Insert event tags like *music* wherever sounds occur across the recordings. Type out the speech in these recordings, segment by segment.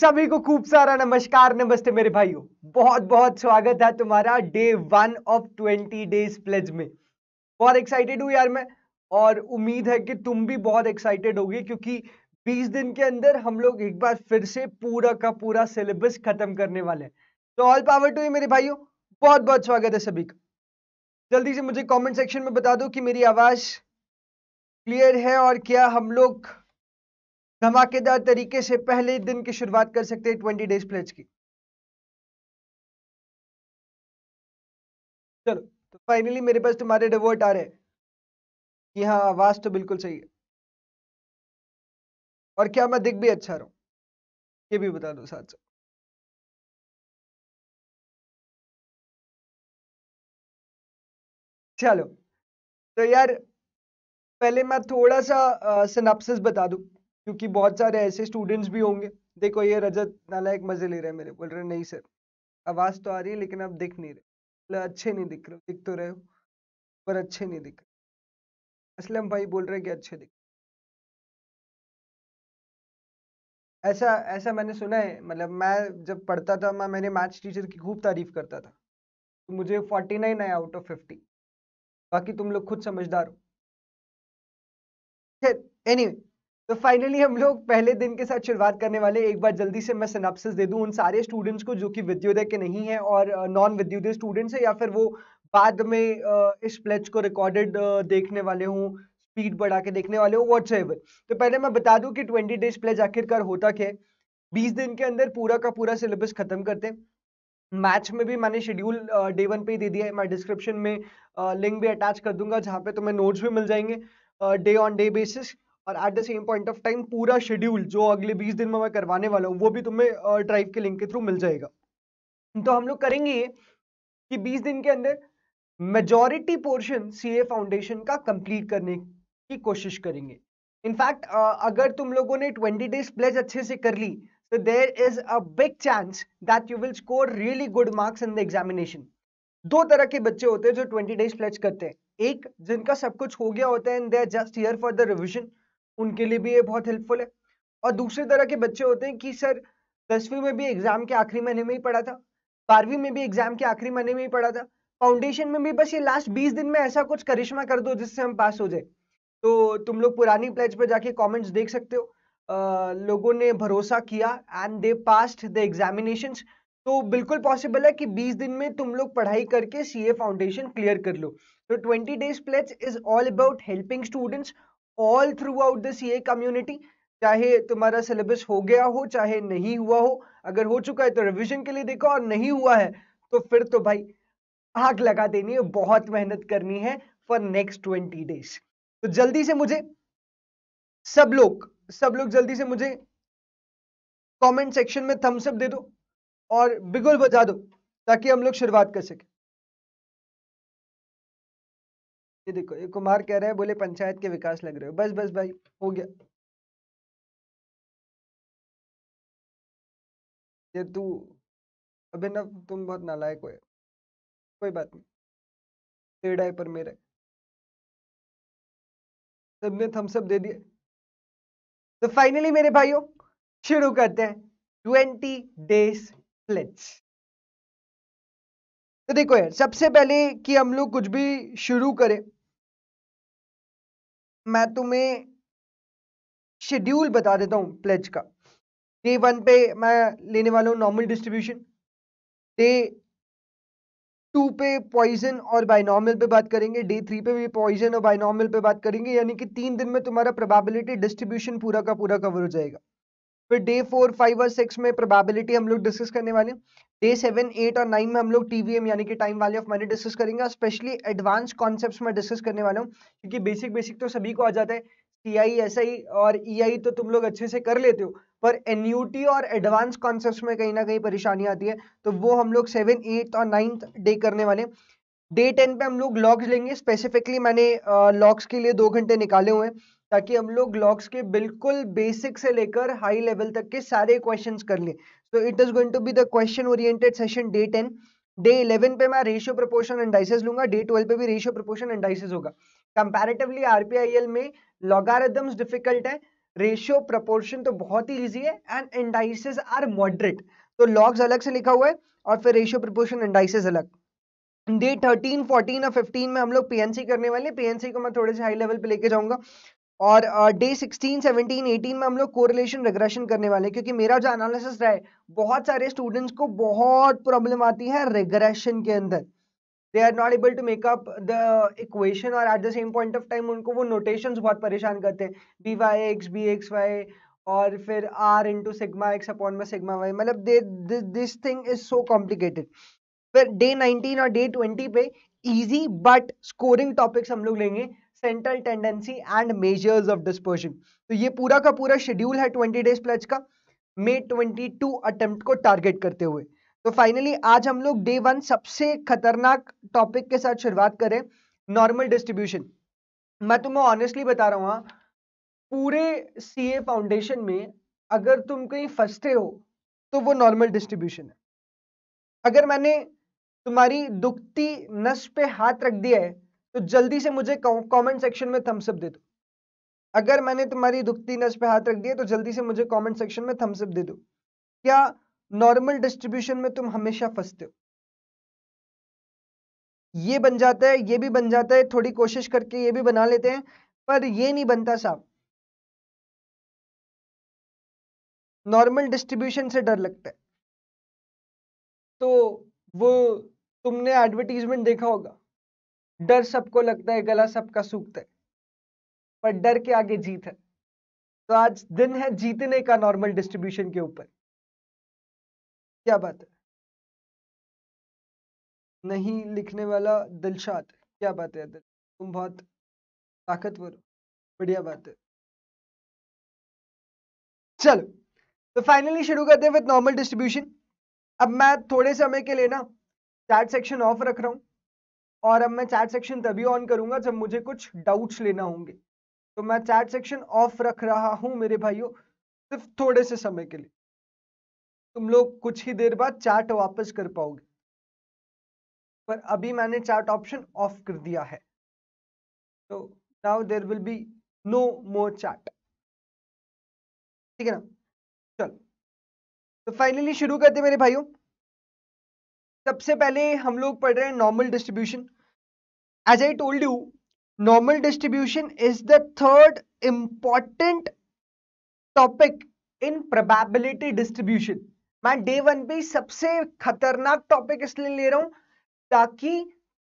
सभी को खूब सारा नमस्कार नमस्ते मेरे भाइयों बहुत बहुत स्वागत है तुम्हारा day one of twenty days pledge में बहुत एक्साइटेड हूँ यार मैं और उम्मीद है कि तुम भी बहुत एक्साइटेड होगी क्योंकि बीस दिन के अंदर हम लोग एक बार फिर से पूरा का पूरा सिलेबस खत्म करने वाले हैं तो ऑल पावर टू यू मेरे भाइयों बहुत बहुत स्वागत है सभी का जल्दी से मुझे कॉमेंट सेक्शन में बता दो कि मेरी आवाज क्लियर है और क्या हम लोग धमाकेदार तरीके से पहले दिन की शुरुआत कर सकते हैं ट्वेंटी डेज प्लेज की चलो तो फाइनली मेरे पास तुम्हारे रिवर्ट आ रहे हैं कि हाँ आवाज तो बिल्कुल सही है और क्या मैं दिख भी अच्छा रहा हूं ये भी बता दो साथ साथ चलो तो यार पहले मैं थोड़ा सा सिनाप्सिस बता दूं क्योंकि बहुत सारे ऐसे स्टूडेंट्स भी होंगे देखो ये रजत नालायक मजे ले रहे हैं मेरे बोल रहे नहीं सर आवाज़ तो आ रही है लेकिन आप दिख नहीं रहे अच्छे नहीं दिख रहे दिख तो रहे हो पर अच्छे नहीं दिख रहे असलम भाई बोल रहे कि अच्छे दिख ऐसा ऐसा मैंने सुना है मतलब मैं जब पढ़ता था मैं मैंने मैथ्स टीचर की खूब तारीफ करता था तो मुझे फोर्टी नाइन आया आउट ऑफ फिफ्टी बाकी तुम लोग खुद समझदार हो खैर एनीवे anyway, तो फाइनली हम लोग पहले दिन के साथ शुरुआत करने वाले एक बार जल्दी से मैं सिनाप्सिस दे दूं उन सारे स्टूडेंट्स को जो कि विद्योदय के नहीं है और नॉन विद्योदय स्टूडेंट्स है या फिर वो बाद में uh, इस प्लेज को रिकॉर्डेड uh, देखने वाले हों स्पीड बढ़ा के देखने वाले हों वॉट्स तो पहले मैं बता दूं कि ट्वेंटी डेज प्लेज आखिरकार होता क्या है बीस दिन के अंदर पूरा का पूरा सिलेबस खत्म करते मैच में भी मैंने शेड्यूल डे वन पे ही दे दिया है मैं डिस्क्रिप्शन में लिंक uh, भी अटैच कर दूंगा जहाँ पे तुम्हें नोट्स भी मिल जाएंगे डे ऑन डे बेसिस और at the same point of time पूरा शेड्यूल जो अगले बीस दिन में मैं करवाने वाला हूँ वो भी तुम्हें ड्राइव के लिंक के थ्रू मिल जाएगा तो हम लोग करेंगे ये कि बीस दिन के अंदर मेजोरिटी पोर्शन सी फाउंडेशन का कंप्लीट करने की कोशिश करेंगे इनफैक्ट अगर तुम लोगों ने ट्वेंटी डेज प्लेज अच्छे से कर ली तो there is a big chance that you will score really good marks in the examination दो तरह के बच्चे होते हैं जो ट्वेंटी डेज प्लेज करते हैं एक जिनका सब कुछ हो गया होता है and they are just here for the revision उनके लिए भी ये बहुत हेल्पफुल है और दूसरे तरह के बच्चे होते हैं कि सर दसवीं में भी एग्जाम के आखिरी महीने में ही पढ़ा था बारहवीं में भी एग्जाम के आखिरी महीने में ही पढ़ा था फाउंडेशन में भी बस ये लास्ट बीस दिन में ऐसा कुछ करिश्मा कर दो जिससे हम पास हो जाए तो तुम लोग पुरानी प्लेज पर जाके कॉमेंट्स देख सकते हो आ, लोगों ने भरोसा किया and they passed the examination तो बिल्कुल पॉसिबल है कि 20 दिन में तुम लोग पढ़ाई करके सीए फाउंडेशन क्लियर कर लो तो 20 days pledge is all about helping students all throughout the C community चाहे तुम्हारा सिलेबस हो गया हो चाहे नहीं हुआ हो अगर हो चुका है तो रिविजन के लिए देखो और नहीं हुआ है तो फिर तो भाई आग लगा देनी है बहुत मेहनत करनी है फॉर नेक्स्ट ट्वेंटी डेज तो जल्दी से मुझे सब लोग सब लोग जल्दी से मुझे कमेंट सेक्शन में थम्सअप दे दो और बिगुल बजा दो ताकि हम लोग शुरुआत कर सके ये देखो ये कुमार कह रहे हैं बोले पंचायत के विकास लग रहे हो बस बस भाई हो गया ये तू अभिनव तुम बहुत नालायक हो कोई बात नहीं टेढ़ा है पर मेरे सबने थम्सअप दे दिए तो फाइनली मेरे भाइयों शुरू करते हैं ट्वेंटी डेज प्लेट्स तो देखो यार सबसे पहले कि हम लोग कुछ भी शुरू करें मैं तुम्हें शेड्यूल बता देता हूँ प्लेज का डे वन पे मैं लेने वाला हूँ नॉर्मल डिस्ट्रीब्यूशन डे टू पे पॉइजन और बायनॉर्मल पे बात करेंगे डे थ्री पे भी पॉइजन और बाइनॉर्मल पे बात करेंगे यानी कि तीन दिन में तुम्हारा प्रोबेबिलिटी डिस्ट्रीब्यूशन पूरा का पूरा कवर हो जाएगा फिर डे फोर फाइव और सिक्स में प्रोबेबिलिटी हम लोग डिस्कस करने वाले डे सेवन एट और नाइन में हम लोग टीवीएम यानी कि टाइम वाले ऑफ मनी डिस्कस करेंगे स्पेशली एडवांस कॉन्सेप्ट में डिस्कस करने वाला हूँ क्योंकि बेसिक बेसिक तो सभी को आ जाता है सी आई एस आई और ई e आई तो तुम लोग अच्छे से कर लेते हो पर एन्यूटी और एडवांस कॉन्सेप्ट में कहीं ना कहीं परेशानी आती है तो वो हम लोग सेवन एट और नाइन्थ डे करने वाले डे टेन पे हम लोग लॉग्स लेंगे स्पेसिफिकली मैंने लॉग्स के लिए दो घंटे निकाले हुए हैं ताकि हम लोग लॉग्स के बिल्कुल बेसिक से लेकर हाई लेवल तक के सारे क्वेश्चन कर लें so it is going to be the question oriented session day ten day eleven पे मैं रेशियो प्रपोर्शन एंडाइसेस लूंगा डे ट्वेल्व पे भी रेशियो प्रपोर्शन एंडाइसेस होगा कंपेरेटिवली आरपीआईएल में लॉगारिदम्स डिफिकल्ट है रेशियो प्रपोर्शन तो बहुत ही इजी है एंड एंडाइसेस आर मॉडरेट तो लॉग्स अलग से लिखा हुआ है और फिर रेशियो प्रपोर्शन एंडाइसेस अलग डे थर्टीन फोर्टीन और फिफ्टीन में हम लोग पीएनसी करने वाले पीएनसी को मैं थोड़े से हाई लेवल पे लेके जाऊंगा और डे सिक्सटीन सेवनटीन एटीन में हम लोग कोरिलेशन रिग्रेशन करने वाले हैं क्योंकि मेरा जो एनालिसिस रहा है बहुत सारे स्टूडेंट्स को बहुत प्रॉब्लम आती है रिग्रेशन के अंदर they are not able to make up the equation और at the same point of time उनको वो नोटेशन बहुत परेशान करते हैं B Y X B X Y और फिर R into sigma X upon में सिग्मा वाई मतलब this thing is so complicated फिर डे नाइनटीन और डे ट्वेंटी पे इजी बट स्कोरिंग टॉपिक्स हम लोग लेंगे central tendency and measures of dispersion तो ये पूरा का पूरा शेड्यूल है ट्वेंटी डेज प्लच का मे ट्वेंटी टू अटेम्प्ट को टारगेट करते हुए तो फाइनली आज हम लोग डे वन सबसे खतरनाक टॉपिक के साथ शुरुआत करें नॉर्मल डिस्ट्रीब्यूशन मैं तुम्हें ऑनेस्टली बता रहा हूँ हाँ, पूरे सी ए फाउंडेशन में अगर तुम कहीं फंसते हो तो वो नॉर्मल डिस्ट्रीब्यूशन है अगर मैंने तुम्हारी दुखती नस पे हाथ रख दिया है तो जल्दी से मुझे कमेंट सेक्शन में थम्सअप दे दो अगर मैंने तुम्हारी दुखती नस पे हाथ रख दिया तो जल्दी से मुझे कमेंट सेक्शन में थम्सअप दे दो क्या नॉर्मल डिस्ट्रीब्यूशन में तुम हमेशा फंसते हो ये बन जाता है ये भी बन जाता है थोड़ी कोशिश करके ये भी बना लेते हैं पर ये नहीं बनता साहब नॉर्मल डिस्ट्रीब्यूशन से डर लगता है तो वो तुमने एडवर्टीजमेंट देखा होगा डर सबको लगता है गला सबका सूखता है पर डर के आगे जीत है तो आज दिन है जीतने का नॉर्मल डिस्ट्रीब्यूशन के ऊपर क्या बात है नहीं लिखने वाला दिलशाद क्या बात है दिल तुम बहुत ताकतवर हो बढ़िया बात है चलो तो फाइनली शुरू करते हैं विद नॉर्मल डिस्ट्रीब्यूशन अब मैं थोड़े समय के लिए ना चैट सेक्शन ऑफ रख रहा हूँ और अब मैं चैट सेक्शन तभी ऑन करूंगा जब मुझे कुछ डाउट्स लेना होंगे तो मैं चैट सेक्शन ऑफ रख रहा हूं मेरे भाइयों सिर्फ थोड़े से समय के लिए तुम लोग कुछ ही देर बाद चैट वापस कर पाओगे पर अभी मैंने चैट ऑप्शन ऑफ कर दिया है तो now there will be no more chat ठीक है ना चलो तो फाइनली शुरू करते मेरे भाइयों सबसे पहले हम लोग पढ़ रहे हैं normal distribution as I told you normal distribution is the third important topic in probability distribution मैं डे वन पे सबसे खतरनाक टॉपिक इसलिए ले रहा हूं ताकि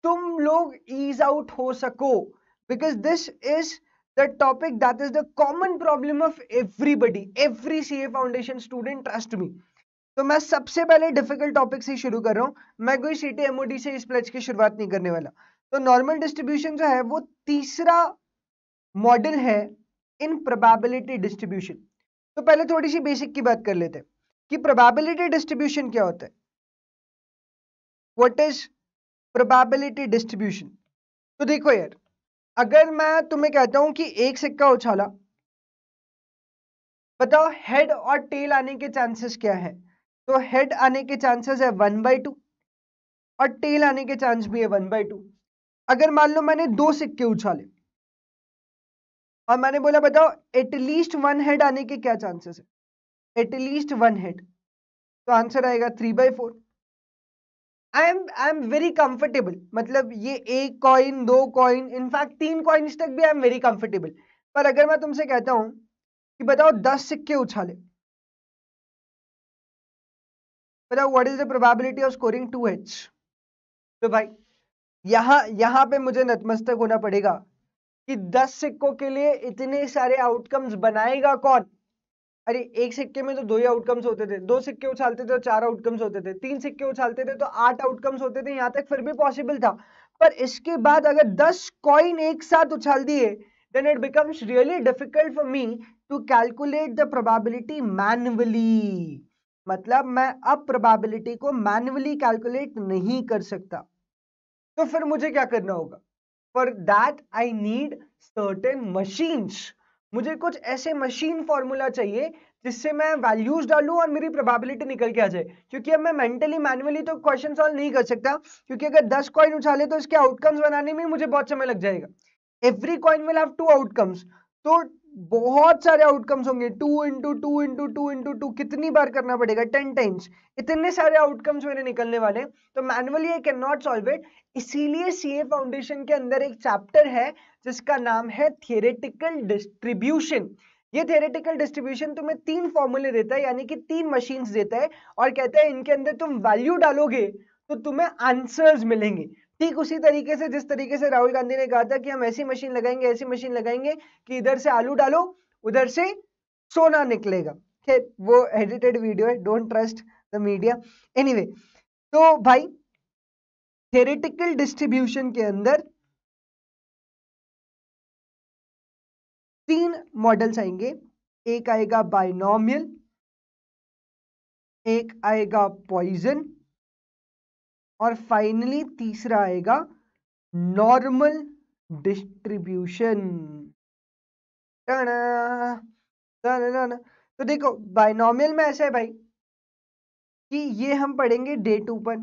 तुम लोग ईज आउट हो सको because this is the topic that is the common problem of everybody every C A foundation student trust me तो मैं सबसे पहले डिफिकल्ट टॉपिक से शुरू कर रहा हूँ मैं कोई सीटे एमओडी से इस प्लेज की शुरुआत नहीं करने वाला तो नॉर्मल डिस्ट्रीब्यूशन जो है वो तीसरा मॉडल है इन प्रोबेबिलिटी डिस्ट्रीब्यूशन तो पहले थोड़ी सी बेसिक की बात कर लेते हैं कि प्रोबेबिलिटी डिस्ट्रीब्यूशन क्या होता है वट इज प्रोबेबिलिटी डिस्ट्रीब्यूशन तो देखो यार अगर मैं तुम्हें कहता हूं कि एक सिक्का उछाला बताओ हेड और टेल आने के चांसेस क्या है तो हेड आने के चांसेस है वन बाई टू और टेल आने के चांस भी है वन बाई टू अगर मान लो मैंने दो सिक्के उछाले और मैंने बोला बताओ एटलीस्ट वन हेड आने के क्या चांसेस है एटलीस्ट वन हेड तो आंसर आएगा three by four I am I am very comfortable मतलब ये एक कॉइन दो कॉइन इनफैक्ट तीन कॉइन्स तक भी आई एम वेरी कंफर्टेबल पर अगर मैं तुमसे कहता हूं कि बताओ दस सिक्के उछाले बताओ what is the probability of scoring two H तो भाई यहाँ यहाँ पे मुझे नतमस्तक होना पड़ेगा कि दस सिक्कों के लिए इतने सारे आउटकम्स बनाएगा कौन अरे एक सिक्के में तो दो ही आउटकम्स होते थे दो सिक्के उछालते थे तो चार आउटकम्स होते थे तीन सिक्के उछालते थे तो आठ आउटकम्स होते थे यहाँ तक फिर भी पॉसिबल था पर इसके बाद अगर दस कॉइन एक साथ उछाल दिए then it becomes really difficult for me to calculate the probability manually मतलब मैं अब प्रोबेबिलिटी को मैन्युअली कैलकुलेट नहीं कर सकता तो फिर मुझे क्या करना होगा for that I need certain machines मुझे कुछ ऐसे मशीन फॉर्मूला चाहिए जिससे मैं वैल्यूज डालू और मेरी प्रोबेबिलिटी निकल के आ जाए क्योंकि अब मैं मेंटली मैनुअली तो क्वेश्चन सॉल्व नहीं कर सकता क्योंकि अगर 10 कॉइन उछाले तो इसके आउटकम्स बनाने में मुझे बहुत समय लग जाएगा every coin will have two outcomes तो बहुत सारे आउटकम्स होंगे two into two into two into two कितनी बार करना पड़ेगा टेन टाइम्स इतने सारे आउटकम्स मेरे निकलने वाले तो manually I can not solve it इसीलिए सी ए फाउंडेशन के अंदर एक चैप्टर है जिसका नाम है थियरेटिकल डिस्ट्रीब्यूशन ये थियरेटिकल डिस्ट्रीब्यूशन तुम्हें तीन फॉर्मूले देता है यानी कि तीन मशीन्स देता है और कहता है इनके अंदर तुम वैल्यू डालोगे तो तुम्हें आंसर्स मिलेंगे ठीक उसी तरीके से जिस तरीके से राहुल गांधी ने कहा था कि हम ऐसी मशीन लगाएंगे ऐसी मशीन लगाएंगे कि इधर से आलू डालो उधर से सोना निकलेगा खैर वो एडिटेड वीडियो है don't trust the media anyway तो भाई थेरेटिकल डिस्ट्रीब्यूशन के अंदर तीन मॉडल्स आएंगे एक आएगा बाइनॉमियल एक आएगा पॉइजन और फाइनली तीसरा आएगा नॉर्मल डिस्ट्रीब्यूशन तो देखो बाइनॉमियल में ऐसा है भाई कि ये हम पढ़ेंगे डे टू पर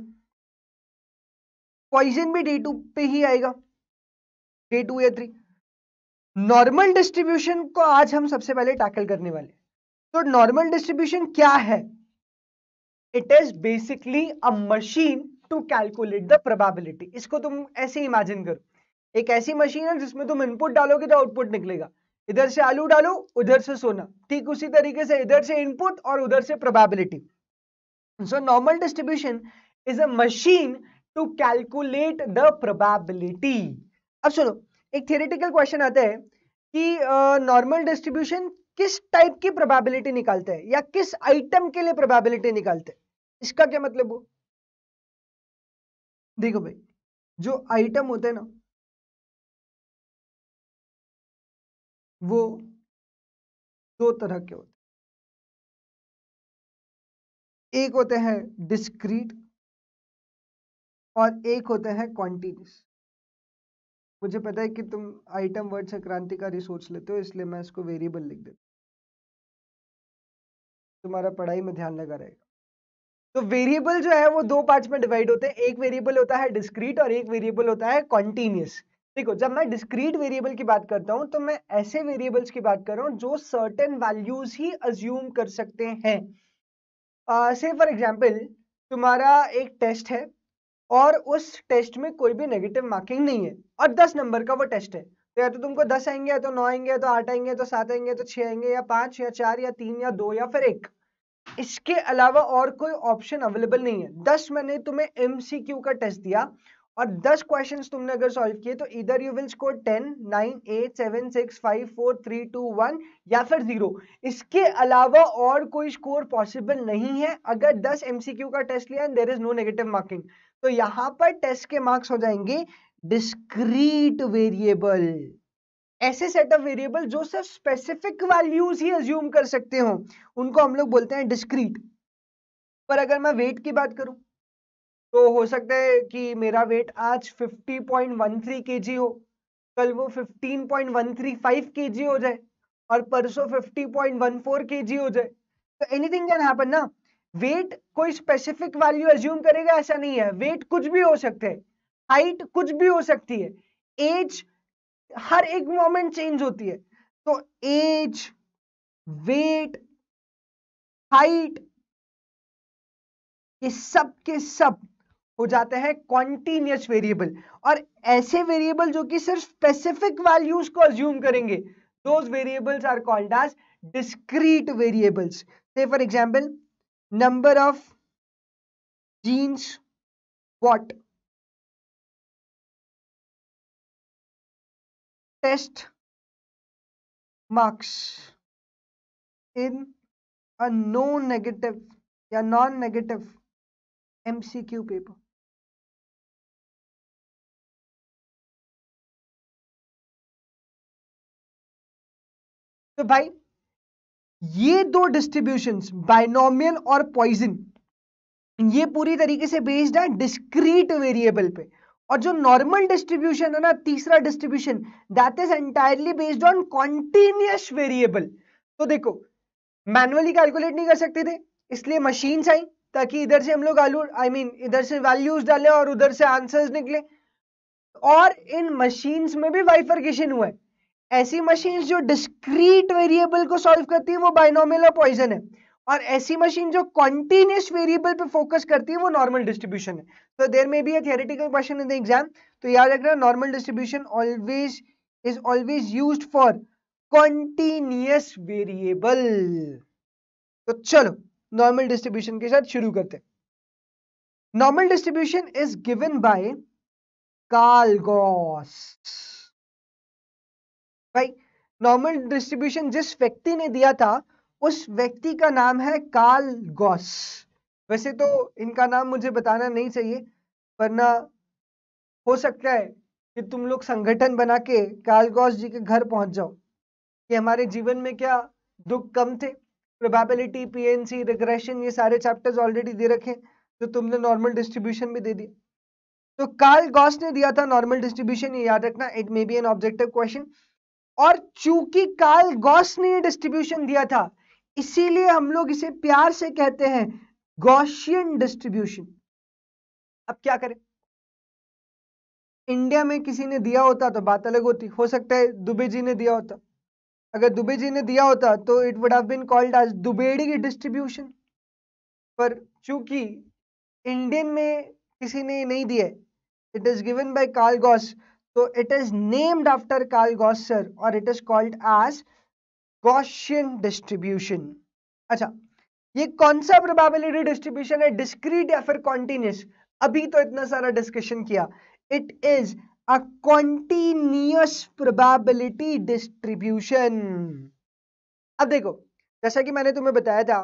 पॉइजन भी डे टू पे ही आएगा डे टू या थ्री नॉर्मल डिस्ट्रीब्यूशन को आज हम सबसे पहले टैकल करने वाले तो नॉर्मल डिस्ट्रीब्यूशन क्या है it is basically a machine to calculate the probability इसको तुम ऐसे इमेजिन करो एक ऐसी मशीन है जिसमें तुम इनपुट डालोगे तो आउटपुट निकलेगा इधर से आलू डालो उधर से सोना ठीक उसी तरीके से इधर से इनपुट और उधर से probability so normal distribution is a machine to calculate the probability अब सुनो एक थियोरेटिकल क्वेश्चन आता है कि नॉर्मल uh, डिस्ट्रीब्यूशन किस टाइप की प्रोबेबिलिटी निकालते हैं या किस आइटम के लिए प्रोबेबिलिटी निकालते हैं इसका क्या मतलब हुआ देखो भाई जो आइटम होते हैं ना वो दो तरह के होते हैं एक होते हैं डिस्क्रीट और एक होते हैं क्वांटिनियस मुझे पता है कि तुम आइटम वर्ड से क्रांतिकारी सोच लेते हो इसलिए मैं इसको वेरिएबल लिख देता तुम्हारा पढ़ाई में ध्यान लगा रहेगा तो वेरिएबल जो है वो दो पार्ट्स में डिवाइड होते हैं एक वेरिएबल होता है डिस्क्रीट और एक वेरिएबल होता है कॉन्टीन्यूस देखो जब मैं डिस्क्रीट वेरिएबल की बात करता हूँ तो मैं ऐसे वेरिएबल्स की बात कर रहा हूँ जो सर्टेन वैल्यूज ही अज्यूम कर सकते हैं से फॉर एग्जाम्पल तुम्हारा एक टेस्ट है और उस टेस्ट में कोई भी नेगेटिव मार्किंग नहीं है और दस नंबर का वो टेस्ट है तो या तो तुमको दस आएंगे या तो नौ आएंगे या तो आठ आएंगे तो सात आएंगे तो छः आएंगे या पाँच या चार या तीन या दो या फिर एक इसके अलावा और कोई ऑप्शन अवेलेबल नहीं है दस मैंने तुम्हें एम का टेस्ट दिया और दस क्वेश्चंस तुमने अगर सॉल्व किए तो इधर you will score ten nine eight seven six five four three two one या फिर जीरो इसके अलावा और कोई स्कोर पॉसिबल नहीं है अगर दस एम का टेस्ट लिया and there is no negative marking तो यहां पर टेस्ट के मार्क्स हो जाएंगे डिस्क्रीट वेरिएबल ऐसे सेट ऑफ वेरिएबल जो सिर्फ स्पेसिफिक वैल्यूज ही एज्यूम कर सकते हो उनको हम लोग बोलते हैं डिस्क्रीट पर अगर मैं वेट की बात करूं तो हो सकता है कि मेरा वेट आज 50.13 पॉइंट हो कल वो 15.135 पॉइंट हो जाए और परसों 50.14 पॉइंट हो जाए तो एनीथिंग कैन हैपन ना वेट कोई स्पेसिफिक वैल्यू एज्यूम करेगा ऐसा नहीं है वेट कुछ भी हो सकते हैं हाइट कुछ भी हो सकती है एज हर एक मोमेंट चेंज होती है तो एज वेट हाइट ये सब के सब हो जाते हैं कॉन्टिन्यूस वेरिएबल और ऐसे वेरिएबल जो कि सिर्फ स्पेसिफिक वैल्यूज को अज्यूम करेंगे those variables are called as discrete variables से for example number of genes what test marks in a no negative या नॉन नेगेटिव एमसीक्यू पेपर तो भाई ये दो डिस्ट्रीब्यूशंस बाइनोमियल और पॉइजन ये पूरी तरीके से बेस्ड है डिस्क्रीट वेरिएबल पे और जो नॉर्मल डिस्ट्रीब्यूशन है ना तीसरा distribution that is entirely based on continuous variable तो देखो मैनुअली कैलकुलेट नहीं कर सकते थे इसलिए मशीन आई ताकि इधर से हम लोग आलू आई I मीन mean, इधर से वैल्यूज डाले और उधर से आंसर्स निकले और इन मशीन्स में भी वाइफर्केशन हुआ है ऐसी मशीन्स जो डिस्क्रीट वेरिएबल को सॉल्व करती है वो बाइनोमियल पॉइजन है और ऐसी मशीन जो कॉन्टिन्यूस वेरिएबल पे फोकस करती है वो नॉर्मल डिस्ट्रीब्यूशन है तो देर में भी theoretical question in the exam तो याद रखना normal distribution always is always use for continuous variable तो चलो नॉर्मल डिस्ट्रीब्यूशन के साथ शुरू करते हैं normal distribution is given by Carl Gauss भाई नॉर्मल डिस्ट्रीब्यूशन जिस व्यक्ति ने दिया था उस व्यक्ति का नाम है काल गॉस वैसे तो इनका नाम मुझे बताना नहीं चाहिए वरना हो सकता है कि तुम लोग संगठन बना के काल गॉस जी के घर पहुंच जाओ कि हमारे जीवन में क्या दुख कम थे प्रोबेबिलिटी पीएनसी रिग्रेशन ये सारे चैप्टर्स ऑलरेडी दे रखे तो तुमने नॉर्मल डिस्ट्रीब्यूशन भी दे दिया तो काल गॉस ने दिया था नॉर्मल डिस्ट्रीब्यूशन ये याद रखना it may be an objective question और चूंकि काल गॉस ने ये डिस्ट्रीब्यूशन दिया था इसीलिए हम लोग इसे प्यार से कहते हैं गौशियन डिस्ट्रीब्यूशन अब क्या करें इंडिया में किसी ने दिया होता तो बात अलग होती हो सकता है दुबे जी ने दिया होता अगर दुबे जी ने दिया होता तो it would have been called as Dubedi distribution पर चूंकि इंडियन में किसी ने नहीं दिया it is given by Carl Gauss तो it is named after Carl Gauss sir और it is called as Gaussian distribution अच्छा ये कौन सा प्रोबेबिलिटी डिस्ट्रीब्यूशन है डिस्क्रीट या फिर कॉन्टिन्यूस अभी तो इतना सारा डिस्कशन किया it is a continuous probability distribution अब देखो जैसा कि मैंने तुम्हें बताया था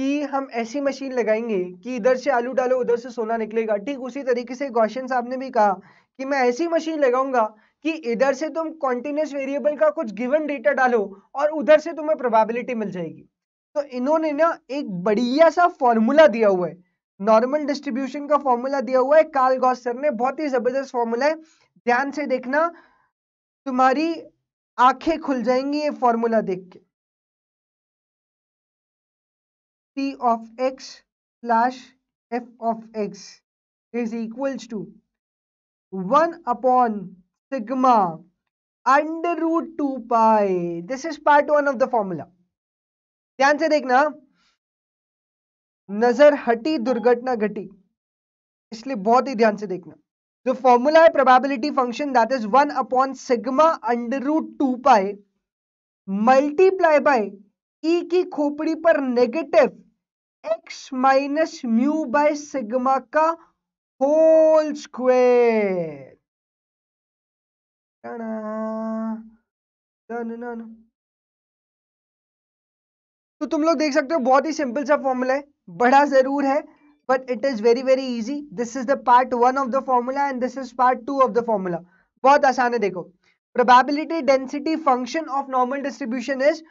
कि हम ऐसी मशीन लगाएंगे कि इधर से आलू डालो उधर से सोना निकलेगा ठीक उसी तरीके से गौशन साहब ने भी कहा कि मैं ऐसी मशीन लगाऊंगा कि इधर से तुम कॉन्टिन्यूस वेरिएबल का कुछ गिवन डेटा डालो और उधर से तुम्हें प्रोबेबिलिटी मिल जाएगी तो इन्होंने ना एक बढ़िया सा फॉर्मूला दिया हुआ है नॉर्मल डिस्ट्रीब्यूशन का फॉर्मूला दिया हुआ है काल गॉस सर ने बहुत ही जबरदस्त फॉर्मूला है ध्यान से देखना तुम्हारी आंखें खुल जाएंगी ये फॉर्मूला देख के P of X plus F of X is equals to one upon sigma under root 2 pi. This is part 1 of the formula. ध्यान से देखना नजर हटी दुर्घटना घटी इसलिए बहुत ही ध्यान से देखना जो फॉर्मूला है probability function that is one upon sigma under root two pi multiply by E की खोपड़ी पर negative x minus mu by sigma का होल स्क्वायर तो तुम लोग देख सकते हो बहुत ही सिंपल सा फॉर्मूला है बड़ा जरूर है but it is very very easy this is the part one of the formula and this is part two of the formula बहुत आसान है देखो probability density function of normal distribution is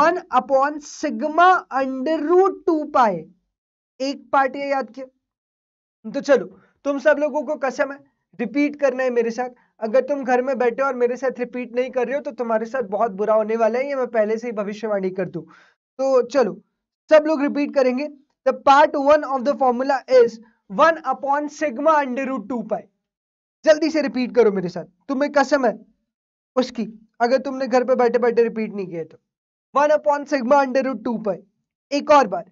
one upon sigma under root two pi एक part ये याद किया तो चलो तुम सब लोगों को कसम है रिपीट करना है मेरे साथ अगर तुम घर में बैठे हो और मेरे साथ रिपीट नहीं कर रहे हो तो तुम्हारे साथ बहुत बुरा होने वाला है ये मैं पहले से ही भविष्यवाणी कर दू तो चलो सब लोग रिपीट करेंगे the part one of the formula is one upon sigma under root two pi जल्दी से रिपीट करो मेरे साथ तुम्हें कसम है उसकी अगर तुमने घर पे बैठे बैठे रिपीट नहीं किया तो one upon sigma under root two pi एक और बार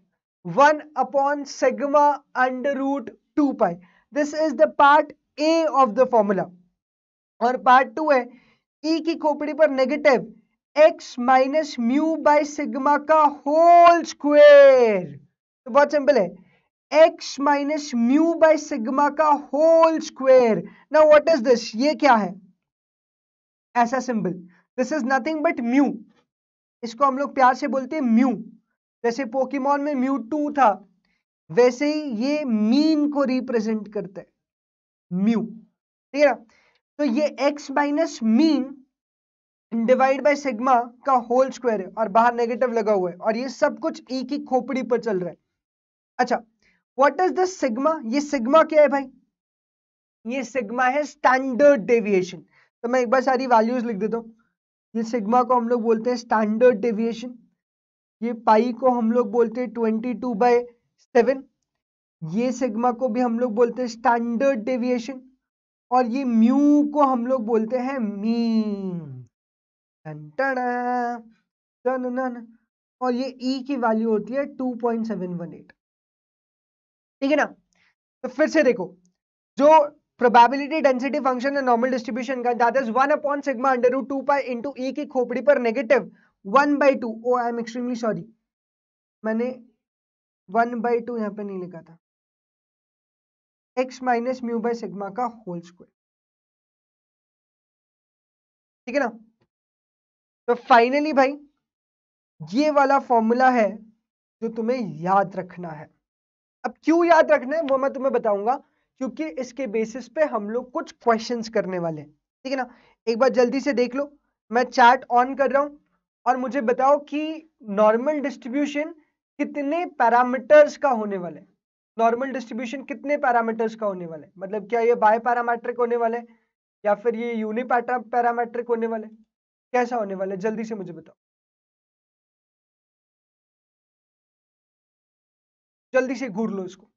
one upon sigma under root two pi this is the part A of the formula और पार्ट टू है ई e की खोपड़ी पर negative x minus mu by sigma का whole square तो बहुत सिंपल है X minus mu by sigma का होल स्क्वेर ना वॉट इज दिस ये क्या है ऐसा simple this is nothing but mu इसको हम लोग प्यार से बोलते हैं म्यू जैसे पोकीमोन में म्यू टू था वैसे ही ये मीन को रिप्रेजेंट करता है म्यू ठीक है तो ये x minus mean divide by sigma का होल स्क्वायर है और बाहर नेगेटिव लगा हुआ है और ये सब कुछ ई e की खोपड़ी पर चल रहा है अच्छा व्हाट इज द सिग्मा ये सिग्मा क्या है भाई ये सिग्मा है स्टैंडर्ड डेविएशन तो मैं एक बार सारी वैल्यूज लिख देता हूँ ये सिग्मा को हम लोग बोलते हैं स्टैंडर्ड डेविएशन ये पाई को हम लोग बोलते हैं ट्वेंटी टू बाय सेवन ये सिग्मा को भी हम लोग बोलते हैं स्टैंडर्ड डेविएशन और ये म्यू को हम लोग बोलते हैं मीन टन और ये ई e की वैल्यू होती है 2.718 ठीक है ना तो फिर से देखो जो प्रोबेबिलिटी डेंसिटी फंक्शन है नॉर्मल डिस्ट्रीब्यूशन का that is one upon sigma under root two pi into e की खोपड़ी पर negative one by two oh I am extremely sorry मैंने वन बाई टू यहाँ पे नहीं लिखा था x minus mu by sigma का होल स्क्वायर ठीक है ना तो फाइनली भाई ये वाला फॉर्मूला है जो तुम्हें याद रखना है अब क्यों याद रखना है वो मैं तुम्हें बताऊंगा क्योंकि इसके बेसिस पे हम लोग कुछ क्वेश्चंस करने वाले हैं ठीक है ना एक बार जल्दी से देख लो मैं चैट ऑन कर रहा हूं और मुझे बताओ कि नॉर्मल डिस्ट्रीब्यूशन कितने पैरामीटर्स का होने वाला है नॉर्मल डिस्ट्रीब्यूशन कितने पैरामीटर्स का होने वाला है मतलब क्या ये बाय पैरामेट्रिक होने वाला है या फिर ये यूनिपैट्रा पैरामेट्रिक होने वाला है कैसा होने वाला है जल्दी से मुझे बताओ जल्दी से घूर लो इसको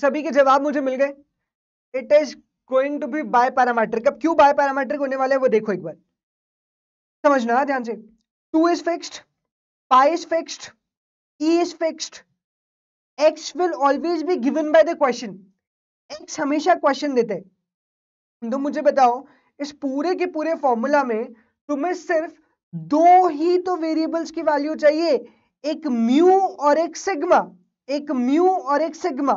सभी के जवाब मुझे मिल गए it is going to be biparametric अब क्यों बाय पैरामेट्रिक होने वाले है वो देखो एक बार समझना ध्यान से two is fixed pi is fixed e is fixed x will always be given by the question x हमेशा क्वेश्चन देते हैं तो मुझे बताओ इस पूरे के पूरे फॉर्मूला में तुम्हें सिर्फ दो ही तो वेरिएबल्स की वैल्यू चाहिए एक म्यू और एक सिग्मा एक म्यू और एक सिग्मा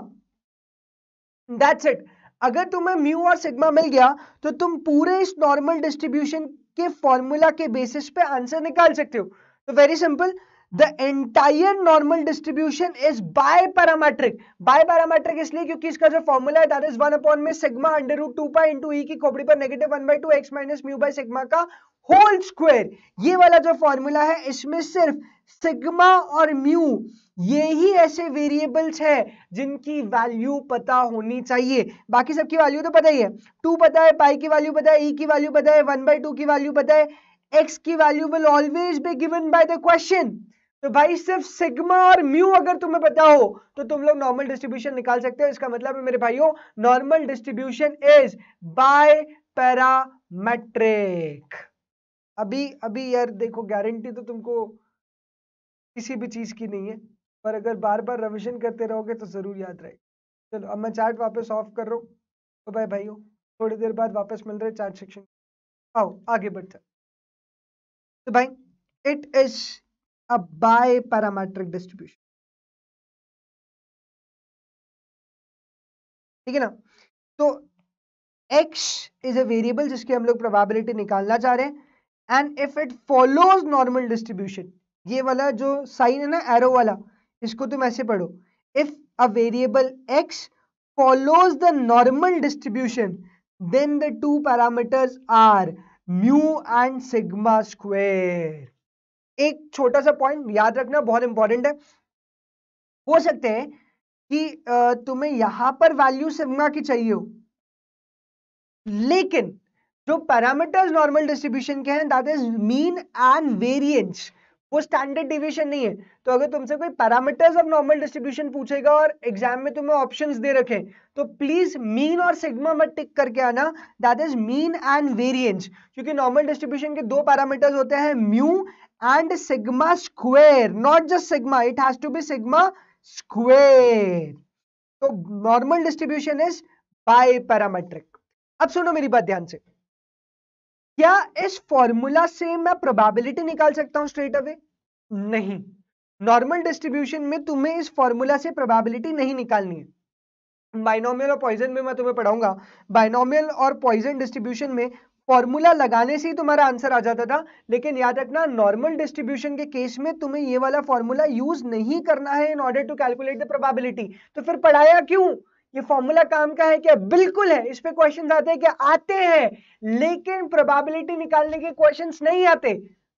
दैट्स इट अगर तुम्हें म्यू और सिग्मा मिल गया तो तुम पूरे इस नॉर्मल डिस्ट्रीब्यूशन के फॉर्मूला के बेसिस पे आंसर निकाल सकते हो तो very simple the entire normal distribution is biparametric biparametric इसलिए क्योंकि इसका जो फॉर्मूला है दैट इज वन अपॉन में sigma under root two pi into e की खोपड़ी पर negative one by two x minus mu by sigma का होल स्क्वायर ये वाला जो फॉर्मूला है इसमें सिर्फ सिग्मा और म्यू ये ही ऐसे वेरिएबल्स है जिनकी वैल्यू पता होनी चाहिए बाकी सबकी वैल्यू तो पता ही है टू पता है पाई की वैल्यू पता है ई की वैल्यू पता है वन बाई टू की वैल्यू पता है एक्स की value will always be given by the question तो भाई सिर्फ सिग्मा और म्यू अगर तुम्हें पता हो तो तुम लोग नॉर्मल डिस्ट्रीब्यूशन निकाल सकते हो इसका मतलब है मेरे भाइयों normal distribution is biparametric अभी अभी यार देखो गारंटी तो तुमको किसी भी चीज़ की नहीं है पर अगर बार बार रिविजन करते रहोगे तो ज़रूर याद रहेगा चलो अब मैं चार्ट वापस ऑफ कर रहा हूँ तो भाई भाइयों थोड़ी देर बाद वापस मिल रहे चार्ट सेक्शन आओ आगे बढ़ते तो भाई it is a biparametric distribution ठीक है ना तो x इज अ वेरिएबल जिसकी हम लोग प्रोबेबिलिटी निकालना चाह रहे हैं and if it follows normal distribution ये वाला जो साइन है ना एरो वाला इसको तुम ऐसे पढ़ो if a variable x follows the normal distribution then the two parameters are mu and sigma square एक छोटा सा पॉइंट याद रखना बहुत इंपॉर्टेंट है हो सकते हैं कि तुम्हें यहां पर वैल्यू सिग्मा की चाहिए हो लेकिन जो पैरामीटर्स नॉर्मल डिस्ट्रीब्यूशन के हैं that is mean and variance वो स्टैंडर्ड डिविएशन नहीं है तो अगर तुमसे कोई पैरामीटर्स ऑफ नॉर्मल डिस्ट्रीब्यूशन पूछेगा और एग्जाम में तुम्हें ऑप्शन दे रखे तो प्लीज मीन और सिग्मा मत टिक करके आना that is mean and variance क्योंकि नॉर्मल डिस्ट्रीब्यूशन के दो पैरामीटर्स होते हैं mu and sigma square not just sigma it has to be sigma square तो normal distribution is biparametric अब सुनो मेरी बात ध्यान से क्या इस फॉर्मूला से मैं प्रोबेबिलिटी निकाल सकता हूं स्ट्रेट अवे नहीं नॉर्मल डिस्ट्रीब्यूशन में तुम्हें इस फॉर्मूला से प्रोबेबिलिटी नहीं निकालनी है बाइनोमियल और पॉइजन में मैं तुम्हें पढ़ाऊंगा बाइनोमियल और पॉइजन डिस्ट्रीब्यूशन में फॉर्मूला लगाने से ही तुम्हारा आंसर आ जाता था लेकिन याद रखना नॉर्मल डिस्ट्रीब्यूशन के केस में तुम्हें ये वाला फॉर्मूला यूज नहीं करना है in order to calculate the probability तो फिर पढ़ाया क्यों ये फॉर्मूला काम का है क्या बिल्कुल है इस पर क्वेश्चन आते हैं क्या आते हैं लेकिन प्रोबेबिलिटी निकालने के क्वेश्चन नहीं आते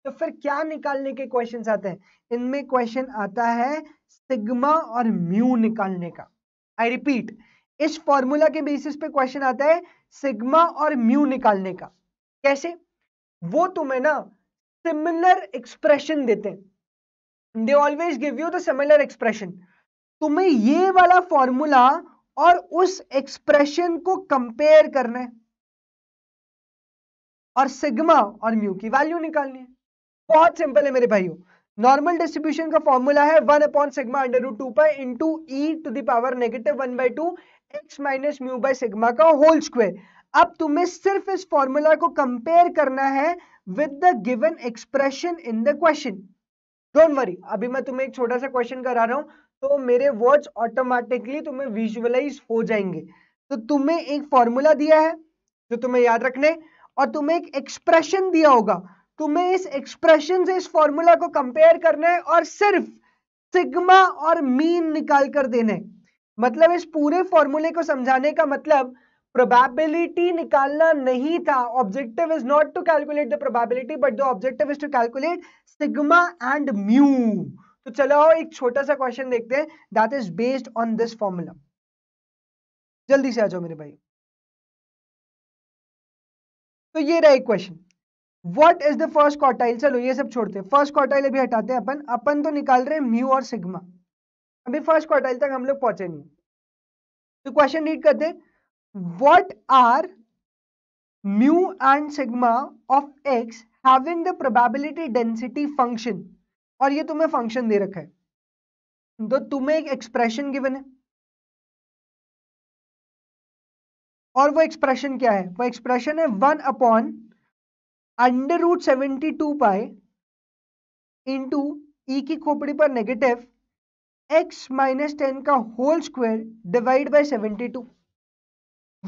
तो फिर क्या निकालने के क्वेश्चन आते हैं इनमें क्वेश्चन आता है सिग्मा और म्यू निकालने का आई रिपीट इस फॉर्मूला के बेसिस पे क्वेश्चन आता है सिग्मा और म्यू निकालने का कैसे वो तुम्हें ना सिमिलर एक्सप्रेशन देते हैं they always give you the similar expression तुम्हें ये वाला फॉर्मूला और उस एक्सप्रेशन को कंपेयर करना है और सिग्मा और म्यू की वैल्यू निकालनी है बहुत सिंपल है मेरे भाइयों नॉर्मल डिस्ट्रीब्यूशन का फॉर्मूला है one upon sigma under root two pi into e to the power negative one by two x minus mu by sigma का होल स्क्वेयर अब तुम्हें सिर्फ इस फॉर्मूला को कंपेयर करना है with the given expression in the question don't worry अभी मैं तुम्हें एक छोटा सा क्वेश्चन करा रहा हूं तो मेरे वर्ड्स ऑटोमेटिकली तुम्हें विजुअलाइज हो जाएंगे तो तुम्हें एक फॉर्मूला दिया है जो तुम्हें याद रखने और तुम्हें एक एक्सप्रेशन दिया होगा तुम्हें इस एक्सप्रेशन से इस फॉर्मूला को कंपेयर करना है और सिर्फ सिग्मा और मीन निकाल कर देना है मतलब इस पूरे फॉर्मूले को समझाने का मतलब प्रोबेबिलिटी निकालना नहीं था objective is not to calculate the probability but the objective is to calculate sigma and mu तो चलो आओ एक छोटा सा क्वेश्चन देखते हैं that is based on this formula जल्दी से आ जाओ मेरे भाई तो ये रहा एक question what is the first quartile चलो ये सब छोड़ते हैं फर्स्ट क्वार्टाइल अभी हटाते हैं अपन अपन तो निकाल रहे हैं म्यू और सिग्मा अभी फर्स्ट क्वार्टाइल तक हम लोग पहुंचे नहीं तो क्वेश्चन रीड करते हैं are mu and sigma of x having the probability density function और ये तुम्हें फंक्शन दे रखा है तो तुम्हें एक एक्सप्रेशन गिवन है और वो एक्सप्रेशन क्या है वो एक्सप्रेशन है one upon under root seventy two pi into e की खोपड़ी पर नेगेटिव एक्स माइनस टेन का whole square divide by seventy two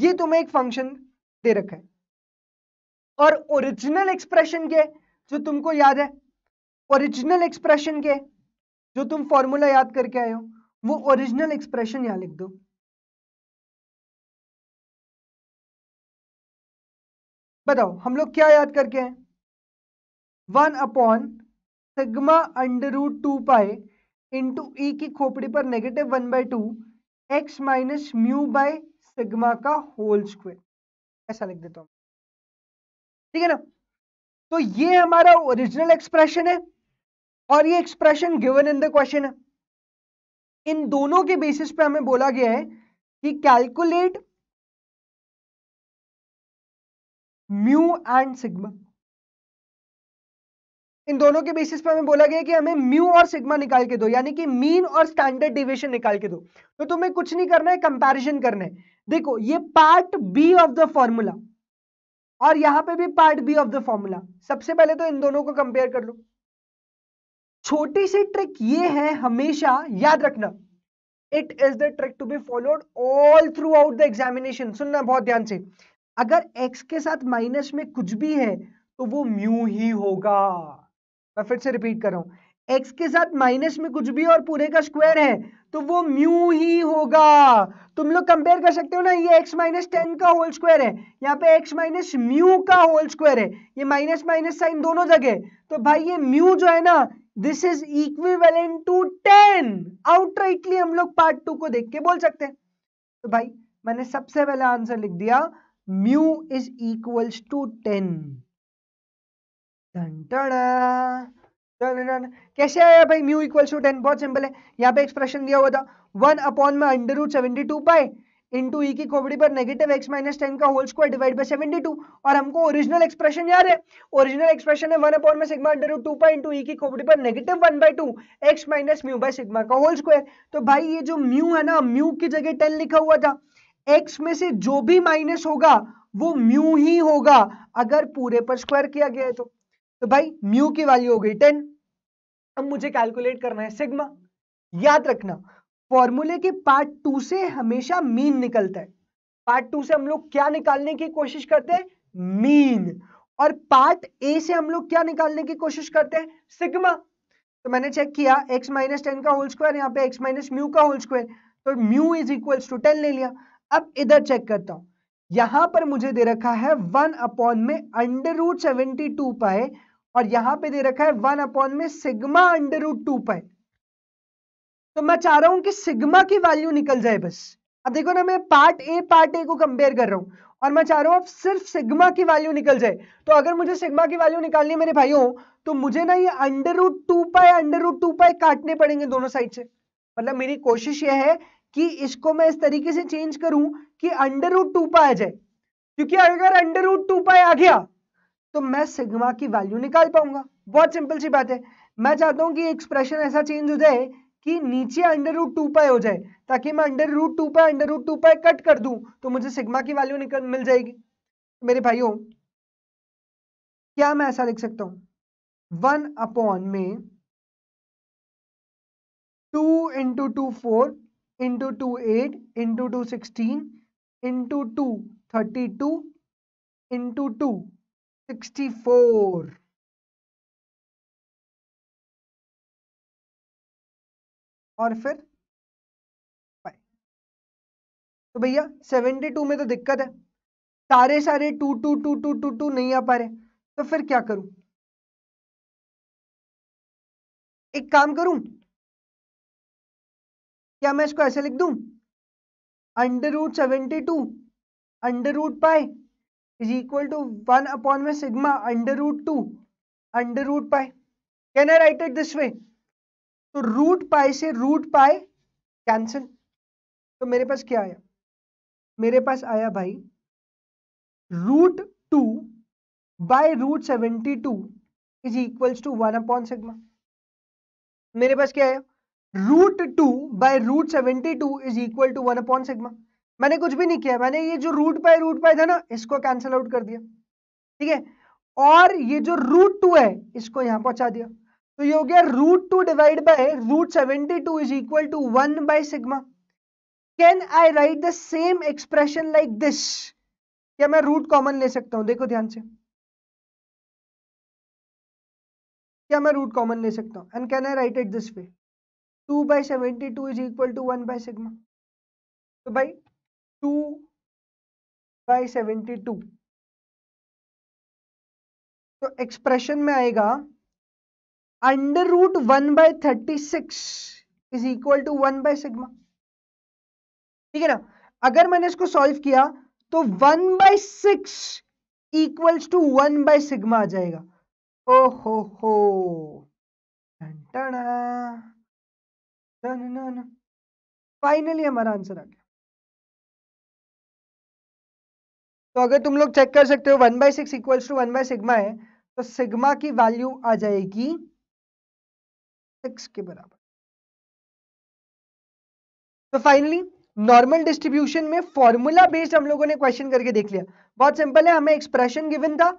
ये तुम्हें एक फंक्शन दे रखा है और ओरिजिनल एक्सप्रेशन क्या है जो तुमको याद है ओरिजिनल एक्सप्रेशन के जो तुम फॉर्मूला याद करके आए हो वो ओरिजिनल एक्सप्रेशन यहां लिख दो बताओ हम लोग क्या याद करके हैं one upon sigma under root two pi into e की खोपड़ी पर negative one by two x minus mu by sigma का होल स्क्वायर ऐसा लिख देता हूं ठीक है ना तो ये हमारा ओरिजिनल एक्सप्रेशन है और ये expression given in the question है इन दोनों के बेसिस पे हमें बोला गया है कि कैलकुलेट म्यू एंड सिग्मा इन दोनों के बेसिस पे हमें बोला गया कि हमें म्यू और सिग्मा निकाल के दो यानी कि मीन और स्टैंडर्ड डिविएशन निकाल के दो तो तुम्हें कुछ नहीं करना है कंपैरिजन करना है देखो ये part B of the formula और यहां पे भी part B of the formula सबसे पहले तो इन दोनों को कंपेयर कर लो छोटी सी ट्रिक ये है हमेशा याद रखना it is the trick to be followed all throughout the examination सुनना बहुत ध्यान से अगर x के साथ माइनस में कुछ भी है तो वो म्यू ही होगा मैं फिर से रिपीट कर रहा हूं एक्स के साथ माइनस में कुछ भी और पूरे का स्क्वायर है तो वो म्यू ही होगा तुम लोग कंपेयर कर सकते हो ना ये x माइनस टेन का होल स्क्वायर है यहाँ पे x माइनस म्यू का होल स्क्वायर है ये माइनस माइनस साइन दोनों जगह तो भाई ये म्यू जो है ना this is equivalent to ten outrightly हम लोग पार्ट टू को देख के बोल सकते हैं तो भाई मैंने सबसे पहले आंसर लिख दिया mu is equals to ten कैसे आया भाई म्यू इक्वल्स टू टेन बहुत सिंपल है यहाँ पे एक्सप्रेशन दिया हुआ था वन अपॉन में under root seventy two pi into e e की खोपड़ी पर नेगेटिव एक्स माइनस टेन का whole square divide by seventy two और हमको ओरिजिनल एक्सप्रेशन याद है ओरिजिनल एक्सप्रेशन है वन अपॉन में sigma under two pi into e की खोपड़ी पर negative one by two x minus mu by sigma का होल स्क्वायर तो भाई ये जो म्यू है ना म्यू की जगह टेन लिखा हुआ था एक्स में से जो भी माइनस होगा वो म्यू ही होगा अगर पूरे पर स्क्वायर किया गया है तो तो भाई म्यू की वैल्यू हो गई टेन अब मुझे कैलकुलेट करना है सिग्मा याद रखना फॉर्मूले के पार्ट टू से हमेशा मीन निकलता है पार्ट टू से हम लोग क्या निकालने की कोशिश करते हैं मीन और पार्ट ए से हम लोग क्या निकालने की कोशिश करते हैं सिग्मा तो मैंने चेक किया x माइनस टेन का होल स्क्वायर यहाँ पे x माइनस म्यू का होल स्क्वायर तो mu is equal to ten ले लिया अब इधर चेक करता हूं यहां पर मुझे दे रखा है वन अपॉन में under root seventy two pi और यहां पे दे रखा है वन अपॉन में sigma under root two pi तो मैं चाह रहा हूं कि सिग्मा की वैल्यू निकल जाए बस अब देखो ना मैं पार्ट ए पार्ट ए को कंपेयर कर रहा हूं और मैं चाह रहा हूं अब सिर्फ सिग्मा की वैल्यू निकल जाए तो अगर मुझे सिग्मा की वैल्यू निकालनी है मेरे भाइयों तो मुझे ना ये under root two pi under root two pi काटने पड़ेंगे दोनों साइड से मतलब मेरी कोशिश यह है कि इसको मैं इस तरीके से चेंज करूं कि अंडर रूट टू पाई आ जाए क्योंकि अगर अंडर रूट टू पाए आ गया तो मैं सिग्मा की वैल्यू निकाल पाऊंगा बहुत सिंपल सी बात है मैं चाहता हूं कि एक्सप्रेशन ऐसा चेंज हो जाए कि नीचे अंडर रूट टू पाई हो जाए ताकि मैं under root two pi under root two pi cut कर दू तो मुझे सिग्मा की वैल्यू निकल मिल जाएगी मेरे भाइयों क्या मैं ऐसा लिख सकता हूं वन अपॉन में two into two four into two eight into two sixteen into two thirty two into two sixty four और फिर फाइव तो भैया सेवेंटी टू में तो दिक्कत है सारे सारे two two two two two two नहीं आ पा रहे तो फिर क्या करूं एक काम करूं क्या मैं इसको ऐसे लिख दूं under root seventy two under root pi is equal to one upon में sigma under root two under root pi can I write it this way तो रूट पाई से रूट पाई कैंसिल तो मेरे पास क्या आया मेरे पास आया भाई root two by root seventy two is equal to one upon sigma मेरे पास क्या आया root two by root seventy two is equal to one upon sigma मैंने कुछ भी नहीं किया मैंने ये जो रूट पाई रूट पाई था ना इसको कैंसिल आउट कर दिया ठीक है और ये जो रूट टू है इसको यहां पहुंचा दिया तो ये हो गया root two divide by root seventy two is equal to one by sigma can I write the same expression like this क्या मैं रूट कॉमन ले सकता हूं देखो ध्यान से क्या मैं रूट कॉमन ले सकता हूं and can I write it this way two by seventy two is equal to one by sigma तो भाई टू बाई सेवेंटी टू तो एक्सप्रेशन में आएगा under root one by thirty six is equal to one by sigma ठीक है ना अगर मैंने इसको सॉल्व किया तो one by six equals to one by sigma आ जाएगा ओ हो हो फाइनली हमारा आंसर आ गया तो अगर तुम लोग चेक कर सकते हो one by six equals to one by sigma है तो सिग्मा की वैल्यू आ जाएगी सिक्स के बराबर तो फाइनली नॉर्मल डिस्ट्रीब्यूशन में फॉर्मूला बेस्ड हम लोगों ने क्वेश्चन करके देख लिया बहुत सिंपल है हमें एक्सप्रेशन गिवन था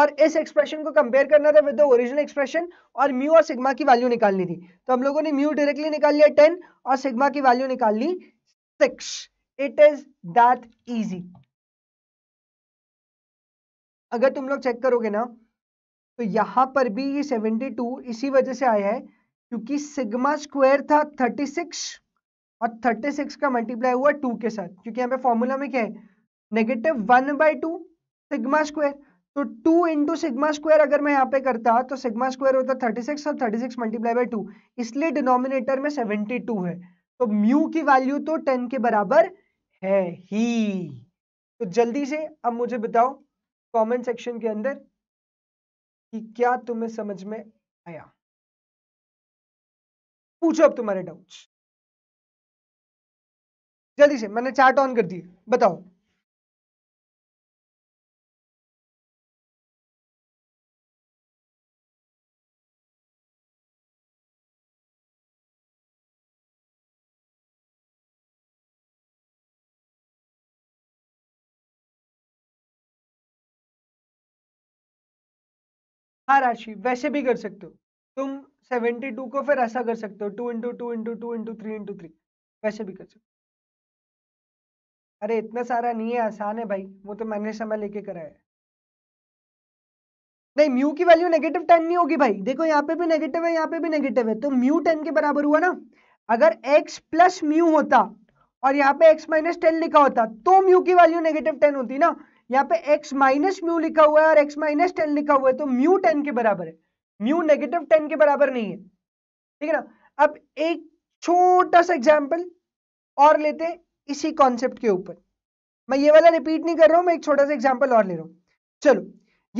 और इस एक्सप्रेशन को कंपेयर करना था विद ओरिजिनल एक्सप्रेशन और म्यू और सिग्मा की वैल्यू निकालनी थी तो हम लोगों ने म्यू डायरेक्टली निकाल लिया टेन और सिग्मा की वैल्यू निकाल ली six it is that easy अगर तुम लोग चेक करोगे ना तो यहां पर भी ये टू इसी वजह से आया है क्योंकि सिग्मा स्क्वायर था 36 और 36 का मल्टीप्लाई हुआ टू के साथ क्योंकि यहाँ पे फॉर्मूला में क्या है negative 1 by two sigma square तो टू इंटू सिग्मा स्क्वायर अगर मैं यहाँ पे करता तो सिग्मा स्क्वायर होता 36 और 36 सिक्स मल्टीप्लाई बाई टू इसलिए डिनोमिनेटर में 72 है तो म्यू की वैल्यू तो 10 के बराबर है ही तो जल्दी से अब मुझे बताओ कमेंट सेक्शन के अंदर कि क्या तुम्हें समझ में आया पूछो अब तुम्हारे डाउट्स जल्दी से मैंने चार्ट ऑन कर दिए बताओ हाँ राशि वैसे भी कर सकते हो तुम सेवेंटी टू को फिर ऐसा कर सकते हो two into two into two into three into three वैसे भी कर सकते हो अरे इतना सारा नहीं है आसान है भाई वो तो मैंने समय लेके कराया है नहीं म्यू की वैल्यू नेगेटिव टेन नहीं होगी भाई देखो यहाँ पे भी नेगेटिव है यहाँ पे भी नेगेटिव है तो म्यू टेन के बराबर हुआ ना अगर एक्स प्लस म्यू होता और यहाँ पे एक्स माइनस टेन लिखा होता तो म्यू की वैल्यू नेगेटिव टेन होती ना यहाँ पे एक्स माइनस म्यू लिखा हुआ है और एक्स माइनस टेन लिखा हुआ है तो म्यू टेन के बराबर है म्यू नेगेटिव टेन के बराबर नहीं है ठीक है ना अब एक छोटा सा एग्जाम्पल और लेते हैं इसी कॉन्सेप्ट के ऊपर मैं ये वाला रिपीट नहीं कर रहा हूं मैं एक छोटा सा एग्जाम्पल और ले रहा हूं चलो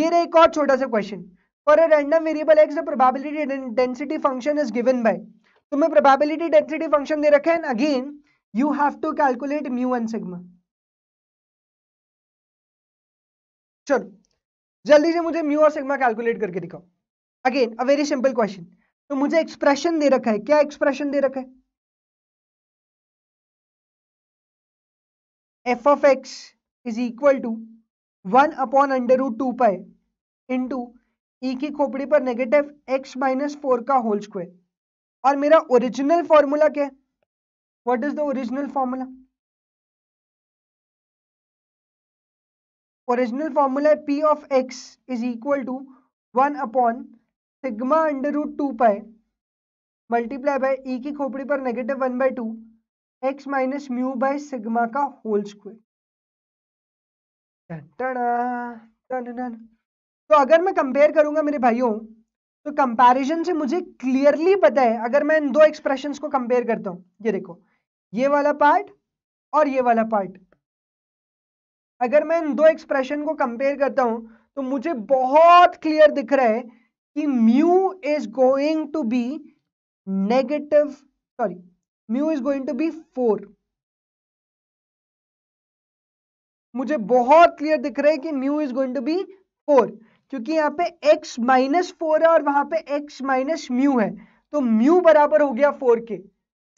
ये रहा एक और छोटा सा question for a random variable x the probability density function is given by तुम्हें प्रोबेबिलिटी डेंसिटी फंक्शन दे रखा है and again you have to calculate mu and sigma चलो जल्दी से मुझे म्यू और सिग्मा कैलकुलेट करके दिखाओ again a very simple question तो मुझे एक्सप्रेशन दे रखा है क्या एक्सप्रेशन दे रखा है F of X is equal to one upon under root two pi to e की खोपड़ी पर नेगेटिव एक्स माइनस फोर का होल स्क्वायर और मेरा ओरिजिनल फॉर्मूला क्या है what is the original formula original formula है P of X is equal to one upon sigma under root two pi multiply by e e की खोपड़ी पर negative one by two x minus mu by sigma का whole square तो अगर मैं compare करूंगा मेरे भाइयों तो कंपैरिजन से मुझे क्लियरली पता है अगर मैं इन दो एक्सप्रेशन को कंपेयर करता हूँ ये देखो ये वाला पार्ट और ये वाला पार्ट अगर मैं इन दो एक्सप्रेशन को कंपेयर करता हूँ तो मुझे बहुत क्लियर दिख रहा है कि mu is going to be negative sorry mu is going to be four मुझे बहुत क्लियर दिख रहा है कि mu is going to be four क्योंकि यहां पे x माइनस फोर है और वहां पे x माइनस म्यू है तो म्यू बराबर हो गया फोर के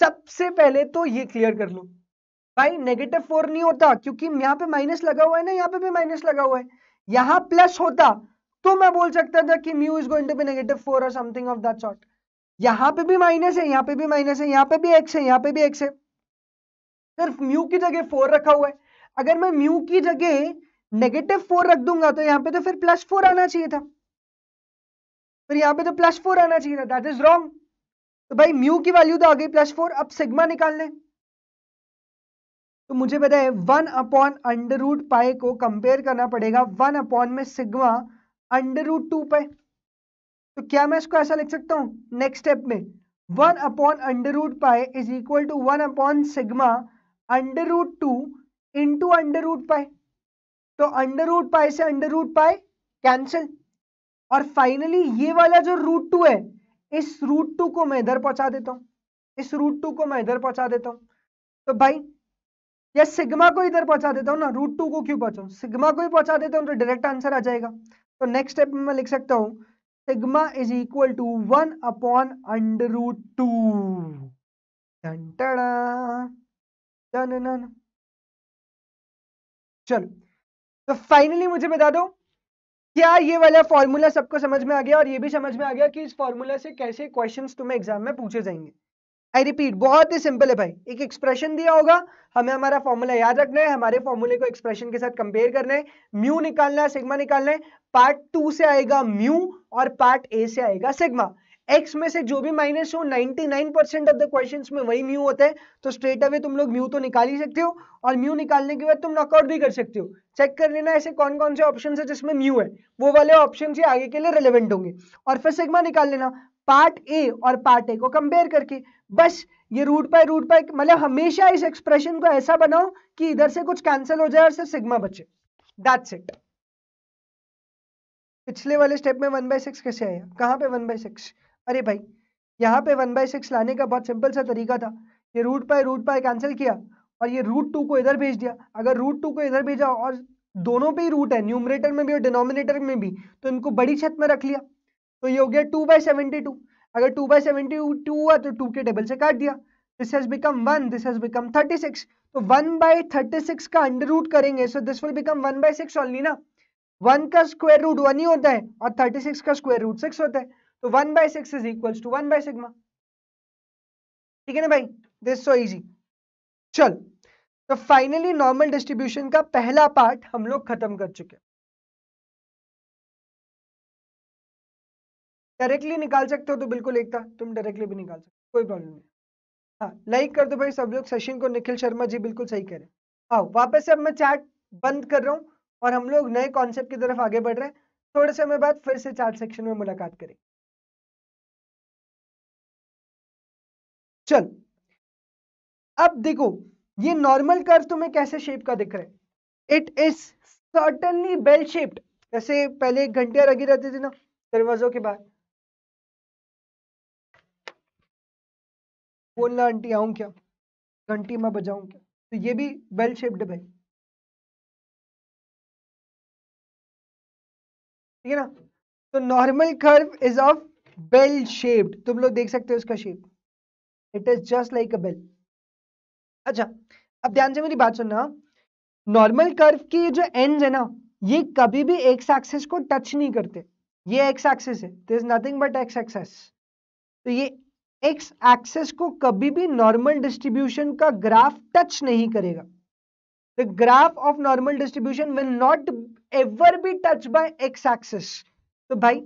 सबसे पहले तो ये क्लियर कर लो भाई नेगेटिव फोर नहीं होता क्योंकि यहां पे माइनस लगा हुआ है ना यहां पे भी माइनस लगा हुआ है यहां प्लस होता तो मैं बोल सकता था कि mu is going to be negative four और समथिंग ऑफ दैट सॉर्ट यहां पे भी माइनस है यहां पे भी माइनस है यहां पे भी एक्स है यहां पे भी एक्स है सिर्फ म्यू की जगह फोर रखा हुआ है अगर मैं म्यू की जगह नेगेटिव फोर रख दूंगा तो यहां पे तो फिर प्लस फोर आना चाहिए था फिर यहां पे तो प्लस फोर आना चाहिए था दैट इज रॉन्ग तो भाई म्यू की वैल्यू तो आ गई प्लस फोर अब सिग्मा निकाल लें तो मुझे पता है वन अपॉन अंडर रूट पाए को कंपेयर करना पड़ेगा वन अपॉन में सिग्मा अंडर रूट टू पे तो क्या मैं इसको ऐसा लिख सकता हूं नेक्स्ट स्टेप में one upon under root pi is equal to one upon sigma under root two into under root pi तो अंडर रूट पाए से अंडर रूट पाए कैंसिल और फाइनली ये वाला जो रूट टू है इस रूट टू को मैं इधर पहुंचा देता हूं इस रूट टू को मैं इधर पहुंचा देता हूं तो भाई या सिग्मा को इधर पहुंचा देता हूं ना रूट टू को क्यों पहुंचाऊ सिग्मा को ही पहुंचा देता हूं तो डायरेक्ट आंसर आ जाएगा तो नेक्स्ट स्टेप में मैं लिख सकता हूं sigma is equal to one upon under two चलो तो फाइनली मुझे बता दो क्या ये वाला फॉर्मूला सबको समझ में आ गया और ये भी समझ में आ गया कि इस फॉर्मूला से कैसे क्वेश्चंस तुम्हें एग्जाम में पूछे जाएंगे आई रिपीट बहुत ही सिंपल है भाई एक एक्सप्रेशन दिया होगा हमें हमारा फॉर्मूला याद रखना है हमारे फॉर्मूले को एक्सप्रेशन के साथ कंपेयर करना है म्यू निकालना है सिग्मा निकालना है पार्ट टू से आएगा म्यू और पार्ट ए से आएगा सिग्मा एक्स में से जो भी माइनस हो 99 ऑफ द क्वेश्चन में वही म्यू होता है तो स्ट्रेट अवे तुम लोग म्यू तो निकाल ही सकते हो और म्यू निकालने के बाद तुम नॉकआउट भी कर सकते हो चेक कर लेना ऐसे कौन कौन से ऑप्शन है जिसमें म्यू है वो वाले ऑप्शन ही आगे के लिए रिलेवेंट होंगे और फिर सिग्मा निकाल लेना पार्ट ए और पार्ट ए को कंपेयर करके बस ये रूट पाई रूट पाई मतलब हमेशा इस एक्सप्रेशन को ऐसा बनाओ कि इधर से कुछ कैंसिल हो जाए और सिर्फ सिग्मा बचे दैट्स इट पिछले वाले स्टेप में वन बाय सिक्स कैसे आया कहाँ पे वन बाय सिक्स अरे भाई यहाँ पे वन बाय सिक्स लाने का बहुत सिंपल सा तरीका था ये root pi root pi cancel किया और ये रूट टू को इधर भेज दिया अगर रूट टू को इधर भेजा और दोनों पे ही रूट है न्यूमरेटर में भी और डिनोमिनेटर में भी तो इनको बड़ी छत में रख लिया तो ये हो गया टू बाई सेवेंटी टू अगर टू बाई सेवेंटी टू हुआ तो टू के टेबल से काट दिया this has become one this has become thirty six तो वन बाई थर्टी सिक्स का अंडर रूट करेंगे so this will become one by six only ना वन का स्क्वायर रूट वन ही होता है और थर्टी सिक्स का स्क्वायर रूट सिक्स होता है तो one by six is equal to one by sigma ठीक है ना भाई दिस सो इजी चल तो फाइनली नॉर्मल डिस्ट्रीब्यूशन का पहला पार्ट हम लोग खत्म कर चुके हैं डायरेक्टली निकाल सकते हो तो बिल्कुल एक था तुम डायरेक्टली भी निकाल सकते कोई प्रॉब्लम नहीं हाँ लाइक कर दो भाई सब लोग सचिन को निखिल शर्मा जी बिल्कुल सही कह रहे हाँ वापस से अब मैं चैट बंद कर रहा हूँ और हम लोग नए कॉन्सेप्ट की तरफ आगे बढ़ रहे हैं थोड़े समय बाद फिर से चैट सेक्शन में मुलाकात करें चल अब देखो ये नॉर्मल कर्व तुम्हें कैसे शेप का दिख रहा है it is certainly bell shaped जैसे पहले घंटिया लगी रहती थी ना दरवाजों के बाहर बोलना आंटी आऊं क्या घंटी मैं बजाऊं क्या तो ये भी वेल शेप्ड है भाई ठीक है ना तो normal curve is of bell shaped तुम लोग देख सकते हो उसका shape it is just like a bell अच्छा अब ध्यान से मेरी बात सुनना नॉर्मल कर्व की जो एंड है ना ये कभी भी एक्स एक्सेस को टच नहीं करते ये एक्स एक्सेस है this nothing but X axis तो ये एक्स एक्सेस को कभी भी नॉर्मल डिस्ट्रीब्यूशन का ग्राफ टच नहीं करेगा the graph of normal distribution will not ever be touch by X axis तो भाई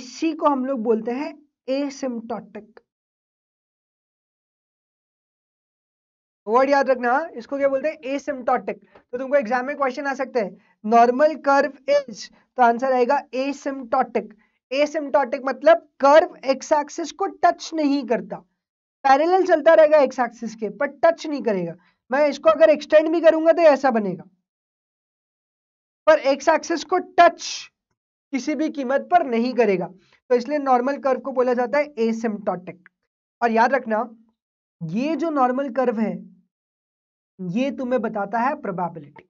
इसी को हम लोग बोलते हैं एसिम्टोटिक वर्ड याद रखना हाँ, इसको क्या बोलते हैं एसिम्टोटिक तो तुमको एग्जाम में क्वेश्चन आ सकते हैं नॉर्मल कर्व इज तो आंसर आएगा एसिम्टोटिक एसिम्टोटिक मतलब कर्व एक्स एक्सिस को टच नहीं करता पैरेलल चलता रहेगा एक्स एक्सिस के पर टच नहीं करेगा मैं इसको अगर एक्सटेंड भी करूंगा तो ऐसा बनेगा पर एक्स एक्सिस को टच किसी भी कीमत पर नहीं करेगा तो इसलिए नॉर्मल कर्व को बोला जाता है एसिम्टोटिक और याद रखना ये जो नॉर्मल कर्व है ये तुम्हें बताता है प्रोबेबिलिटी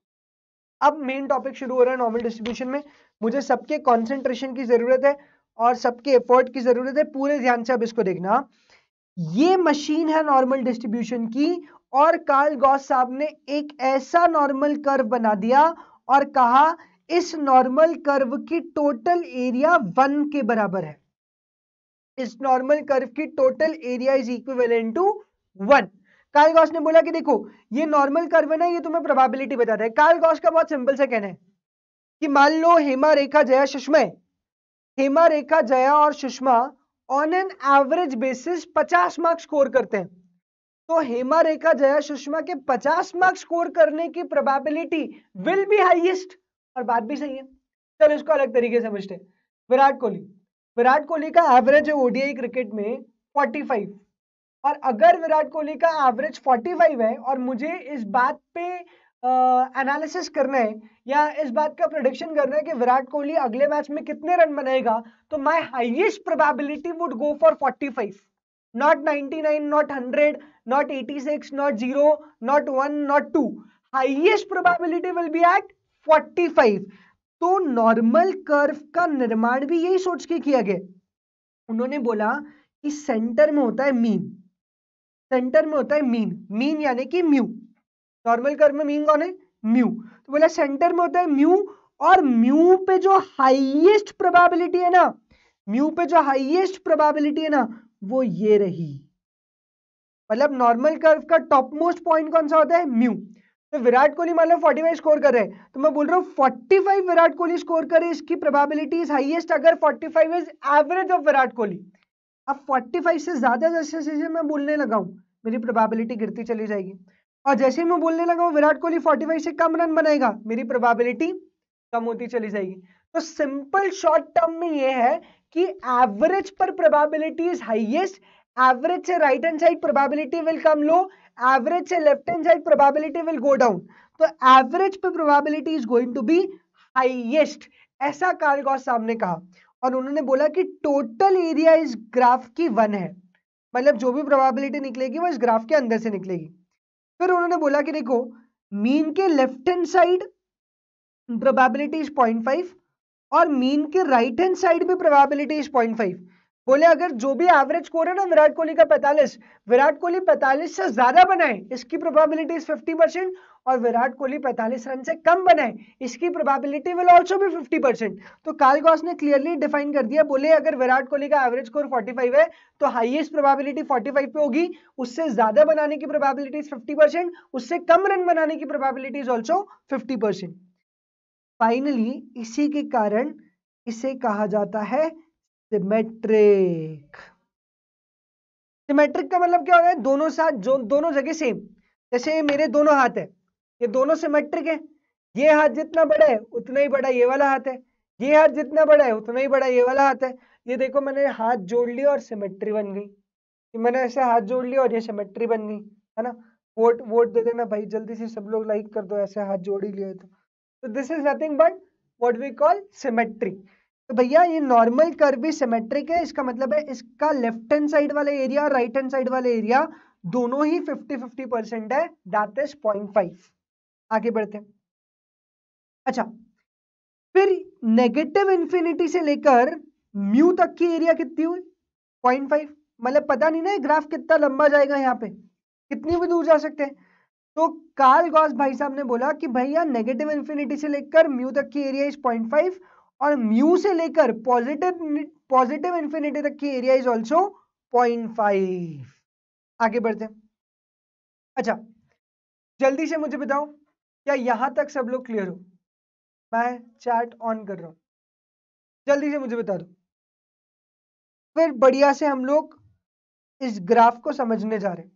अब मेन टॉपिक शुरू हो रहा है नॉर्मल डिस्ट्रीब्यूशन में मुझे सबके कंसंट्रेशन की जरूरत है और सबके एफर्ट की ज़रूरत है पूरे ध्यान से अब इसको देखना ये मशीन है नॉर्मल डिस्ट्रीब्यूशन की और कार्ल गॉस साहब ने एक ऐसा नॉर्मल कर्व बना दिया और कहा इस नॉर्मल कर्व की टोटल एरिया वन के बराबर है इस नॉर्मल कर्व की total area is equivalent to one Carl Gauss ने बोला कि देखो ये नॉर्मल कर्व है ना ये तुम्हें प्रोबेबिलिटी बताता है कार्ल गॉस का बहुत सिंपल सा कहना है कि मान लो हेमा रेखा जया सुषमय हेमा रेखा जया और Sushma on an average basis 50 marks score करते हैं तो हेमा रेखा जया सुषमा के 50 मार्क्स स्कोर करने की प्रोबेबिलिटी विल बी हाईएस्ट और बात भी सही है चल इसको अलग तरीके से समझते हैं विराट कोहली विराट कोहली का एवरेज है ओडीआई क्रिकेट में 45 और अगर विराट कोहली का एवरेज 45 है और मुझे इस बात पे एनालिसिस करना है या इस बात का प्रोडिक्शन करना है कि विराट कोहली अगले मैच में कितने रन बनाएगा तो my highest probability would go for 45 not 99 not 100 not 86 not 0 not 1 not 2 highest probability will be at 45 तो नॉर्मल कर्व का निर्माण भी यही सोच के किया गया उन्होंने बोला कि सेंटर में होता है मीन सेंटर में होता है मीन मीन यानी कि म्यू नॉर्मल कर्व में मीन कौन है म्यू तो बोला सेंटर में होता है म्यू और म्यू पे जो हाइएस्ट प्रोबेबिलिटी है ना म्यू पे जो हाइएस्ट प्रोबेबिलिटी है ना वो ये रही मतलब नॉर्मल कर्व का टॉप मोस्ट पॉइंट कौन सा होता है म्यू तो विराट कोहली मान लो 45 स्कोर कर रहे तो मैं बोल रहा हूँ 45 विराट कोहली स्कोर करे इसकी प्रोबेबिलिटी इज हाईएस्ट अगर 45 is average of Virat Kohli अब 45 से ज्यादा जैसे जैसे मैं बोलने लगाऊ मेरी प्रोबेबिलिटी गिरती चली जाएगी और जैसे ही मैं बोलने लगा हूँ विराट कोहली 45 से कम रन बनाएगा मेरी प्रोबेबिलिटी कम होती चली जाएगी तो सिंपल शॉर्ट टर्म में ये है कि एवरेज पर प्रोबेबिलिटी इज हाइएस्ट एवरेज से right hand side probability will come low average से left hand side probability will go down तो एवरेज पर probability is going to be highest ऐसा कार्ल साहब ने कहा और उन्होंने बोला कि टोटल एरिया इस ग्राफ की वन है मतलब जो भी प्रोबेबिलिटी निकलेगी वो इस ग्राफ के अंदर से निकलेगी फिर उन्होंने बोला कि देखो मीन के left hand side probability is point five और मीन के राइट हैंड साइड भी प्रोबेबिलिटी इज पॉइंट फाइव बोले अगर जो भी एवरेज स्कोर है ना विराट कोहली का 45 विराट कोहली 45 से ज्यादा बनाए इसकी प्रोबेबिलिटी इज 50 परसेंट और विराट कोहली 45 रन से कम बनाए इसकी प्रोबेबिलिटी विल आल्सो भी 50 परसेंट तो कालगॉस ने क्लियरली डिफाइन कर दिया बोले अगर विराट कोहली का एवरेज स्कोर 45 है तो हाईएस्ट प्रोबेबिलिटी 45 पे होगी उससे ज्यादा बनाने की प्रोबेबिलिटी फिफ्टी 50 परसेंट उससे कम रन बनाने की probability is also fifty percent finally इसी के कारण इसे कहा जाता है सिमेट्रिक सिमेट्रिक का मतलब क्या होता है दोनों साथ जो दोनों जगह सेम जैसे मेरे दोनों हाथ है ये दोनों सिमेट्रिक है ये हाथ जितना बड़ा है उतना ही बड़ा ये वाला हाथ है ये हाथ जितना बड़ा है उतना ही बड़ा ये वाला हाथ है ये देखो मैंने हाथ जोड़ लिया और सिमेट्री बन गई मैंने ऐसे हाथ जोड़ लिया और ये सिमेट्री बन गई है ना वोट वोट दे देना भाई जल्दी से सब लोग लाइक कर दो ऐसे हाथ जोड़ ही लिए तो this is nothing but what we call symmetry तो भैया ये नॉर्मल कर भी सिमेट्रिक है इसका मतलब है इसका लेफ्ट हैंड साइड वाला एरिया और राइट हैंड साइड वाला एरिया दोनों ही 50 50 परसेंट है दैट इज 0.5 आगे बढ़ते हैं अच्छा फिर नेगेटिव इंफिनिटी से लेकर म्यू तक की एरिया कितनी हुई फाइव मतलब पता नहीं ना ग्राफ कितना लंबा जाएगा यहाँ पे कितनी भी दूर जा सकते हैं तो कार्ल गॉस भाई साहब ने बोला कि भैया नेगेटिव इन्फिनिटी से लेकर म्यू तक की एरिया इज फाइव और म्यू से लेकर पॉजिटिव पॉजिटिव इंफिनिटी तक की area is also point five आगे बढ़ते अच्छा जल्दी से मुझे बताओ क्या यहां तक सब लोग क्लियर हो मैं चार्ट ऑन कर रहा हूं जल्दी से मुझे बता दो फिर बढ़िया से हम लोग इस ग्राफ को समझने जा रहे हैं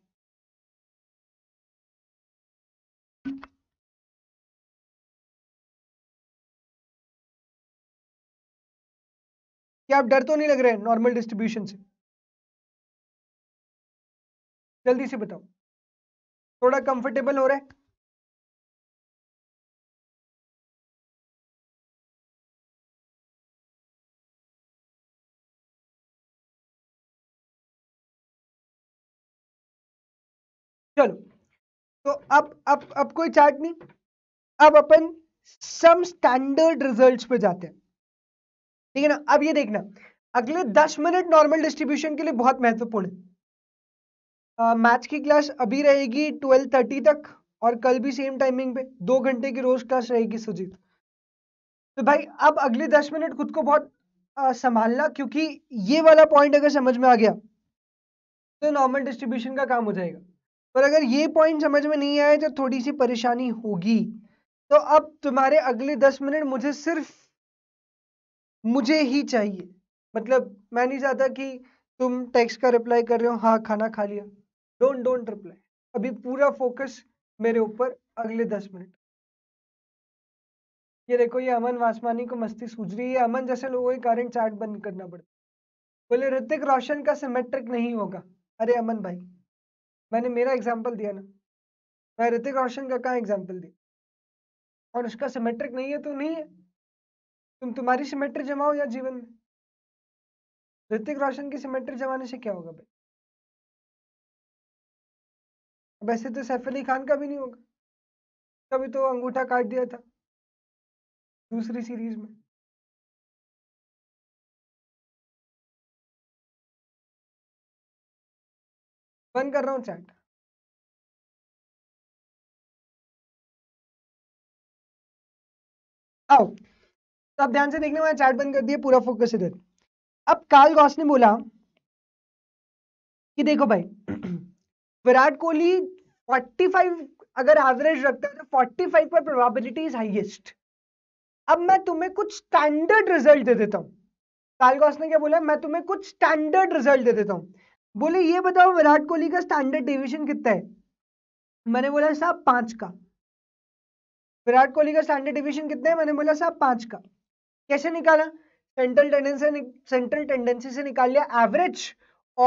कि आप डर तो नहीं लग रहे हैं नॉर्मल डिस्ट्रीब्यूशन से जल्दी से बताओ थोड़ा कंफर्टेबल हो रहा है चलो तो अब अब अब कोई चार्ट नहीं अब अपन सम स्टैंडर्ड रिजल्ट्स पे जाते हैं ठीक है ना अब ये देखना अगले दस मिनट नॉर्मल डिस्ट्रीब्यूशन के लिए बहुत महत्वपूर्ण मैच की क्लास अभी रहेगी ट्वेल्व थर्टी तक और कल भी सेम टाइमिंग पे दो घंटे की रोज क्लास रहेगी सुजीत तो भाई अब अगले दस मिनट खुद को बहुत संभालना क्योंकि ये वाला पॉइंट अगर समझ में आ गया तो नॉर्मल डिस्ट्रीब्यूशन का काम हो जाएगा पर अगर ये पॉइंट समझ में नहीं आया तो थोड़ी सी परेशानी होगी तो अब तुम्हारे अगले दस मिनट मुझे सिर्फ मुझे ही चाहिए मतलब मैं नहीं चाहता कि तुम टेक्स्ट का रिप्लाई कर रहे हो हाँ खाना खा लिया डोंट डोंट रिप्लाई अभी पूरा फोकस मेरे ऊपर अगले दस मिनट ये देखो ये अमन वासमानी को मस्ती सूझ रही है अमन जैसे लोगों के कारण चार्ट बंद करना पड़ता बोले ऋतिक रोशन का सिमेट्रिक नहीं होगा अरे अमन भाई मैंने मेरा एग्जाम्पल दिया ना मैं ऋतिक रोशन का कहाँ एग्जाम्पल दिया और उसका सिमेट्रिक नहीं है तो नहीं है तुम तुम्हारी सिमेट्री जमाओ या जीवन में ऋतिक रोशन की सिमेट्री जमाने से क्या होगा भाई वैसे तो सैफ अली खान का भी नहीं होगा कभी तो अंगूठा काट दिया था दूसरी सीरीज में बंद कर रहा हूं चैट आओ तो आप ध्यान से देखने वाला चैट बंद कर दिए पूरा फोकस इधर अब काल गॉस ने बोला कि देखो भाई *clears throat* विराट कोहली 45 अगर एवरेज रखता है तो 45 पर प्रोबेबिलिटी इज हाईएस्ट अब मैं तुम्हें कुछ स्टैंडर्ड रिजल्ट दे देता हूँ गॉस ने क्या बोला मैं तुम्हें कुछ स्टैंडर्ड रिजल्ट दे देता हूँ बोले ये बताओ विराट कोहली का स्टैंडर्ड डिविजन कितना है मैंने बोला साहब पांच का विराट कोहली का स्टैंडर्ड डिविजन कितना है मैंने बोला साहब पांच का कैसे निकाला सेंट्रल टेंडेंसी सेंट्रल टेंडेंसी से निकाल लिया एवरेज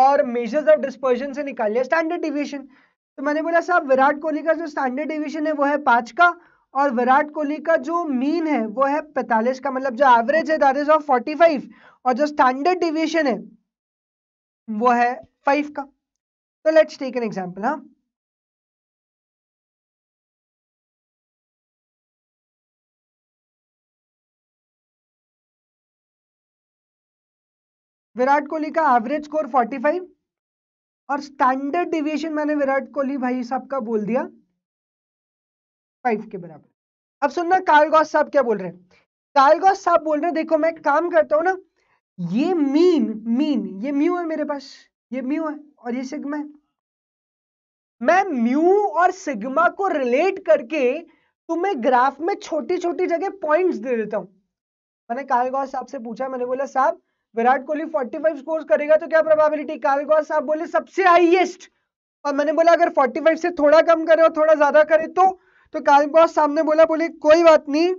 और मेजर्स ऑफ डिस्पर्जन से निकाल लिया स्टैंडर्ड डिविएशन तो मैंने बोला साहब विराट कोहली का जो स्टैंडर्ड डिविएशन है वो है पांच का और विराट कोहली का जो मीन है वो है पैंतालीस का मतलब जो एवरेज है that is of forty five और जो स्टैंडर्ड डिविएशन है वो है फाइव का तो लेट्स टेक एन एग्जाम्पल हाँ विराट कोहली का एवरेज स्कोर 45 और स्टैंडर्ड डिविएशन मैंने विराट कोहली भाई साहब का बोल दिया 5 के बराबर अब सुनना कालगॉस साहब क्या बोल रहे हैं कालगॉस साहब बोल रहे हैं देखो मैं काम करता हूं ना ये मीन मीन ये म्यू है मेरे पास ये म्यू है और ये सिग्मा है मैं म्यू और सिग्मा को रिलेट करके तुम्हें ग्राफ में छोटी छोटी जगह पॉइंट्स दे देता हूं मैंने कालगौर साहब से पूछा मैंने बोला साहब विराट कोहली 45 स्कोर करेगा तो क्या प्रोबेबिलिटी कालगौर साहब बोले सबसे हाईएस्ट और मैंने बोला अगर 45 से थोड़ा कम करे और थोड़ा ज्यादा करे तो तो कालगौर साहब ने बोला बोले कोई बात नहीं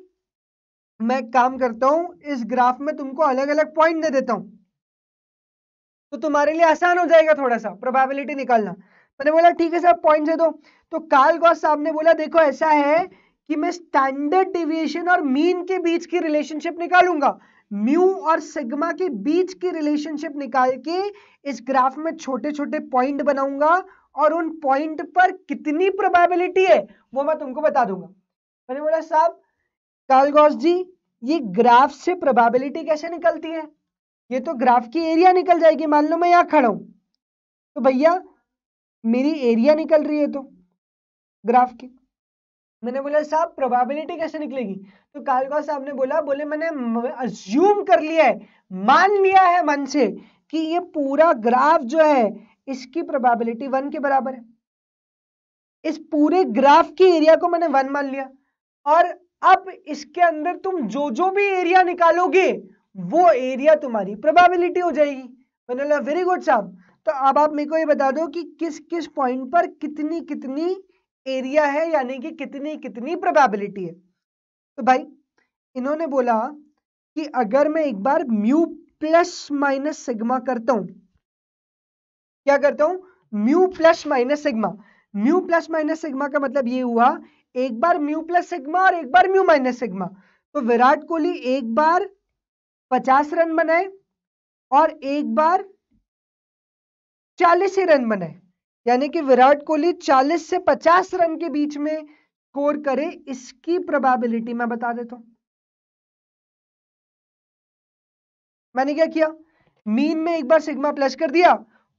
मैं काम करता हूं इस ग्राफ में तुमको अलग अलग पॉइंट दे देता हूं तो तुम्हारे लिए आसान हो जाएगा थोड़ा सा प्रोबेबिलिटी निकालना मैंने बोला ठीक है सर पॉइंट दे दो तो कालगौर साहब ने बोला देखो ऐसा है कि मैं स्टैंडर्ड डिविएशन और मीन के बीच की रिलेशनशिप निकालूंगा म्यू और सिग्मा के बीच की रिलेशनशिप निकाल के इस ग्राफ में छोटे छोटे पॉइंट बनाऊंगा और उन पॉइंट पर कितनी प्रोबेबिलिटी है वो मैं तुमको बता दूंगा मैंने बोला साहब कालगौस जी ये ग्राफ से प्रोबेबिलिटी कैसे निकलती है ये तो ग्राफ की एरिया निकल जाएगी मान लो मैं यहाँ खड़ा हूं तो भैया मेरी एरिया निकल रही है तो ग्राफ की मैंने बोला साहब प्रोबेबिलिटी कैसे निकलेगी तो कालका साहब ने बोला बोले मैंने अज्यूम कर लिया है मान लिया है मन से कि ये पूरा ग्राफ जो है इसकी प्रोबेबिलिटी वन के बराबर है इस पूरे ग्राफ की एरिया को मैंने वन मान लिया और अब इसके अंदर तुम जो जो भी एरिया निकालोगे वो एरिया तुम्हारी प्रोबेबिलिटी हो जाएगी मैंने बोला वेरी गुड साहब तो अब आप मेरे को ये बता दो कि किस किस पॉइंट पर कितनी कितनी एरिया है यानी कि कितनी कितनी प्रोबेबिलिटी है तो भाई इन्होंने बोला कि अगर मैं एक बार म्यू प्लस माइनस सिग्मा करता हूं क्या करता हूं mu plus minus sigma mu plus minus sigma का मतलब ये हुआ एक बार म्यू प्लस सिग्मा और एक बार म्यू माइनस सिग्मा तो विराट कोहली एक बार पचास रन बनाए और एक बार चालीस ही रन बनाए यानी कि विराट कोहली 40 से 50 रन के बीच में स्कोर करे इसकी प्रोबेबिलिटी मैं बता देता हूं मैंने क्या किया मीन में एक बार सिग्मा प्लस कर दिया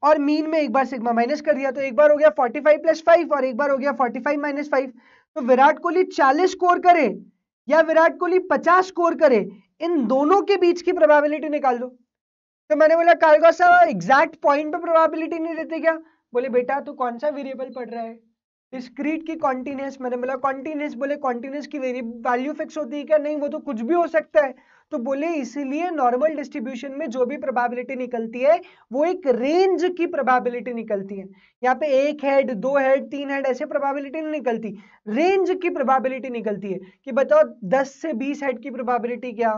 और मीन में एक बार सिग्मा माइनस कर दिया तो एक बार हो गया 45 प्लस फाइव और एक बार हो गया 45 माइनस फाइव तो विराट कोहली 40 स्कोर करे या विराट कोहली 50 स्कोर करे इन दोनों के बीच की प्रोबेबिलिटी निकाल दो तो मैंने बोला कालगा सर एग्जैक्ट पॉइंट पे प्रोबेबिलिटी नहीं देते क्या बोले बेटा तू कौन सा वेरिएबल पढ़ रहा है डिस्क्रीट की कॉन्टिन्यूस मैंने बोला कॉन्टिन्यूस बोले कॉन्टिन्यूस की वैल्यू फिक्स होती है क्या नहीं वो तो कुछ भी हो सकता है तो बोले इसीलिए नॉर्मल डिस्ट्रीब्यूशन में जो भी प्रोबेबिलिटी निकलती है वो एक रेंज की प्रोबेबिलिटी निकलती है यहाँ पे एक हेड दो हेड तीन हेड ऐसे प्रोबेबिलिटी नहीं निकलती रेंज की प्रोबेबिलिटी निकलती है कि बताओ 10 से 20 हेड की प्रोबेबिलिटी क्या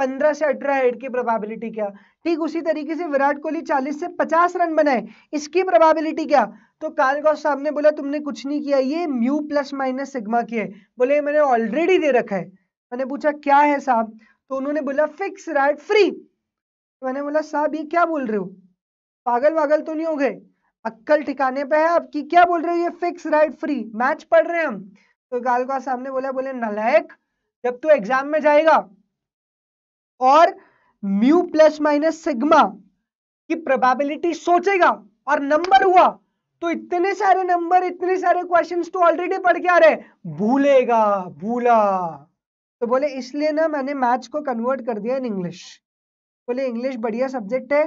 15 से 18 हेड की प्रोबेबिलिटी क्या ठीक उसी तरीके से विराट कोहली 40 से 50 रन बनाए इसकी प्रोबेबिलिटी क्या तो काल कालगौर साहब ने बोला तुमने कुछ नहीं किया ये म्यू प्लस माइनस सिग्मा की है बोले मैंने ऑलरेडी दे रखा है मैंने पूछा क्या है साहब तो उन्होंने बोला फिक्स राइट फ्री मैंने बोला साहब ये क्या बोल रहे हो पागल वागल तो नहीं हो गए अक्कल ठिकाने पे है आपकी क्या बोल रहे हो ये फिक्स राइट फ्री मैच पढ़ रहे हैं हम तो गालगवा साहब ने बोला बोले नलायक जब तू एग्जाम में जाएगा और म्यू प्लस माइनस सिग्मा की प्रोबेबिलिटी सोचेगा और नंबर हुआ तो इतने सारे नंबर इतने सारे क्वेश्चंस तो ऑलरेडी पढ़ के आ रहे भूलेगा भूला तो बोले इसलिए ना मैंने मैथ्स को कन्वर्ट कर दिया इन इंग्लिश बोले इंग्लिश बढ़िया सब्जेक्ट है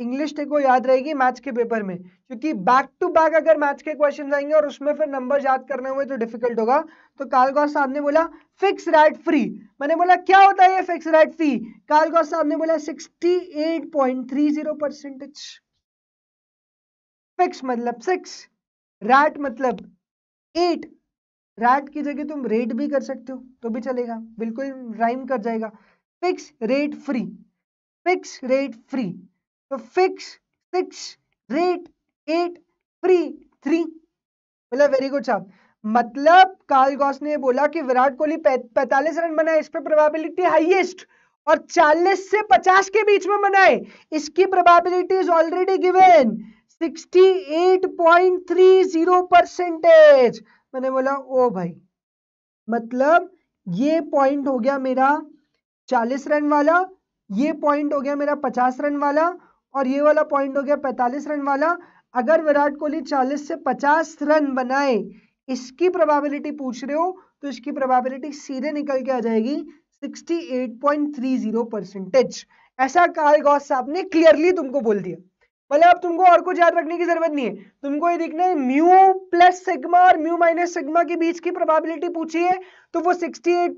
इंग्लिश टेको याद रहेगी मैथ्स के पेपर में क्योंकि बैक टू बैक अगर मैथ्स के क्वेश्चन आएंगे और उसमें फिर नंबर याद करने हुए तो डिफिकल्ट होगा तो कालगौर साहब ने बोला फिक्स राइट फ्री मैंने बोला क्या होता है ये फिक्स राइट फ्री कालगौर साहब ने बोला 68.30 परसेंटेज फिक्स मतलब सिक्स रैट मतलब एट रैट की जगह तुम रेट भी कर सकते हो तो भी चलेगा बिल्कुल राइम कर जाएगा fix rate free fix rate free fix six rate eight free three बोला वेरी गुड साहब मतलब काल गॉस ने बोला कि विराट कोहली पैतालीस रन बनाए इस पर प्रोबेबिलिटी हाईएस्ट और 40 से 50 के बीच में बनाए इसकी probability is already three 68.30 percentage मैंने बोला ओ भाई मतलब ये पॉइंट हो गया मेरा 40 रन वाला ये पॉइंट हो गया मेरा 50 रन वाला और ये वाला पॉइंट हो गया पैंतालीस रन वाला अगर विराट कोहली चालीस से पचास रन बनाए इसकी प्रोबेबिलिटी पूछ रहे हो तो इसकी प्रोबेबिलिटी सीधे निकल के आ जाएगी 68.30 परसेंटेज ऐसा काल गौस साहब ने क्लियरली तुमको बोल दिया भले अब तुमको और कुछ याद रखने की जरूरत नहीं है तुमको ये देखना है म्यू प्लस सिग्मा और म्यू माइनस सिग्मा के बीच की प्रोबेबिलिटी पूछी है तो वो 68.30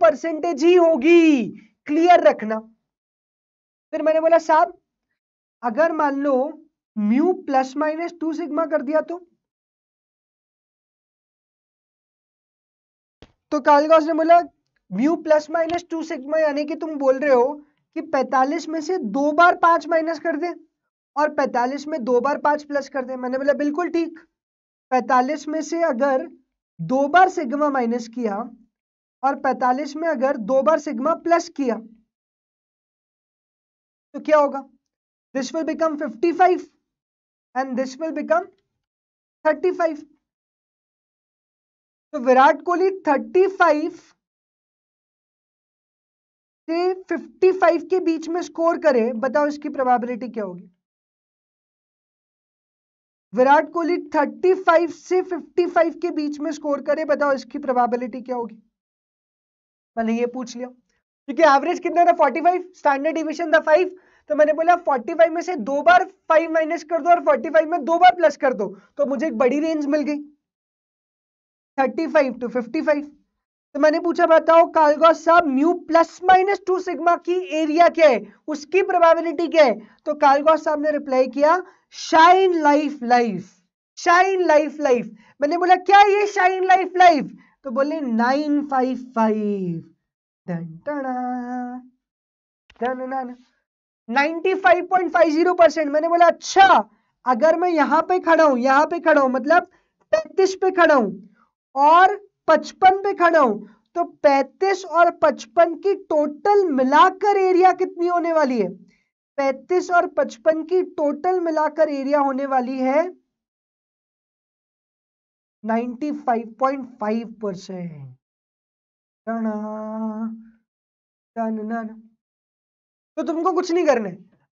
परसेंटेज ही होगी क्लियर रखना फिर मैंने बोला साहब अगर मान लो mu plus minus two sigma कर दिया तो तो कालगॉस ने बोला mu plus minus two sigma यानी कि तुम बोल रहे हो कि 45 में से दो बार पांच माइनस कर दे और 45 में दो बार पांच प्लस कर दे मैंने बोला बिल्कुल ठीक 45 में से अगर दो बार सिग्मा माइनस किया और 45 में अगर दो बार सिग्मा प्लस किया तो क्या होगा this will become 55 and this will become 35 तो विराट कोहली 35 से 55 के बीच में स्कोर करे बताओ इसकी प्रोबेबिलिटी क्या होगी विराट कोहली 35 से 55 के बीच में स्कोर करे बताओ इसकी प्रोबेबिलिटी क्या होगी मैंने ये पूछ लिया क्योंकि एवरेज कितना था 45 स्टैंडर्ड डिविजन था 5 तो मैंने बोला 45 में से दो बार 5 माइनस कर दो और 45 में दो बार प्लस कर दो तो मुझे एक बड़ी रेंज मिल गई 35 टू 55 तो मैंने पूछा बताओ कालगॉस साहब mu plus minus two sigma की एरिया क्या है उसकी प्रोबेबिलिटी क्या है तो कालगॉस साहब ने रिप्लाई किया shine life life shine life life मैंने बोला क्या ये शाइन लाइफ लाइफ तो बोले नाइन फाइव फाइव दन टना दन ना 95.50 परसेंट मैंने बोला अच्छा अगर मैं यहाँ पे खड़ा हूं यहाँ पे खड़ा हूं मतलब 35 पे खड़ा हूं और पचपन पे खड़ा हूं तो 35 और पचपन की टोटल मिलाकर एरिया कितनी होने वाली है 35 और पचपन की टोटल मिलाकर एरिया होने वाली है 95.5 परसेंट तो तुमको कुछ नहीं करने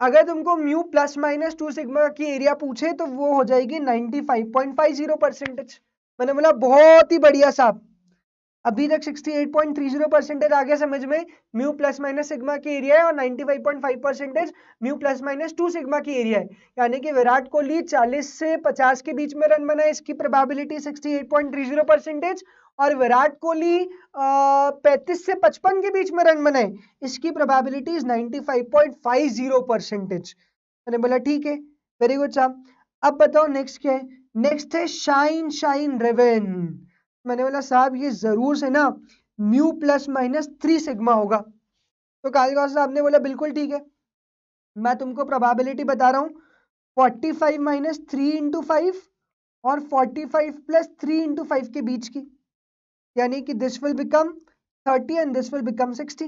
अगर तुमको mu plus minus two sigma की एरिया पूछे तो वो हो जाएगी 95.50 परसेंटेज मैंने बोला बहुत ही बढ़िया साहब अभी तक 68.30 परसेंटेज आ गया समझ में म्यू प्लस माइनस सिग्मा की एरिया है और 95.5 percentage mu plus minus two sigma की एरिया है यानी कि विराट कोहली 40 से 50 के बीच में रन बनाए इसकी प्रोबेबिलिटी 68.30 परसेंटेज और विराट कोहली पैंतीस से पचपन के बीच में रन बनाए इसकी probability is five point five zero percentage मैंने बोला ठीक है वेरी गुड साहब अब बताओ नेक्स्ट क्या है नेक्स्ट है शाइन शाइन रेवेन मैंने बोला साहब ये जरूर से ना mu plus minus three sigma होगा तो कालिगा साहब ने बोला बिल्कुल ठीक है मैं तुमको प्रोबेबिलिटी बता रहा हूँ forty five minus three into five और forty five plus three into five के बीच की यानी कि this will become 30 and this will become 60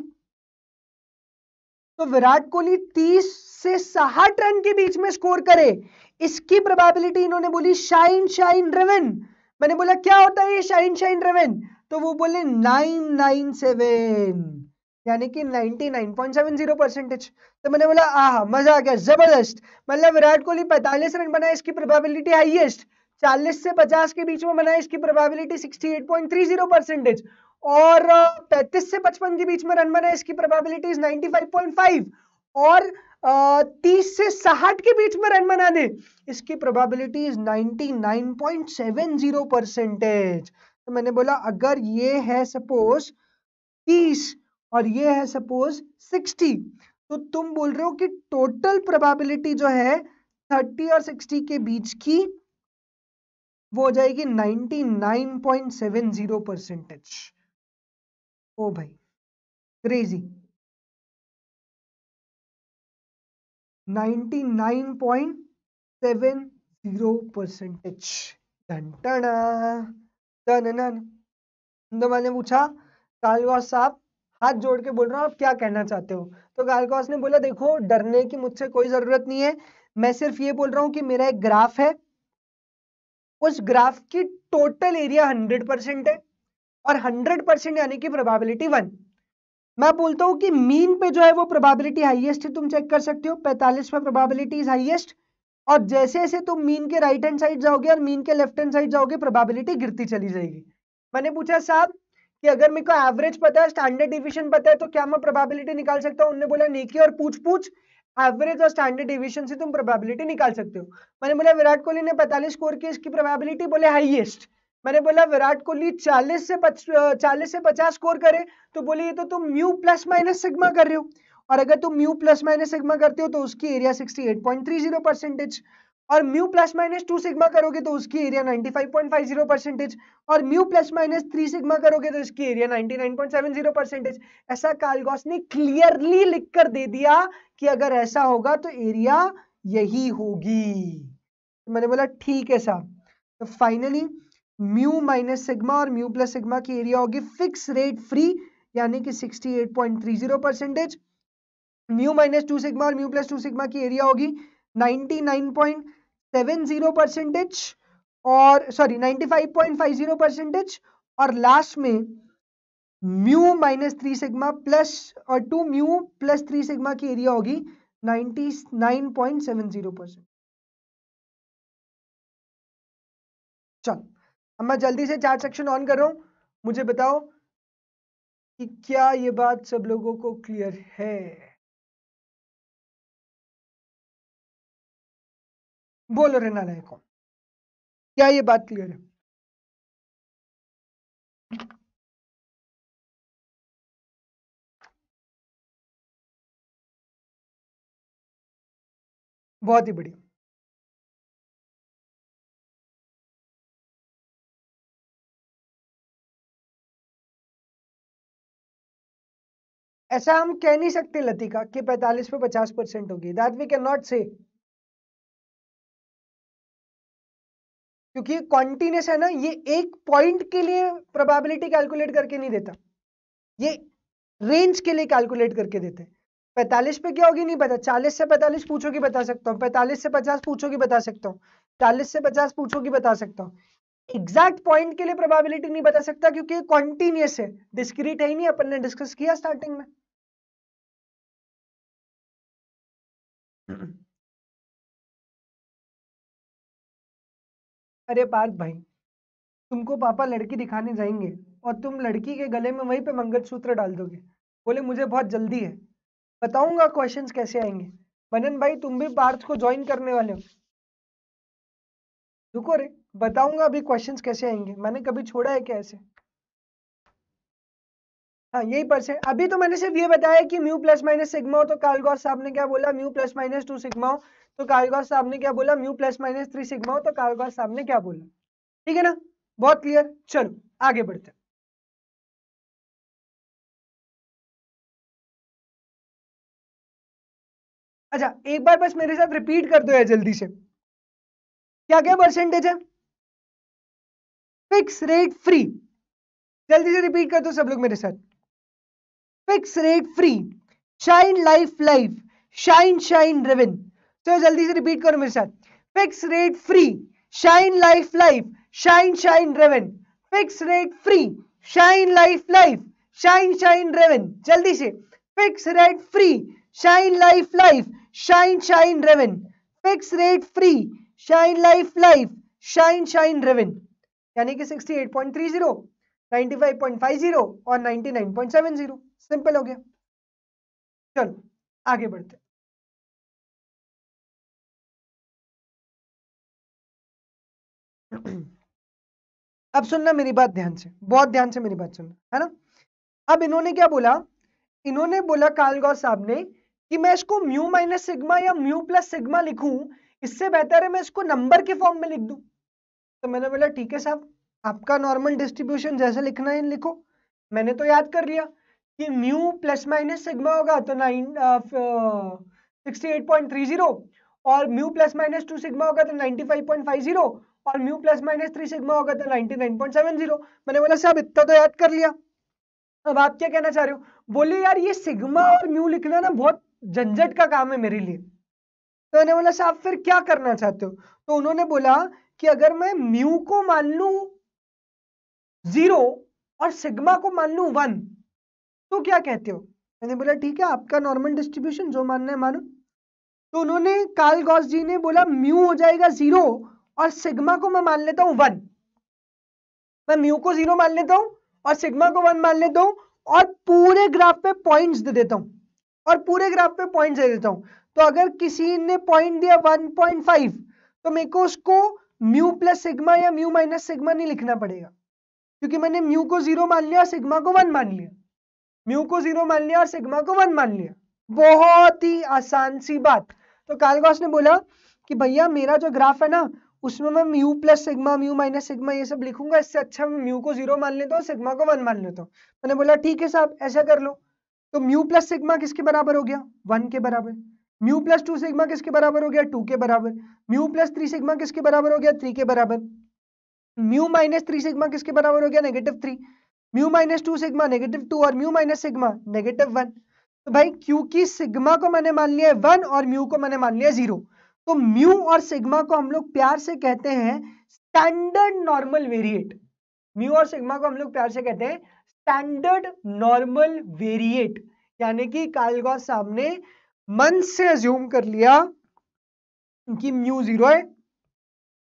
तो विराट कोहली 30 से साठ रन के बीच में स्कोर करे इसकी प्रोबेबिलिटी इन्होंने बोली शाइन शाइन रेवन मैंने बोला क्या होता है ये शाइन शाइन रेवन तो वो बोले नाइन नाइन सेवन यानी कि 99.70 परसेंटेज तो मैंने बोला आह मजा आ गया जबरदस्त मतलब विराट कोहली 45 रन बनाए इसकी प्रोबेबिलिटी हाईएस्ट 40 से 50 के बीच में बना है इसकी प्रोबेबिलिटी 68.30 परसेंटेज और 35 से 55 के बीच में रन बना है इसकी प्रोबेबिलिटी 95.5 और 30 से 60 के बीच में रन बनाने इसकी प्रोबेबिलिटी इज 99.70 परसेंटेज तो मैंने बोला अगर ये है सपोज 30 और ये है सपोज 60 तो तुम बोल रहे हो कि टोटल प्रोबेबिलिटी जो है 30 और 60 के बीच की वो हो जाएगी 99.70 परसेंटेज ओ भाई क्रेजी 99.70 परसेंटेज तो मैंने पूछा कालवास साहब हाथ जोड़ के बोल रहा हूँ आप क्या कहना चाहते हो तो गालकॉस ने बोला देखो डरने की मुझसे कोई जरूरत नहीं है मैं सिर्फ ये बोल रहा हूँ कि मेरा एक ग्राफ है उस ग्राफ की टोटल एरिया 100 परसेंट है और 100 परसेंट यानी कि प्रोबेबिलिटी वन मैं बोलता हूं कि मीन पे जो है वो प्रोबेबिलिटी हाईएस्ट है तुम चेक कर सकते हो पैंतालीस में प्रोबेबिलिटी इज हाईएस्ट और जैसे जैसे तुम मीन के राइट हैंड साइड जाओगे और मीन के लेफ्ट हैंड साइड जाओगे प्रोबेबिलिटी गिरती चली जाएगी मैंने पूछा साहब कि अगर मेरे को एवरेज पता है स्टैंडर्ड डिविजन पता है तो क्या मैं प्रोबेबिलिटी निकाल सकता हूँ उनने बोला नेकी और पूछ पूछ एवरेज और स्टैंडर्ड डिविजन से तुम प्रोबेबिलिटी निकाल सकते हो मैंने बोला विराट कोहली ने 45 स्कोर की इसकी प्रोबेबिलिटी बोले हाइएस्ट मैंने बोला विराट कोहली 40 से 50 40 से 50 स्कोर करे तो बोले ये तो तुम म्यू प्लस माइनस सिग्मा कर रहे हो और अगर तुम म्यू प्लस माइनस सिग्मा करते हो तो उसकी एरिया 68.30 परसेंटेज और mu plus minus two sigma करोगे तो उसकी एरिया 95.50 परसेंटेज और mu plus minus three sigma करोगे तो इसकी एरिया 99.70 परसेंटेज ऐसा कालगॉस ने क्लियरली लिख कर दे दिया कि अगर ऐसा होगा तो एरिया यही होगी तो मैंने बोला ठीक है साहब तो फाइनली म्यू माइनस सिग्मा और म्यू प्लस सिग्मा की एरिया होगी फिक्स रेट फ्री यानी कि zero percentage mu minus two sigma और म्यू प्लस टू सिग्मा की एरिया होगी nine point seven zero percentage और sorry ninety five point five zero percentage और लास्ट में mu minus three sigma plus और two mu plus three sigma की area होगी ninety nine point seven zero percent चल अब मैं जल्दी से चार सेक्शन ऑन कर रहा हूँ मुझे बताओ कि क्या ये बात सब लोगों को क्लियर है बोलो रेना कौन क्या ये बात क्लियर है बहुत ही बढ़िया ऐसा हम कह नहीं सकते लतिका कि 45 पे 50 परसेंट होगी दैट वी कैन नॉट से क्योंकि कॉन्टिन्यूस है ना ये एक पॉइंट के लिए प्रोबेबिलिटी कैलकुलेट करके नहीं देता ये रेंज के लिए कैलकुलेट करके देते हैं पैंतालीस पे क्या होगी नहीं पता चालीस से पैंतालीस कि बता सकता हूँ पैंतालीस से पचास कि बता सकता हूँ चालीस से पचास कि बता सकता हूँ एग्जैक्ट पॉइंट के लिए प्रोबेबिलिटी नहीं बता सकता क्योंकि कॉन्टिन्यूस है डिस्क्रीट है ही नहीं अपन ने डिस्कस किया स्टार्टिंग में अरे पार्थ भाई तुमको पापा लड़की दिखाने जाएंगे और तुम लड़की के गले में वहीं पे मंगलसूत्र डाल दोगे बोले मुझे बहुत जल्दी है बताऊंगा क्वेश्चंस कैसे आएंगे बनन भाई तुम भी पार्थ को ज्वाइन करने वाले हो रुको रे बताऊंगा अभी क्वेश्चंस कैसे आएंगे मैंने कभी छोड़ा है क्या ऐसे हाँ यही परसेंट अभी तो मैंने सिर्फ ये बताया कि म्यू प्लस माइनस सिग्मा हो तो कालगौर साहब ने क्या बोला mu plus minus two sigma हो तो कारोबार साहब ने क्या बोला mu plus minus three sigma हो तो कारोबार साहब ने क्या बोला ठीक है ना बहुत क्लियर चलो आगे बढ़ते हैं अच्छा एक बार बस मेरे साथ रिपीट कर दो यार जल्दी से क्या क्या परसेंटेज है फिक्स रेट फ्री जल्दी से रिपीट कर दो सब लोग मेरे साथ fix rate free shine life life shine shine revenue तो जल्दी से रिपीट करो मेरे साथ fix rate free shine life life shine shine raven fix rate free shine life life shine shine raven जल्दी से fix rate free shine life life shine shine raven fix rate free shine life life shine shine raven यानी कि 68.30 95.50 और 99.70 simple हो गया चलो आगे बढ़ते हैं। अब सुनना मेरी बात ध्यान से बहुत ध्यान से मेरी बात सुनना है ना अब इन्होंने क्या बोला इन्होंने बोला कालगौर साहब ने कि मैं इसको म्यू माइनस सिग्मा या म्यू प्लस सिग्मा लिखूं इससे बेहतर है मैं इसको नंबर के फॉर्म में लिख दूं तो मैंने बोला ठीक है साहब आपका नॉर्मल डिस्ट्रीब्यूशन जैसे लिखना है लिखो मैंने तो याद कर लिया कि म्यू प्लस माइनस सिग्मा होगा तो nine sixty eight point three zero और mu plus minus two sigma होगा तो ninety five point five zero और mu plus minus three sigma हो गया था ninety nine point seven zero मैंने बोला साहब इतना तो याद कर लिया अब आप क्या कहना चाह रहे हो बोले यार ये सिग्मा और म्यू लिखना ना बहुत झंझट का काम है मेरे लिए तो मैंने बोला साहब फिर क्या करना चाहते हो तो उन्होंने बोला कि अगर मैं म्यू को मान लू जीरो और सिग्मा को मान लू वन तो क्या कहते हो मैंने बोला ठीक है आपका नॉर्मल डिस्ट्रीब्यूशन जो मानना है मानो तो उन्होंने काल गॉस जी ने बोला म्यू हो जाएगा जीरो और सिग्मा को मैं मान लेता हूं वन मैं म्यू को जीरो मान लेता हूं और सिग्मा को वन मान लेता हूं और पूरे ग्राफ पे पॉइंट्स दे देता हूं और पूरे ग्राफ पे पॉइंट्स दे देता हूं तो अगर किसी ने पॉइंट दिया 1.5 तो मेरे को उसको म्यू प्लस सिग्मा या म्यू माइनस सिग्मा नहीं लिखना पड़ेगा क्योंकि मैंने म्यू को जीरो मान लिया और सिग्मा को वन मान लिया म्यू को जीरो मान लिया और सिग्मा को वन मान लिया बहुत ही आसान सी बात तो कालगॉस ने बोला कि भैया मेरा जो ग्राफ है ना उसमें मैं mu plus sigma mu minus sigma ये सब लिखूंगा इससे अच्छा मैं म्यू को जीरो मान लेता हूँ सिग्मा को वन मान लेता हूँ मैंने बोला ठीक है साहब ऐसा कर लो तो म्यू प्लस सिग्मा किसके बराबर हो गया वन के बराबर म्यू प्लस टू सिग्मा किसके बराबर हो गया टू के बराबर म्यू प्लस थ्री सिग्मा किसके बराबर हो गया थ्री के बराबर म्यू माइनस थ्री सिग्मा किसके बराबर हो गया negative three mu minus two sigma negative two और mu minus sigma negative one तो भाई क्योंकि सिग्मा को मैंने मान लिया है वन और म्यू को मैंने मान लिया जीरो तो म्यू और सिग्मा को हम लोग प्यार से कहते हैं स्टैंडर्ड नॉर्मल वेरिएट म्यू और सिग्मा को हम लोग प्यार से कहते हैं स्टैंडर्ड नॉर्मल वेरिएट यानी कि साहब सामने मन से अज्यूम कर लिया कि म्यू जीरो है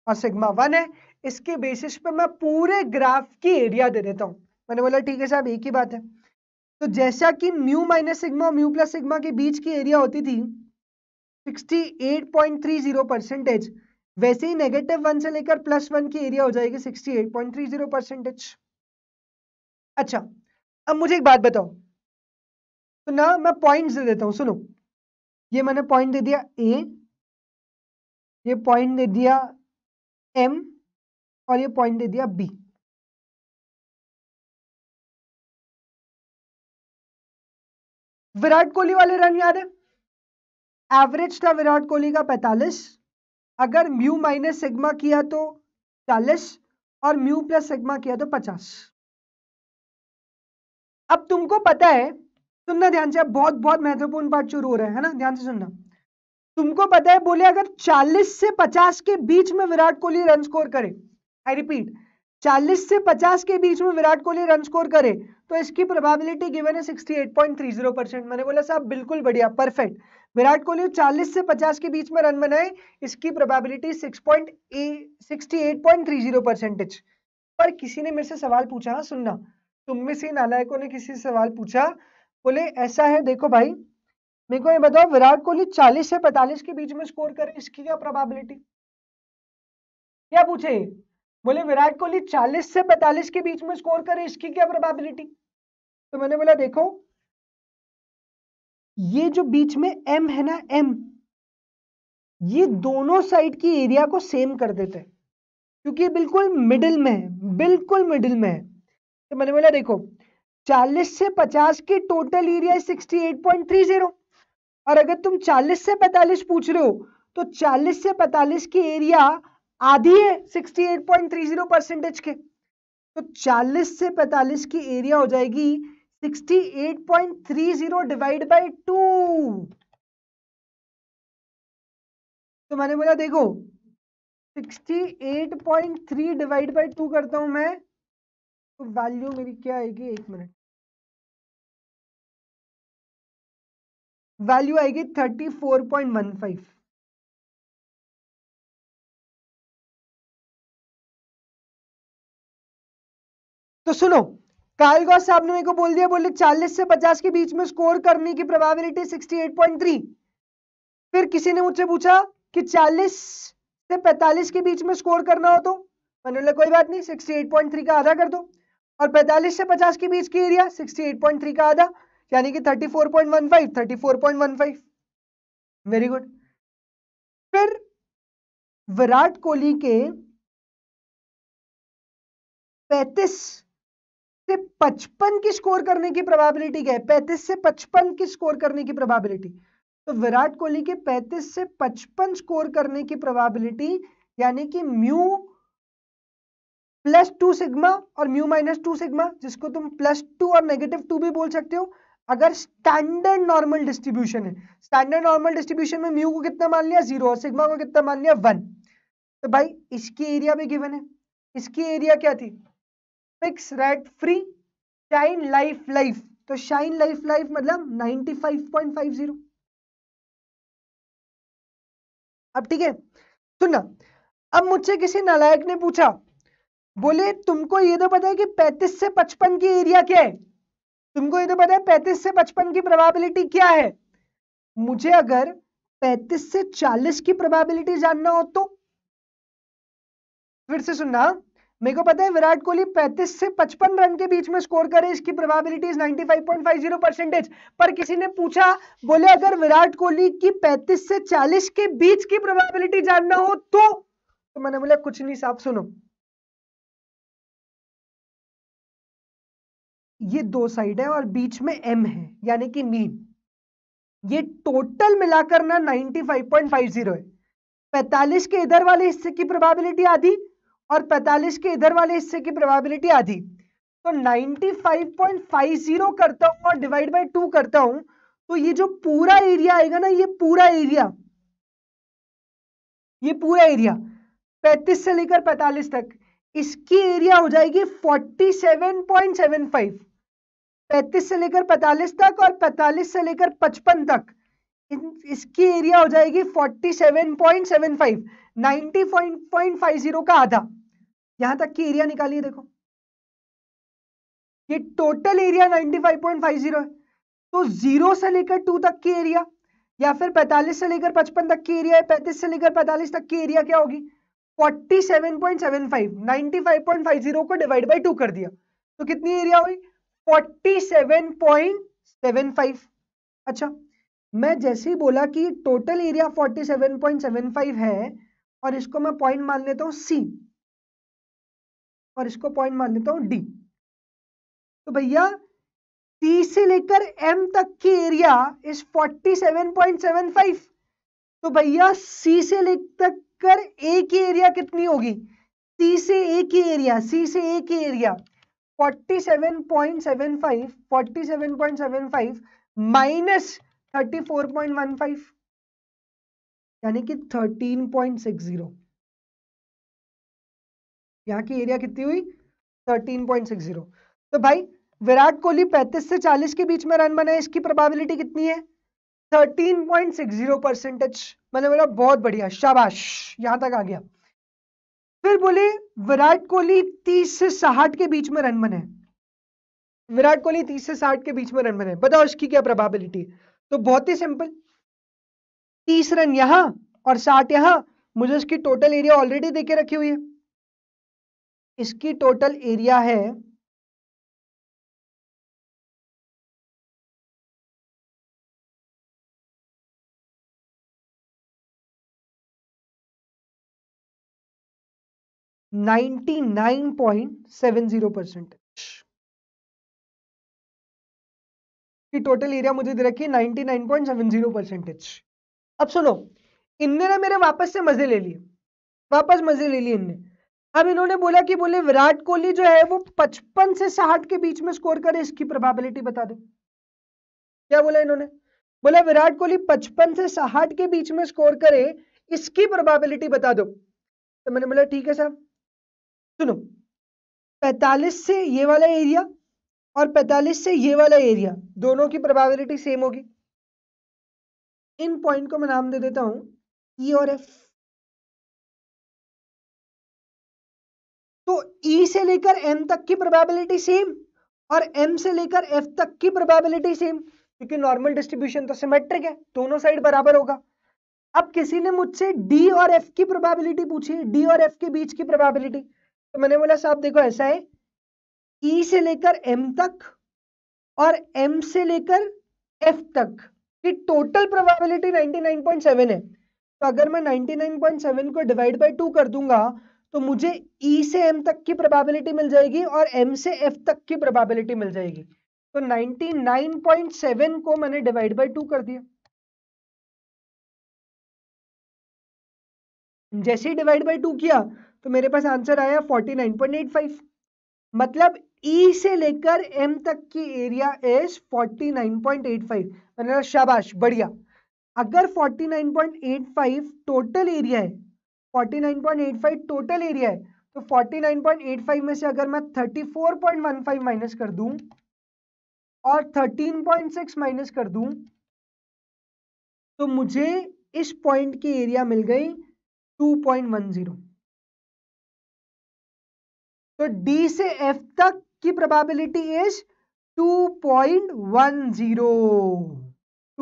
और सिग्मा वन है इसके बेसिस पे मैं पूरे ग्राफ की एरिया दे देता हूं मैंने बोला ठीक है साहब एक ही बात है तो जैसा कि म्यू माइनस सिग्मा और म्यू प्लस सिग्मा के बीच की एरिया होती थी 68.30 परसेंटेज वैसे ही नेगेटिव वन से लेकर प्लस वन की एरिया हो जाएगी 68.30 परसेंटेज अच्छा अब मुझे एक बात बताओ तो ना मैं पॉइंट्स दे देता हूं सुनो ये मैंने पॉइंट दे दिया ए ये पॉइंट दे दिया एम और ये पॉइंट दे दिया बी विराट कोहली वाले रन याद है एवरेज था विराट कोहली का 45 अगर म्यू माइनस सिग्मा किया तो 40 और म्यू प्लस सिग्मा किया तो 50 अब तुमको पता है सुनना ध्यान से अब बहुत बहुत महत्वपूर्ण बात शुरू हो रहा है ना ध्यान से सुनना तुमको पता है बोले अगर 40 से 50 के बीच में विराट कोहली रन स्कोर करे आई रिपीट 40 से 50 के बीच में विराट कोहली रन स्कोर करे तो इसकी प्रोबेबिलिटी गिवन है 68.30 परसेंट मैंने बोला साहब बिल्कुल बढ़िया परफेक्ट विराट कोहली 40 से 50 के बीच में रन बनाए इसकी प्रोबेबिलिटी 6.68.30 परसेंटेज पर किसी ने मेरे से सवाल पूछा सुनना तुम में से नालायकों ने किसी से सवाल पूछा बोले ऐसा है देखो भाई मेरे को ये बताओ विराट कोहली 40 से 45 के बीच में स्कोर करे इसकी क्या प्रोबेबिलिटी क्या पूछे बोले विराट कोहली 40 से 45 के बीच में स्कोर करे इसकी क्या प्रोबेबिलिटी तो मैंने बोला देखो ये जो बीच में M है ना M ये दोनों साइड की एरिया को सेम कर देते हैं क्योंकि बिल्कुल मिडिल में है बिल्कुल मिडिल में है तो मैंने बोला देखो 40 से 50 की टोटल एरिया है 68.30 और अगर तुम 40 से 45 पूछ रहे हो तो 40 से 45 की एरिया आधी है 68.30 परसेंटेज के तो 40 से 45 की एरिया हो जाएगी 68.30 डिवाइड बाय टू तो मैंने बोला देखो 68.3 डिवाइड बाय टू करता हूं मैं तो वैल्यू मेरी क्या आएगी एक मिनट वैल्यू आएगी 34.15 तो सुनो कायल गौर साहब ने मेरे को बोल दिया बोले 40 से 50 के बीच में स्कोर करने की प्रोबेबिलिटी 68.3 फिर किसी ने मुझसे पूछा कि 40 से 45 के बीच में स्कोर करना हो तो मैंने बोला कोई बात नहीं 68.3 का आधा कर दो और 45 से 50 के बीच की एरिया 68.3 का आधा यानी कि 34.15 34.15 वेरी गुड फिर विराट कोहली के पैतीस से 55 की स्कोर करने की प्रोबेबिलिटी क्या है 35 से 55 की स्कोर करने की प्रोबेबिलिटी तो विराट कोहली के 35 से 55 स्कोर करने की प्रोबेबिलिटी यानी कि म्यू प्लस टू सिग्मा और म्यू माइनस टू सिग्मा जिसको तुम प्लस टू और नेगेटिव टू भी बोल सकते हो अगर स्टैंडर्ड नॉर्मल डिस्ट्रीब्यूशन है स्टैंडर्ड नॉर्मल डिस्ट्रीब्यूशन में म्यू को कितना मान लिया जीरो और सिग्मा को कितना मान लिया वन तो भाई इसकी एरिया भी गिवन है इसकी एरिया क्या थी फिक्स रेट फ्री शाइन लाइफ लाइफ तो शाइन लाइफ लाइफ मतलब 95.50 अब ठीक है सुनना अब मुझसे किसी नालायक ने पूछा बोले तुमको ये तो पता है कि 35 से 55 की एरिया क्या है तुमको ये तो पता है 35 से 55 की प्रोबेबिलिटी क्या है मुझे अगर 35 से 40 की प्रोबेबिलिटी जानना हो तो फिर से सुनना मेरे को पता है विराट कोहली 35 से 55 रन के बीच में स्कोर करे इसकी प्रोबेबिलिटी 95.50 परसेंटेज पर किसी ने पूछा बोले अगर विराट कोहली की 35 से 40 के बीच की प्रोबेबिलिटी जानना हो तो तो मैंने बोला कुछ नहीं साफ सुनो ये दो साइड है और बीच में एम है यानी कि मीन ये टोटल मिलाकर ना 95.50 है 45 के इधर वाले हिस्से की प्रोबेबिलिटी आधी और 45 के इधर वाले हिस्से की प्रोबेबिलिटी आधी तो 95.50 करता हूं और डिवाइड बाय 2 करता हूं तो ये जो पूरा एरिया आएगा ना ये पूरा एरिया ये पूरा एरिया 35 से लेकर 45 तक इसकी एरिया हो जाएगी 47.75 35 से लेकर 45 तक और 45 से लेकर 55 तक इसकी एरिया हो जाएगी 47.75 90.50 का आधा यहां तक की एरिया निकालिए देखो ये टोटल एरिया 95.50 है तो जीरो से लेकर टू तक की एरिया या फिर 45 से लेकर 55 तक की एरिया है 35 से लेकर 45 तक की एरिया क्या होगी 47.75 95.50 को डिवाइड बाय टू कर दिया तो कितनी एरिया हुई 47.75 अच्छा मैं जैसे ही बोला कि टोटल एरिया 47.75 है और इसको मैं पॉइंट मान लेता हूं सी और इसको पॉइंट मान लेता हूं डी तो भैया टी से लेकर एम तक की एरिया इज 47.75 तो भैया सी से लेकर तक कर ए की एरिया कितनी होगी सी से ए की एरिया सी से ए की area 47.75 47.75 minus thirty four point one five यानी कि थर्टीन पॉइंट सिक्स जीरो यहाँ की एरिया कितनी हुई थर्टीन पॉइंट सिक्स जीरो तो भाई विराट कोहली 35 से 40 के बीच में रन बनाए इसकी प्रोबेबिलिटी कितनी है 13.60 परसेंटेज मैंने बोला बहुत बढ़िया शाबाश यहां तक आ गया फिर बोले विराट कोहली 30 से 60 के बीच में रन बने विराट कोहली 30 से 60 के बीच में रन बने बताओ इसकी क्या प्रोबेबिलिटी है तो बहुत ही सिंपल तीस रन यहां और साठ यहां मुझे इसकी टोटल एरिया ऑलरेडी देके रखी हुई है इसकी टोटल एरिया है ninety nine point seven zero percent कि टोटल एरिया मुझे दे रखी है नाइनटी परसेंटेज अब सुनो इनने ना मेरे वापस से मजे ले लिए वापस मजे ले लिए इनने अब इन्होंने बोला कि बोले विराट कोहली जो है वो 55 से 60 के बीच में स्कोर करे इसकी प्रोबेबिलिटी बता दो क्या बोला इन्होंने बोला विराट कोहली 55 से 60 के बीच में स्कोर करे इसकी प्रोबेबिलिटी बता दो तो मैंने बोला ठीक है साहब सुनो 45 से ये वाला एरिया और 45 से ये वाला एरिया दोनों की प्रोबेबिलिटी सेम होगी इन पॉइंट को मैं नाम दे देता हूं ई e और एफ तो ई e से लेकर एम तक की प्रोबेबिलिटी सेम और एम से लेकर एफ तक की प्रोबेबिलिटी सेम क्योंकि नॉर्मल डिस्ट्रीब्यूशन तो सिमेट्रिक है दोनों साइड बराबर होगा अब किसी ने मुझसे डी और एफ की प्रोबेबिलिटी पूछी डी और एफ के बीच की प्रोबेबिलिटी तो मैंने बोला साहब देखो ऐसा है ई e से लेकर एम तक और एम से लेकर एफ तक की टोटल प्रोबेबिलिटी 99.7 है तो अगर मैं 99.7 को डिवाइड बाय टू कर दूंगा तो मुझे ई e से एम तक की प्रोबेबिलिटी मिल जाएगी और एम से एफ तक की प्रोबेबिलिटी मिल जाएगी तो 99.7 को मैंने डिवाइड बाय टू कर दिया जैसे ही डिवाइड बाय टू किया तो मेरे पास आंसर आया 49.85 मतलब ई e से लेकर एम तक की एरिया एज 49.85 मैंने शाबाश बढ़िया अगर 49.85 टोटल एरिया है 49.85 टोटल एरिया है तो 49.85 में से अगर मैं 34.15 माइनस कर दूं और 13.6 माइनस कर दूं तो मुझे इस पॉइंट की एरिया मिल गई 2.10 तो डी से एफ तक की प्रोबेबिलिटी इज 2.10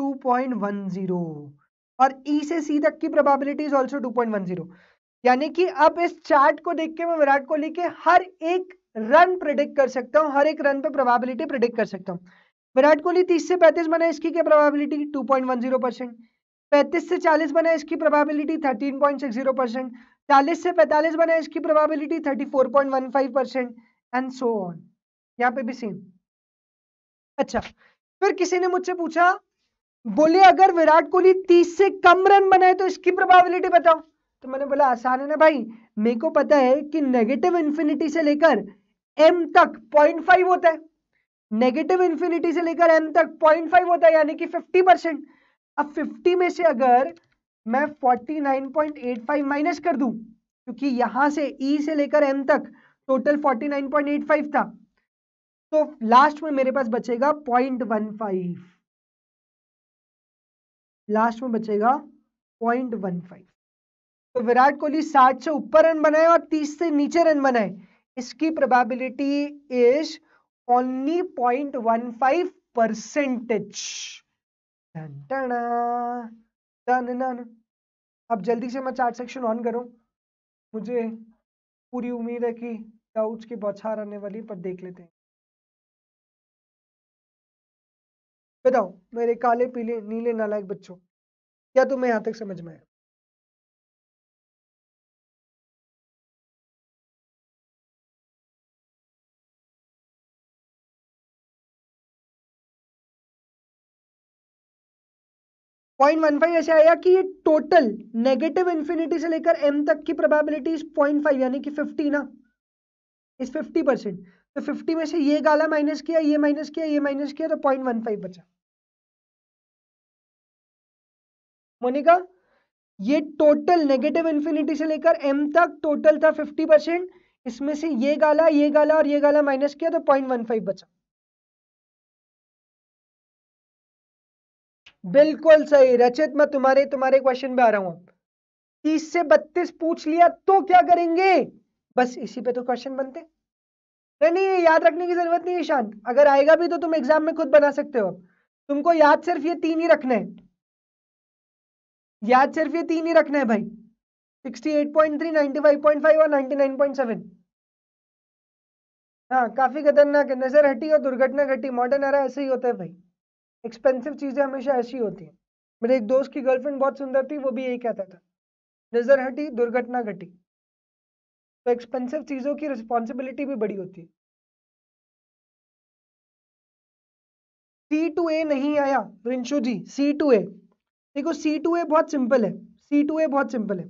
2.10 और ई e से सी तक की प्रोबेबिलिटी इज आल्सो 2.10 यानी कि अब इस चार्ट को देख के मैं विराट कोहली के हर एक रन प्रिडिक्ट कर सकता हूं हर एक रन पे प्रोबेबिलिटी प्रिडिक्ट कर सकता हूँ विराट कोहली 30 से 35 बना इसकी क्या प्रोबेबिलिटी 2.10 परसेंट पैंतीस से 40 बना इसकी प्रोबेबिलिटी 13.60 परसेंट चालीस से 45 बना इसकी probability 34.15 percent and so on यहाँ पे भी सेम अच्छा फिर किसी ने मुझसे पूछा बोले अगर विराट कोहली तीस से कम रन बनाए तो इसकी प्रोबेबिलिटी बताओ तो मैंने बोला आसान है ना भाई मेरे को पता है कि नेगेटिव इंफिनिटी से लेकर एम तक पॉइंट फाइव होता है नेगेटिव इन्फिनिटी से लेकर एम तक पॉइंट फाइव होता है यानी कि फिफ्टी परसेंट अब फिफ्टी में से अगर मैं forty nine point eight five minus कर दूं क्योंकि यहां से ई e से लेकर एम तक total forty nine point eight five था तो लास्ट में मेरे पास बचेगा पॉइंट वन फाइव लास्ट में बचेगा पॉइंट वन फाइव तो विराट कोहली सात से ऊपर रन बनाए और तीस से नीचे रन बनाए इसकी probability is only point one five percentage अब जल्दी से मैं चार्ट सेक्शन ऑन करूं मुझे पूरी उम्मीद है कि डाउट्स की बौछार आने वाली पर देख लेते हैं बताओ मेरे काले पीले नीले नालायक बच्चों क्या तुम्हें यहां तक समझ में आया पॉइंट वन फाइव ऐसे आया कि ये टोटल नेगेटिव इन्फिनिटी से लेकर एम तक की प्रोबेबिलिटी पॉइंट फाइव यानी कि फिफ्टी ना इस फिफ्टी परसेंट तो फिफ्टी में से ये गाला माइनस किया ये माइनस किया ये माइनस किया तो पॉइंट वन फाइव बचा मोनिका ये टोटल नेगेटिव इन्फिनिटी से लेकर एम तक टोटल था फिफ्टी परसेंट इसमें से ये गाला ये गाला और ये गाला माइनस किया तो पॉइंट वन फाइव बचा बिल्कुल सही रचित मैं तुम्हारे तुम्हारे क्वेश्चन पे आ रहा हूं तीस से बत्तीस पूछ लिया तो क्या करेंगे बस इसी पे तो क्वेश्चन बनते नहीं नहीं ये याद रखने की जरूरत नहीं है शांत अगर आएगा भी तो तुम एग्जाम में खुद बना सकते हो तुमको याद सिर्फ ये तीन ही रखना है याद सिर्फ ये तीन ही रखना है भाई 68.3, 95.5 और 99.7 हाँ काफी खतरनाक है नजर हटी और दुर्घटना घटी मॉडर्न आरा ऐसे ही होता है भाई एक्सपेंसिव चीजें हमेशा ऐसी होती हैं मेरे एक दोस्त की गर्लफ्रेंड बहुत सुंदर थी वो भी यही कहता था नजर हटी दुर्घटना घटी तो एक्सपेंसिव चीजों की रिस्पॉन्सिबिलिटी भी बड़ी होती है सी टू ए नहीं आया रिंशु जी सी टू ए देखो सी टू ए बहुत सिंपल है सी टू ए बहुत सिंपल है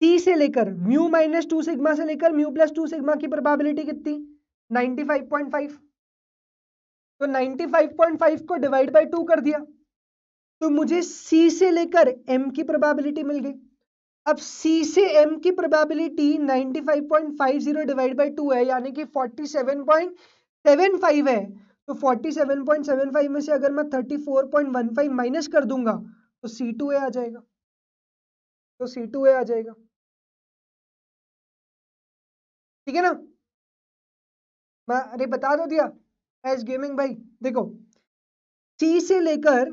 टी से लेकर म्यू माइनस टू सिग्मा से लेकर म्यू प्लस टू सिग्मा की प्रोबेबिलिटी कितनी 95.5 तो 95.5 को डिवाइड बाय टू कर दिया तो मुझे C से लेकर M की प्रोबेबिलिटी मिल गई अब C से M की प्रोबेबिलिटी 95.50 डिवाइड बाय टू है यानी कि 47.75 है तो 47.75 में से अगर मैं 34.15 माइनस कर दूंगा तो C2A आ जाएगा तो C2A आ जाएगा ठीक है ना मैं अरे बता दो तो दिया एस गेमिंग भाई देखो सी से लेकर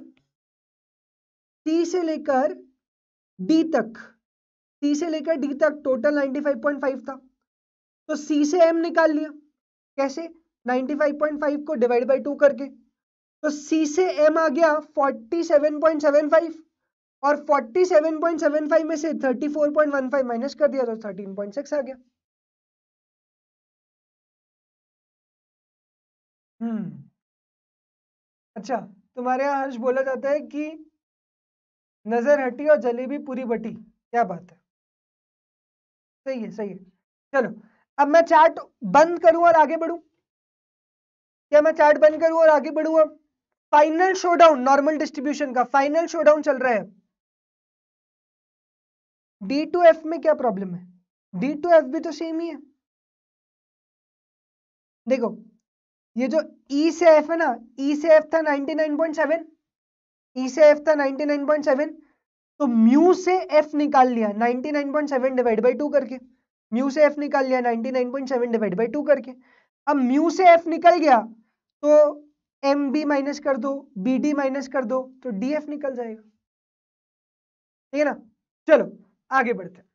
सी से लेकर डी तक सी से लेकर डी तक टोटल 95.5 था तो सी से एम निकाल लिया कैसे 95.5 को डिवाइड बाई टू करके तो सी से एम आ गया 47.75 और 47.75 में से 34.15 माइनस कर दिया तो 13.6 आ गया हम्म अच्छा तुम्हारे यहां हर्ष बोला जाता है कि नजर हटी और जलेबी पूरी बटी क्या बात है सही है सही है चलो अब मैं चार्ट बंद करूं और आगे बढ़ूं क्या मैं चार्ट बंद करूं और आगे बढ़ू अब फाइनल शोडाउन नॉर्मल डिस्ट्रीब्यूशन का फाइनल शोडाउन चल रहा है डी टू एफ में क्या प्रॉब्लम है डी टू एफ भी तो सेम ही है देखो ये जो ई e से एफ है ना ई e से एफ था 99.7 ई e से एफ था 99.7 तो म्यू से एफ निकाल लिया 99.7 डिवाइड बाय टू करके म्यू से एफ निकाल लिया 99.7 डिवाइड बाय टू करके अब म्यू से एफ निकल गया तो एम बी माइनस कर दो बी डी माइनस कर दो तो डी एफ निकल जाएगा ठीक है ना चलो आगे बढ़ते हैं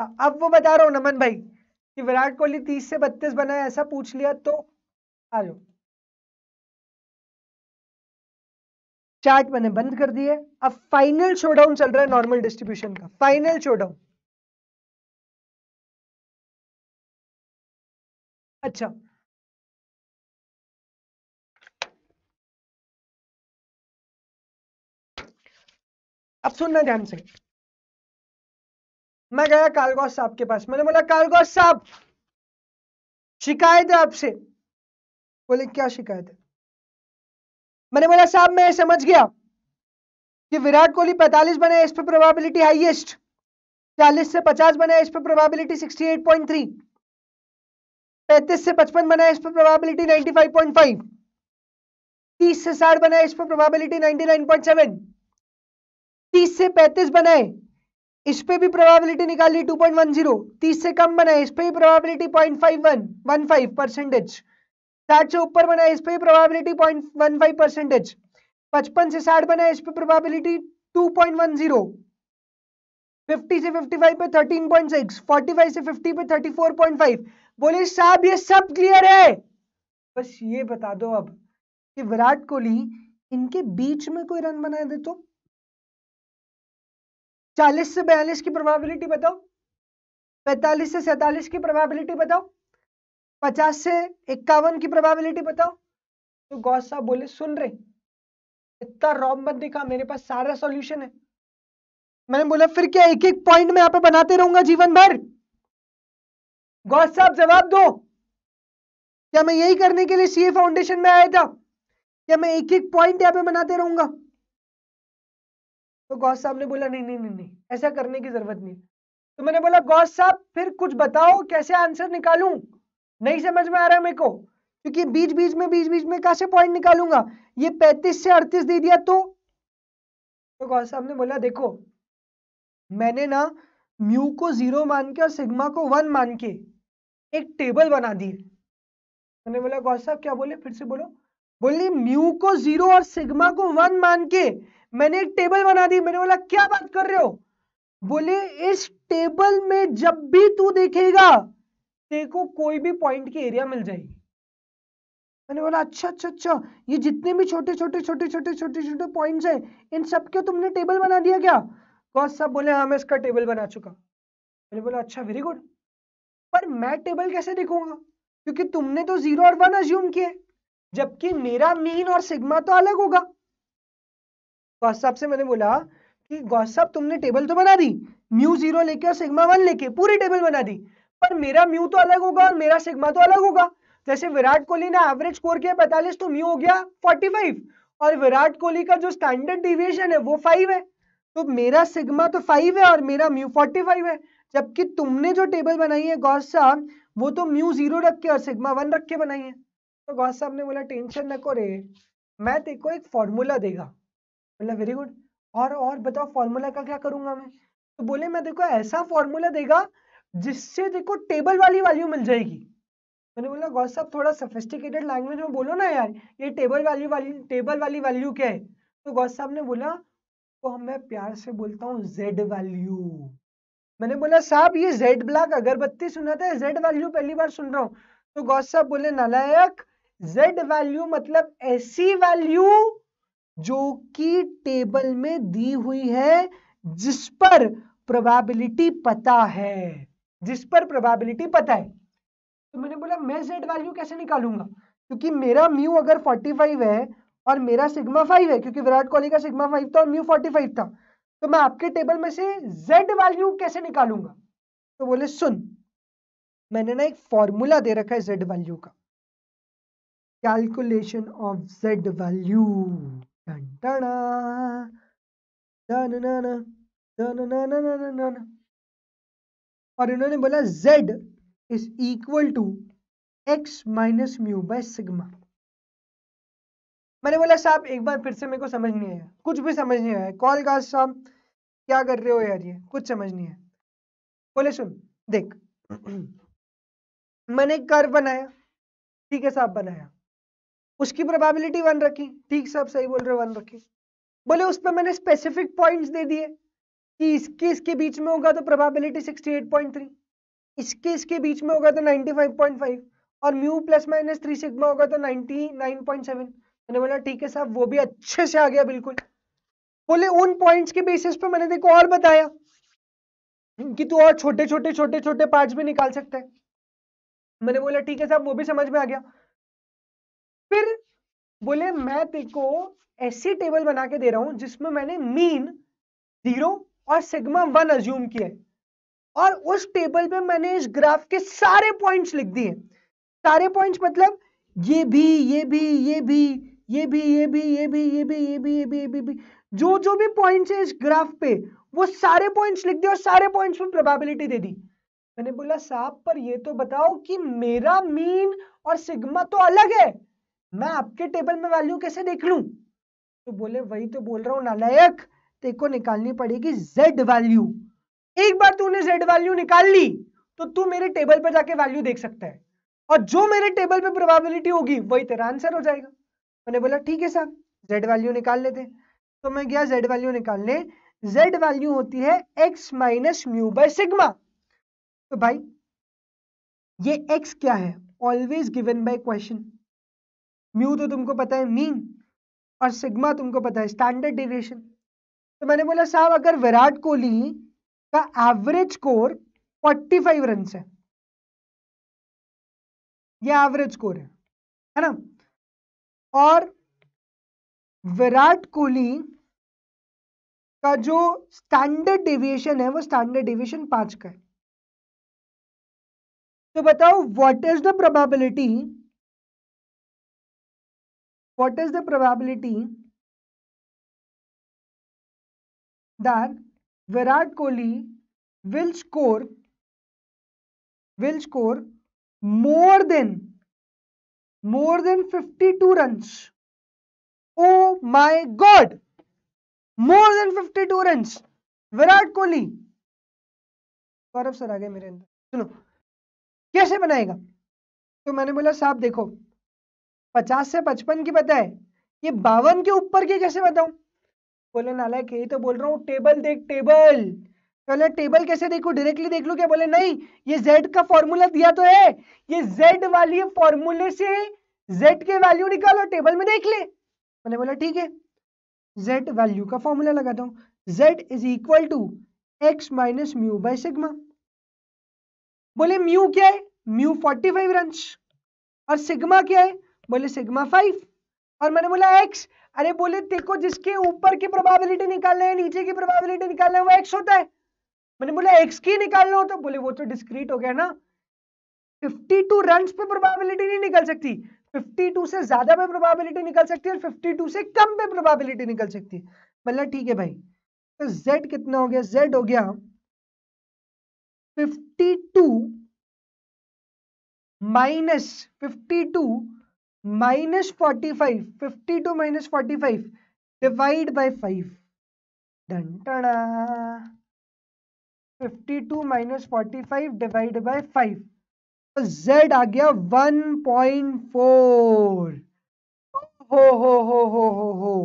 हाँ, अब वो बता रहा हूं नमन भाई कि विराट कोहली तीस से बत्तीस बना ऐसा पूछ लिया तो आ जाओ चार्ट मैंने बंद कर दिए अब फाइनल शोडाउन चल रहा है नॉर्मल डिस्ट्रीब्यूशन का फाइनल शोडाउन अच्छा अब सुनना ध्यान से मैं गया कालगौस साहब के पास मैंने बोला कालगौस साहब शिकायत है आपसे बोले क्या शिकायत है मैंने बोला साहब मैं समझ गया कि विराट कोहली 45 बने इस पे प्रोबेबिलिटी हाईएस्ट 40 से 50 बने इस पे प्रोबेबिलिटी 68.3 35 से 55 बने इस पे प्रोबेबिलिटी 95.5 30 से 60 बने इस पे प्रोबेबिलिटी 99.7 30 से 35 बने इस पे भी प्रोबेबिलिटी निकाल ली 2.10 30 से कम बने इस पे भी प्रोबेबिलिटी 0.51 15 परसेंटेज साठ से ऊपर बना इस पे probability point one five percentage पचपन से साठ बना इस पे probability two point one zero fifty से फिफ्टी फाइव पे thirteen point six forty five से फिफ्टी पे थर्टी फोर पॉइंट फाइव बोले साहब ये सब क्लियर है बस ये बता दो अब कि विराट कोहली इनके बीच में कोई रन बना दे तो चालीस से बयालीस की प्रोबेबिलिटी बताओ पैतालीस से सैतालीस की प्रोबेबिलिटी बताओ पचास से इक्यावन की प्रोबेबिलिटी बताओ तो गौस साहब बोले सुन रहे इतना रॉम मत दिखा मेरे पास सारा सॉल्यूशन है मैंने बोला फिर क्या एक एक पॉइंट में यहां पे बनाते रहूंगा जीवन भर गौस साहब जवाब दो क्या मैं यही करने के लिए सीए फाउंडेशन में आया था क्या मैं एक एक पॉइंट यहाँ पे बनाते रहूंगा तो गौस साहब ने बोला नहीं नहीं नहीं नहीं ऐसा करने की जरूरत नहीं तो मैंने बोला गौस साहब फिर कुछ बताओ कैसे आंसर निकालू नहीं समझ में आ रहा है मेरे को क्योंकि बीच बीच में बीच बीच में कहा से पॉइंट निकालूंगा ये पैंतीस से अड़तीस दे दिया तो, तो गौर साहब ने बोला देखो मैंने ना म्यू को जीरो मान के और सिग्मा को वन मान के एक टेबल बना दी मैंने बोला गौर साहब क्या बोले फिर से बोलो बोली म्यू को जीरो और सिग्मा को वन मान के मैंने एक टेबल बना दी मैंने बोला क्या बात कर रहे हो बोले इस टेबल में जब भी तू देखेगा देखो कोई भी पॉइंट की एरिया मिल जाएगी मैंने बोला अच्छा अच्छा अच्छा ये जितने भी छोटे छोटे छोटे छोटे छोटे छोटे पॉइंट्स हैं इन सब के तुमने टेबल बना दिया क्या कॉस सब बोले हाँ मैं इसका टेबल बना चुका मैंने बोला अच्छा वेरी गुड पर मैं टेबल कैसे दिखूंगा क्योंकि तुमने तो जीरो और वन अज्यूम किए जबकि मेरा मीन और सिग्मा तो अलग होगा गौस साहब से मैंने बोला कि गौस साहब तुमने टेबल तो बना दी म्यू जीरो लेके और सिग्मा वन लेके पूरी टेबल बना दी पर मेरा म्यू तो अलग होगा और मेरा सिग्मा तो अलग होगा जैसे विराट कोहली ने एवरेज स्कोर किया पैतालीस तो म्यू हो गया फोर्टी फाइव और विराट कोहली का जो स्टैंडर्ड डिविएशन है वो फाइव है तो मेरा सिग्मा तो फाइव है और मेरा म्यू फोर्टी फाइव है जबकि तुमने जो टेबल बनाई है गौस साहब वो तो म्यू जीरो रख के और सिग्मा वन रख के बनाई है तो गौस साहब ने बोला टेंशन न करे मैं ते को एक फॉर्मूला देगा बोला वेरी गुड और और बताओ फॉर्मूला का क्या करूंगा मैं तो बोले मैं देखो ऐसा फॉर्मूला देगा जिससे देखो टेबल वाली वैल्यू मिल जाएगी मैंने बोला गौर साहब थोड़ा सफिस्टिकेटेड लैंग्वेज में बोलो ना यार ये टेबल वाली वाली टेबल वाली वैल्यू क्या है तो गौर साहब ने बोला तो हम मैं प्यार से बोलता हूँ जेड वैल्यू मैंने बोला साहब ये जेड ब्लैक अगरबत्ती सुना था जेड वैल्यू पहली बार सुन रहा हूँ तो गौर साहब बोले नालायक जेड वैल्यू मतलब ऐसी वैल्यू जो कि टेबल में दी हुई है जिस पर प्रोबेबिलिटी पता है जिस पर प्रोबेबिलिटी पता है तो मैंने बोला मैं जेड वैल्यू कैसे निकालूंगा क्योंकि मेरा म्यू अगर 45 है और मेरा सिग्मा 5 है क्योंकि विराट कोहली का सिग्मा 5 था और म्यू 45 था तो मैं आपके टेबल में से जेड वैल्यू कैसे निकालूंगा तो बोले सुन मैंने ना एक फॉर्मूला दे रखा है जेड वैल्यू का calculation of Z value done done और इन्होंने बोला z is equal to x minus mu by sigma मैंने बोला साहब एक बार फिर से मेरे को समझ नहीं आया कुछ भी समझ नहीं आया कॉल का साहब क्या कर रहे हो यार ये कुछ समझ नहीं आया बोले सुन देख *clears throat* मैंने कर बनाया ठीक है साहब बनाया उसकी प्रोबेबिलिटी वन रखी ठीक साहब सही बोल रहे हो वन रखी बोले उस पर मैंने स्पेसिफिक पॉइंट्स दे दिए कि इसके इसके बीच में होगा तो प्रोबेबिलिटी 68.3 इसके इसके बीच में होगा तो 95.5 और mu plus minus three sigma होगा तो 99.7 मैंने बोला ठीक है साहब वो भी अच्छे से आ गया बिल्कुल बोले उन पॉइंट्स के बेसिस पे मैंने देखो और बताया कि तू और छोटे छोटे छोटे छोटे पार्ट भी निकाल सकते हैं मैंने बोला ठीक है साहब वो भी समझ में आ गया फिर बोले मैं तेको ऐसी टेबल बना के दे रहा हूं जिसमें मैंने मीन जीरो और सिग्मा वन अज्यूम किया है और उस टेबल पे मैंने इस ग्राफ के सारे पॉइंट्स लिख दिए सारे पॉइंट्स मतलब ये भी ये भी ये भी ये भी ये भी ये भी ये भी ये भी ये भी ये भी, जो जो भी पॉइंट्स है इस ग्राफ पे वो सारे पॉइंट्स लिख दिए और सारे पॉइंट्स में प्रोबेबिलिटी दे दी मैंने बोला साहब पर ये तो बताओ कि मेरा मीन और सिग्मा तो अलग है मैं आपके टेबल में वैल्यू कैसे देख लूं तो बोले वही तो बोल रहा हूं नालायक को निकालनी पड़ेगी z वैल्यू एक बार तूने z वैल्यू निकाल ली तो तू मेरे टेबल पर जाके वैल्यू देख सकता है और जो मेरे टेबल पे प्रोबेबिलिटी होगी वही तेरा आंसर हो जाएगा मैंने बोला ठीक है सर z वैल्यू निकाल लेते तो मैं गया z वैल्यू निकालने z वैल्यू होती है x minus mu by sigma तो भाई ये x क्या है always given by question mu तो तुमको पता है मीन और सिग्मा तुमको पता है स्टैंडर्ड डेविएशन तो मैंने बोला साहब अगर विराट कोहली का एवरेज स्कोर 45 रन है ये एवरेज स्कोर है है ना और विराट कोहली का जो स्टैंडर्ड डेविएशन है वो स्टैंडर्ड डेविएशन पांच का है तो बताओ what is the probability what is the probability that Virat Kohli will score will score more than more than 52 runs oh my god more than 52 runs Virat Kohli Gaurav sir aage mere andar suno kaise banayega to maine bola saab dekho 50 se 55 ki पता है ये बावन के ऊपर के कैसे बताऊं बोले नालायक यही तो बोल रहा हूँ टेबल देख टेबल बोले टेबल कैसे देखू डायरेक्टली देख लू क्या बोले नहीं ये z का फॉर्मूला दिया तो है ये z वाली फॉर्मूले से z के वैल्यू निकालो टेबल में देख ले मैंने बोला ठीक है z वैल्यू का फॉर्मूला लगाता हूँ z is equal to x minus mu by sigma बोले म्यू क्या है म्यू फोर्टी फाइव रंच और सिग्मा क्या है बोले सिग्मा फाइव और मैंने बोला एक्स अरे बोले देखो जिसके ऊपर की प्रोबेबिलिटी निकालना है नीचे की प्रोबेबिलिटी निकालना है वो एक्स होता है मैंने बोला एक्स की निकाल लो तो बोले वो तो डिस्क्रीट हो गया ना 52 रन्स पे प्रोबेबिलिटी नहीं निकल सकती 52 से ज्यादा पे प्रोबेबिलिटी निकल सकती है और 52 से कम पे प्रोबेबिलिटी निकल सकती है मतलब ठीक है भाई तो z कितना हो गया z हो गया 52 minus 52 minus forty five fifty two minus forty five divide by five डंटना fifty two minus forty five divide by five तो जेड आ गया वन पॉइंट फोर हो हो हो हो हो हो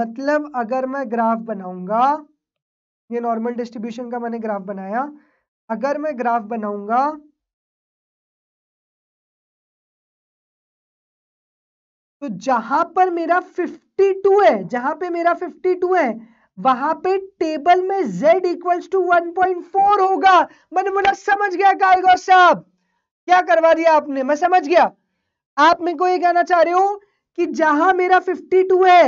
मतलब अगर मैं ग्राफ बनाऊंगा ये नॉर्मल डिस्ट्रीब्यूशन का मैंने ग्राफ बनाया अगर मैं ग्राफ बनाऊंगा तो जहां पर मेरा 52 है जहां पे मेरा 52 है वहां पे टेबल में z इक्वल्स टू 1.4 होगा मैंने बोला समझ गया कालगौर साहब क्या करवा दिया आपने मैं समझ गया आप मेरे को ये कहना चाह रहे हो कि जहां मेरा 52 है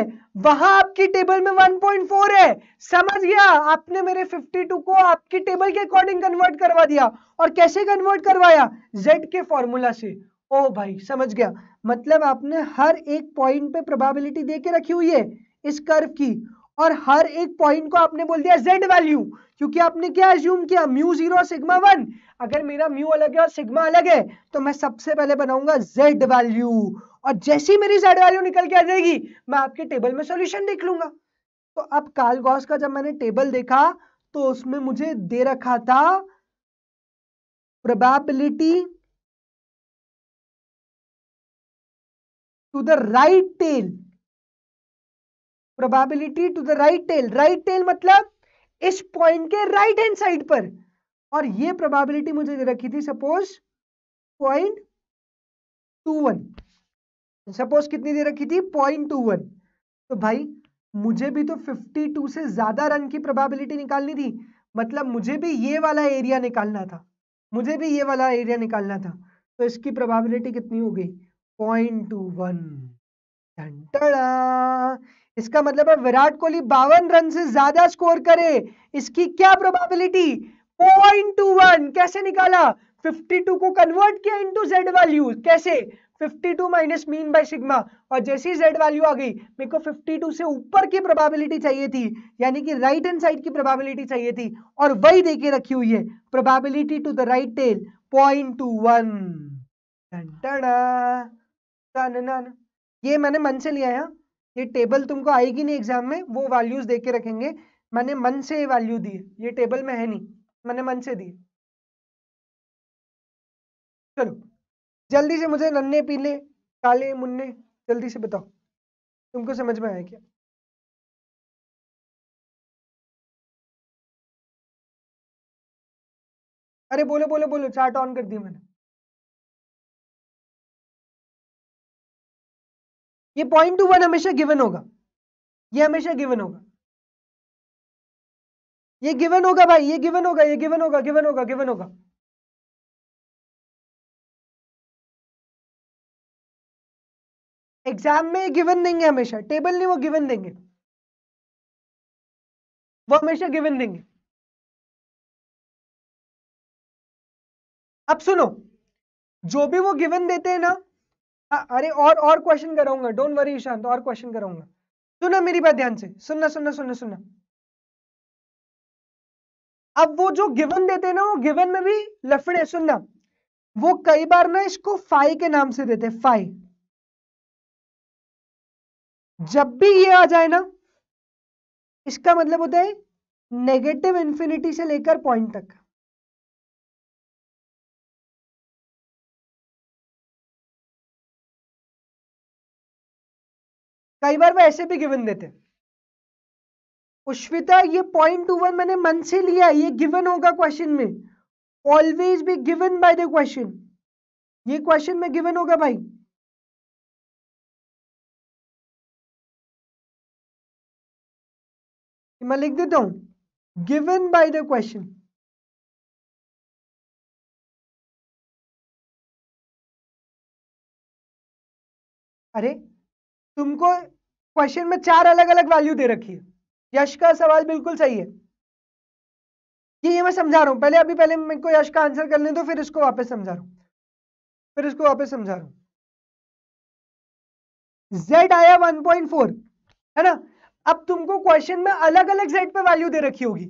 वहां आपकी टेबल में 1.4 है समझ गया आपने मेरे 52 को आपकी टेबल के अकॉर्डिंग कन्वर्ट करवा दिया और कैसे कन्वर्ट करवाया z के फॉर्मूला से ओ भाई समझ गया मतलब आपने हर एक पॉइंट पे प्रोबेबिलिटी दे के रखी हुई है इस कर्व की और हर एक पॉइंट को आपने बोल दिया जेड वैल्यू क्योंकि आपने क्या एज्यूम किया म्यू जीरो सिग्मा वन अगर मेरा म्यू अलग है और सिग्मा अलग है तो मैं सबसे पहले बनाऊंगा जेड वैल्यू और जैसी मेरी जेड वैल्यू निकल के आ जाएगी मैं आपके टेबल में सोल्यूशन देख लूंगा तो अब कालगॉस का जब मैंने टेबल देखा तो उसमें मुझे दे रखा था probability to the right tail probability to the right tail right tail मतलब इस पॉइंट के राइट हैंड साइड पर और ये प्रोबेबिलिटी मुझे रखी थी suppose point two one suppose कितनी दे रखी थी पॉइंट टू वन तो भाई मुझे भी तो 52 से ज्यादा रन की प्रोबेबिलिटी निकालनी थी मतलब मुझे भी ये वाला एरिया निकालना था मुझे भी ये वाला एरिया निकालना था तो इसकी प्रोबेबिलिटी कितनी हो गई पॉइंट इसका मतलब है विराट कोहली बावन रन से ज्यादा स्कोर करे इसकी क्या प्रोबेबिलिटी पॉइंट टू वन कैसे निकाला 52 को कन्वर्ट किया इनटू जेड वैल्यू कैसे 52 माइनस मीन बाय सिग्मा और जैसी जेड वैल्यू आ गई मेरे को 52 से ऊपर की प्रोबेबिलिटी चाहिए थी यानी कि राइट हैंड साइड की प्रोबेबिलिटी चाहिए थी और वही देखे रखी हुई है probability to the right tail point two one ये मैंने मन से लिया है हाँ। ये टेबल तुमको आएगी नहीं एग्जाम में वो वैल्यूज देके रखेंगे मैंने मन से ये वैल्यू दी ये टेबल में है नहीं मैंने मन से दी चलो जल्दी से मुझे नन्हे पीले काले मुन्ने जल्दी से बताओ तुमको समझ में आया क्या अरे बोलो बोलो बोलो चार्ट ऑन कर दिया मैंने ये पॉइंट टू वन हमेशा गिवन होगा ये हमेशा गिवन होगा ये गिवन होगा भाई ये गिवन होगा ये गिवन होगा गिवन होगा गिवन होगा एग्जाम में गिवन देंगे हमेशा टेबल नहीं वो गिवन देंगे वो हमेशा गिवन देंगे अब सुनो जो भी वो गिवन देते हैं ना हाँ, अरे और और क्वेश्चन कराऊंगा डोंट वरी ईशांत और क्वेश्चन कराऊंगा सुनो मेरी बात ध्यान से सुनना सुनना सुनना सुनना अब वो जो गिवन देते हैं ना वो गिवन में भी लफड़े सुनना वो कई बार ना इसको फाई के नाम से देते फाई जब भी ये आ जाए ना इसका मतलब होता है नेगेटिव इंफिनिटी से लेकर पॉइंट तक कई बार वो ऐसे भी गिवन देते पुष्पिता ये पॉइंट टू वन मैंने मन से लिया ये गिवन होगा क्वेश्चन में always be given by the question ये क्वेश्चन में गिवन होगा भाई मैं लिख देता हूं गिवन बाय द क्वेश्चन अरे तुमको क्वेश्चन में चार अलग अलग वैल्यू दे रखी है यश का सवाल बिल्कुल सही है ये ये मैं समझा रहा हूँ पहले अभी पहले मेरे को यश का आंसर करने दो फिर इसको वापस समझा रहा हूँ फिर इसको वापस समझा रहा हूँ जेड आया 1.4 है ना अब तुमको क्वेश्चन में अलग अलग जेड पे वैल्यू दे रखी होगी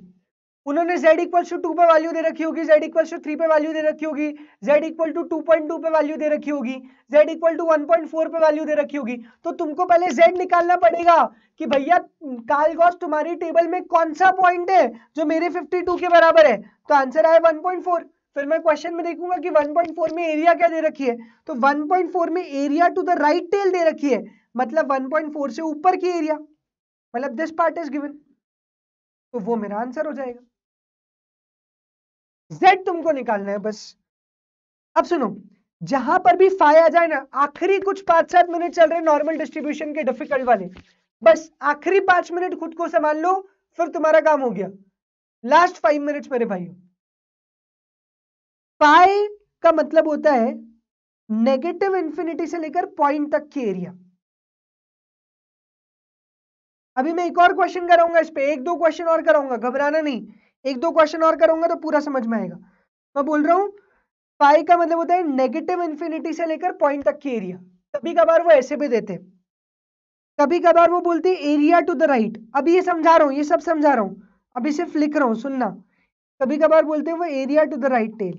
उन्होंने जेड इक्वल टू टू पे वैल्यू दे रखी होगी जेड इक्वल टू थ्री पे वैल्यू दे रखी होगी Z equal to two point two पे वैल्यू दे रखी होगी Z equal to one point four पे वैल्यू दे रखी होगी तो तुमको पहले जेड निकालना पड़ेगा कि भैया काल गॉस तुम्हारी टेबल में कौन सा पॉइंट है जो मेरे फिफ्टी टू के बराबर है तो आंसर आया वन पॉइंट फोर फिर मैं क्वेश्चन में देखूंगा कि 1.4 में एरिया क्या दे रखी है तो 1.4 में area to the right tail दे रखी है मतलब 1.4 से ऊपर की एरिया मतलब दिस पार्ट इज गिवन तो वो मेरा आंसर हो जाएगा जेड तुमको निकालना है बस अब सुनो जहां पर भी फाइव आ जाए ना आखिरी कुछ पांच सात मिनट चल रहे नॉर्मल डिस्ट्रीब्यूशन के डिफिकल्ट वाले बस आखिरी पांच मिनट खुद को संभाल लो फिर तुम्हारा काम हो गया लास्ट फाइव मिनट मेरे भाई पाए का मतलब होता है नेगेटिव इंफिनिटी से लेकर पॉइंट तक की एरिया अभी मैं एक और क्वेश्चन कराऊंगा इस पे एक दो क्वेश्चन और कराऊंगा घबराना नहीं एक दो क्वेश्चन और करूंगा तो पूरा समझ में आएगा मैं बोल रहा हूँ पाई का मतलब होता है नेगेटिव इन्फिनिटी से लेकर पॉइंट तक की एरिया कभी कभार वो ऐसे भी देते कभी कभार वो बोलते एरिया टू द राइट अभी ये समझा रहा हूँ ये सब समझा रहा हूँ अभी सिर्फ लिख रहा हूँ सुनना कभी कभार बोलते हैं वो area to the right tail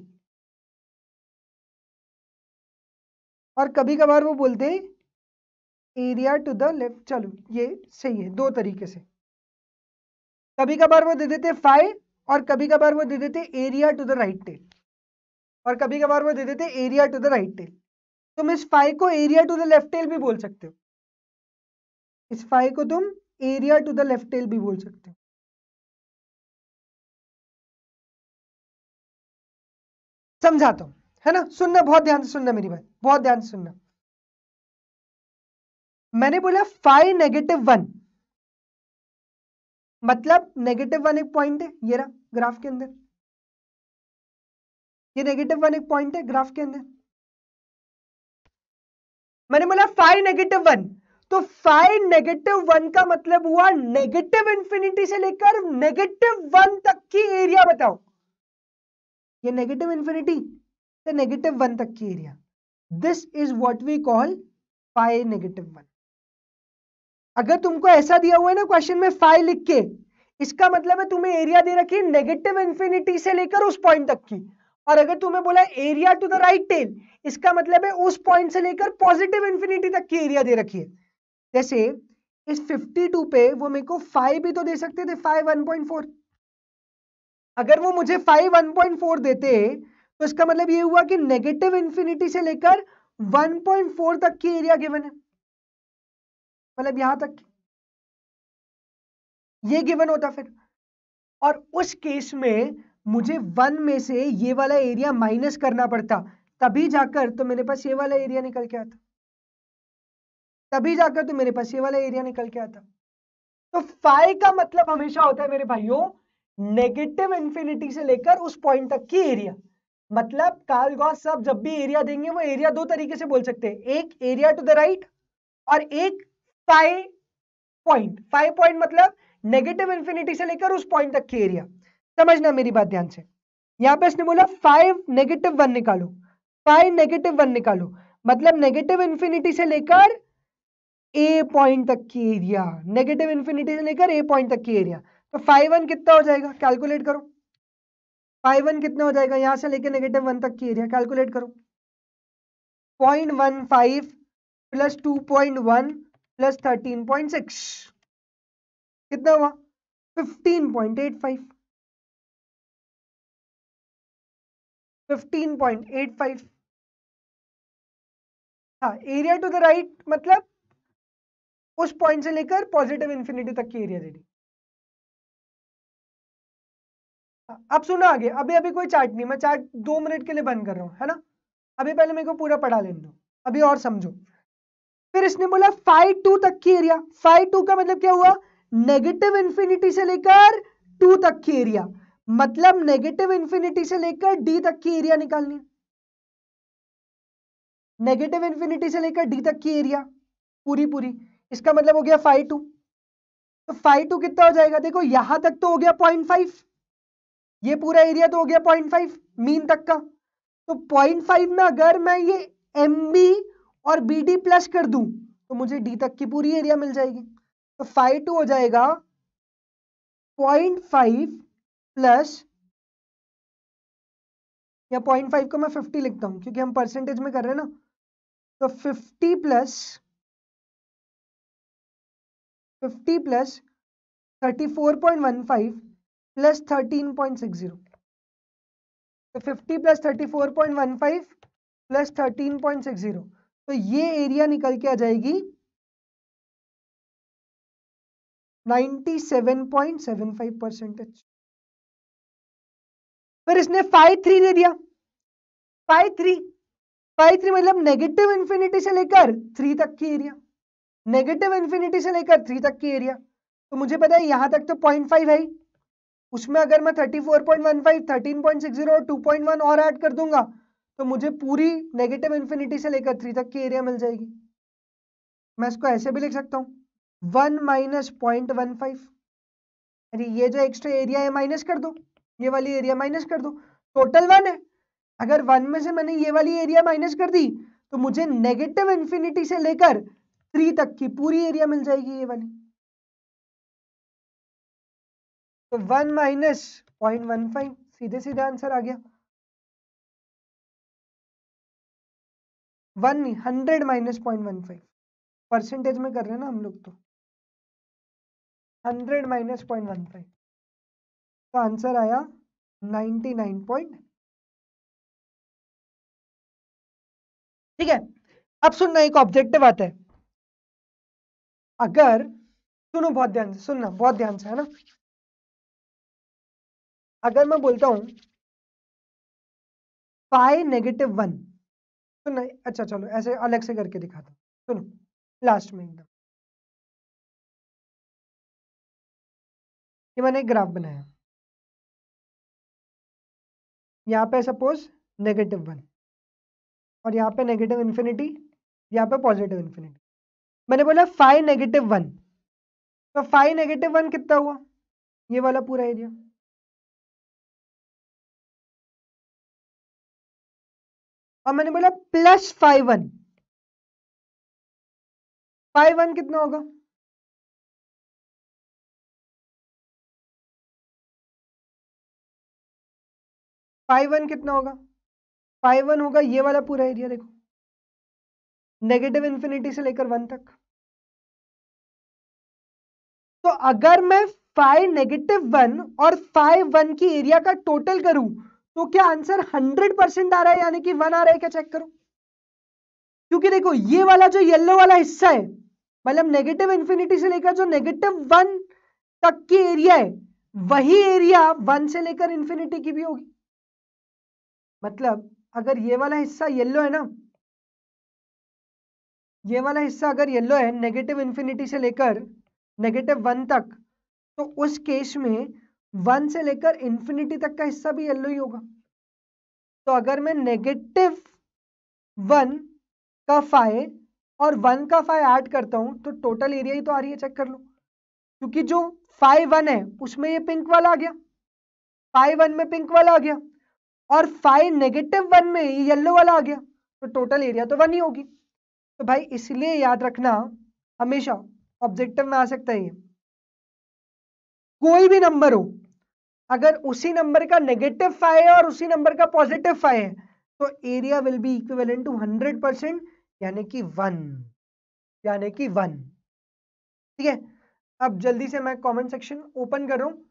और कभी कभार वो बोलते हैं एरिया टू द लेफ्ट चलो ये सही है दो तरीके से कभी कभार वो दे देते फाइव और कभी कभार वो दे देते area to the right tail और कभी कभार वो दे देते area to the right tail तुम इस फाइव को area to the left tail भी बोल सकते हो इस फाइव को तुम area to the left tail भी बोल सकते हो समझाता हूं है ना सुनना बहुत ध्यान से सुनना मेरी बात बहुत ध्यान से सुनना मैंने बोला फाइव नेगेटिव वन मतलब नेगेटिव वन एक पॉइंट है ये रहा ग्राफ के अंदर ये नेगेटिव वन एक पॉइंट है ग्राफ के अंदर मैंने बोला फाइव नेगेटिव वन तो फाइव नेगेटिव वन का मतलब हुआ नेगेटिव इंफिनिटी से लेकर नेगेटिव वन तक की एरिया बताओ ये नेगेटिव इंफिनिटी से नेगेटिव वन तक की area this is what we call five negative one अगर तुमको ऐसा दिया हुआ है ना क्वेश्चन में फाइव लिख के इसका मतलब है तुम्हें एरिया दे रखी है नेगेटिव इंफिनिटी से लेकर उस पॉइंट तक की और अगर तुम्हें बोला area to the right tail इसका मतलब है उस पॉइंट से लेकर पॉजिटिव इंफिनिटी तक की एरिया दे रखी है जैसे इस 52 पे वो मेरे को फाइव भी तो दे सकते थे फाइव 1.4 अगर वो मुझे फाइव 1.4 देते तो इसका मतलब ये हुआ कि नेगेटिव इंफिनिटी से लेकर 1.4 तक की एरिया गिवन है मतलब यहां तक ये गिवन होता फिर और उस केस में मुझे वन में से ये वाला एरिया माइनस करना पड़ता तभी जाकर तो मेरे पास ये वाला एरिया निकल के आता तभी जाकर तो मेरे पास ये वाला एरिया निकल के आता तो फाइव का मतलब हमेशा होता है मेरे भाइयों नेगेटिव इंफिनिटी से लेकर उस पॉइंट तक की एरिया मतलब कालगॉस साहब जब भी एरिया देंगे वो एरिया दो तरीके से बोल सकते हैं एक एरिया टू द राइट और एक फाइव पॉइंट फाइव पॉइंट मतलब नेगेटिव इंफिनिटी से लेकर उस पॉइंट तक की एरिया समझना मेरी बात ध्यान से यहां पे इसने बोला फाइव नेगेटिव वन निकालो फाइव नेगेटिव वन निकालो मतलब नेगेटिव इंफिनिटी से लेकर ए पॉइंट तक की एरिया नेगेटिव इंफिनिटी से लेकर ए पॉइंट तक की एरिया तो फाइव वन कितना हो जाएगा कैलकुलेट करो फाइव वन कितना हो जाएगा यहां से लेकर नेगेटिव वन तक की एरिया कैलकुलेट करो point one five plus two point one plus thirteen point six कितना हुआ fifteen point eight five fifteen point eight five हाँ एरिया टू द राइट मतलब उस पॉइंट से लेकर पॉजिटिव इंफिनिटी तक की एरिया रेडी अब सुना आगे अभी अभी कोई चार्ट नहीं मैं चार्ट दो मिनट के लिए बंद कर रहा हूं है ना अभी पहले मेरे को पूरा पढ़ा लेने दो अभी और समझो फिर इसने बोला फाइव टू तक की एरिया फाइव टू का मतलब क्या हुआ नेगेटिव इंफिनिटी से लेकर टू तक की एरिया मतलब नेगेटिव इंफिनिटी से लेकर डी तक की एरिया निकालनी नेगेटिव इंफिनिटी से लेकर डी तक की एरिया पूरी पूरी इसका मतलब हो गया फाइव टू तो फाइव टू कितना हो जाएगा देखो यहां तक तो हो गया पॉइंट फाइव ये पूरा एरिया तो हो गया पॉइंट फाइव मीन तक का तो पॉइंट फाइव में अगर मैं ये एम बी और बी डी प्लस कर दू तो मुझे डी तक की पूरी एरिया मिल जाएगी तो फाइव टू हो जाएगा पॉइंट फाइव प्लस या पॉइंट फाइव को मैं फिफ्टी लिखता हूं क्योंकि हम परसेंटेज में कर रहे हैं ना तो fifty plus fifty plus thirty four point one five plus thirteen point six zero fifty plus thirty four point one five plus thirteen point six zero तो ये एरिया निकल के आ जाएगी 97.75 परसेंटेज फिर इसने फाइव थ्री दे दिया फाइव थ्री फाइव थ्री मतलब नेगेटिव इंफिनिटी से लेकर थ्री तक की एरिया नेगेटिव इंफिनिटी से लेकर थ्री तक की एरिया तो मुझे पता है यहां तक तो पॉइंट फाइव है उसमें अगर मैं thirty four point one five thirteen point six zero और टू पॉइंट वन और ऐड कर दूंगा तो मुझे पूरी नेगेटिव इन्फिनिटी से लेकर थ्री तक की एरिया मिल जाएगी मैं इसको ऐसे भी लिख सकता हूँ one minus point one five अरे ये जो एक्स्ट्रा एरिया है माइनस कर दो ये वाली एरिया माइनस कर दो टोटल वन है अगर वन में से मैंने ये वाली एरिया माइनस कर दी तो मुझे नेगेटिव इन्फिनिटी से लेकर थ्री तक की पूरी एरिया मिल जाएगी ये वाली तो one minus point one five सीधे सीधे आंसर आ गया one hundred minus point one five percentage में कर रहे हैं ना हम लोग तो hundred minus point one five तो आंसर आया नाइन्टी नाइन पॉइंट ठीक है अब सुनना एक ऑब्जेक्टिव आता है अगर सुनो बहुत ध्यान से सुनना बहुत ध्यान से है ना अगर मैं बोलता हूं फाइव नेगेटिव वन तो नहीं अच्छा चलो ऐसे अलग से करके दिखाता हूँ सुनो लास्ट में एकदम ये मैंने एक ग्राफ बनाया यहाँ पे सपोज नेगेटिव वन और यहाँ पे नेगेटिव इन्फिनिटी यहाँ पे पॉजिटिव इन्फिनिटी मैंने बोला फाइव नेगेटिव वन तो फाइव नेगेटिव वन कितना हुआ ये वाला पूरा एरिया और मैंने बोला plus five one five one कितना होगा फाइव वन कितना होगा फाइव वन होगा ये वाला पूरा एरिया देखो नेगेटिव इन्फिनिटी से लेकर वन तक तो अगर मैं फाइव नेगेटिव वन और फाइव वन की एरिया का टोटल करूं तो क्या आंसर 100 परसेंट आ रहा है यानी कि वन आ रहा है क्या चेक करो क्योंकि देखो ये वाला जो येलो वाला हिस्सा है मतलब नेगेटिव इंफिनिटी से लेकर जो नेगेटिव वन तक की एरिया है वही एरिया वन से लेकर इंफिनिटी की भी होगी मतलब अगर ये वाला हिस्सा येलो है ना ये वाला हिस्सा अगर येलो है नेगेटिव इंफिनिटी से लेकर नेगेटिव वन तक तो उस केस में वन से लेकर इंफिनिटी तक का हिस्सा भी येल्लो ही होगा तो अगर मैं नेगेटिव वन का फाइव और वन का फाइव ऐड करता हूं तो टोटल एरिया ही तो आ रही है चेक कर लो क्योंकि जो फाइव वन है उसमें ये पिंक वाला आ गया फाइव वन में पिंक वाला आ गया और फाइव नेगेटिव वन में ये येल्लो वाला आ गया तो टोटल एरिया तो वन ही होगी तो भाई इसलिए याद रखना हमेशा ऑब्जेक्टिव में आ सकता है ये कोई भी नंबर हो अगर उसी नंबर का नेगेटिव फाइव है और उसी नंबर का पॉजिटिव फाइव है तो area will be equivalent to hundred percent यानी कि वन यानी कि वन ठीक है अब जल्दी से मैं कमेंट सेक्शन ओपन कर रहा हूँ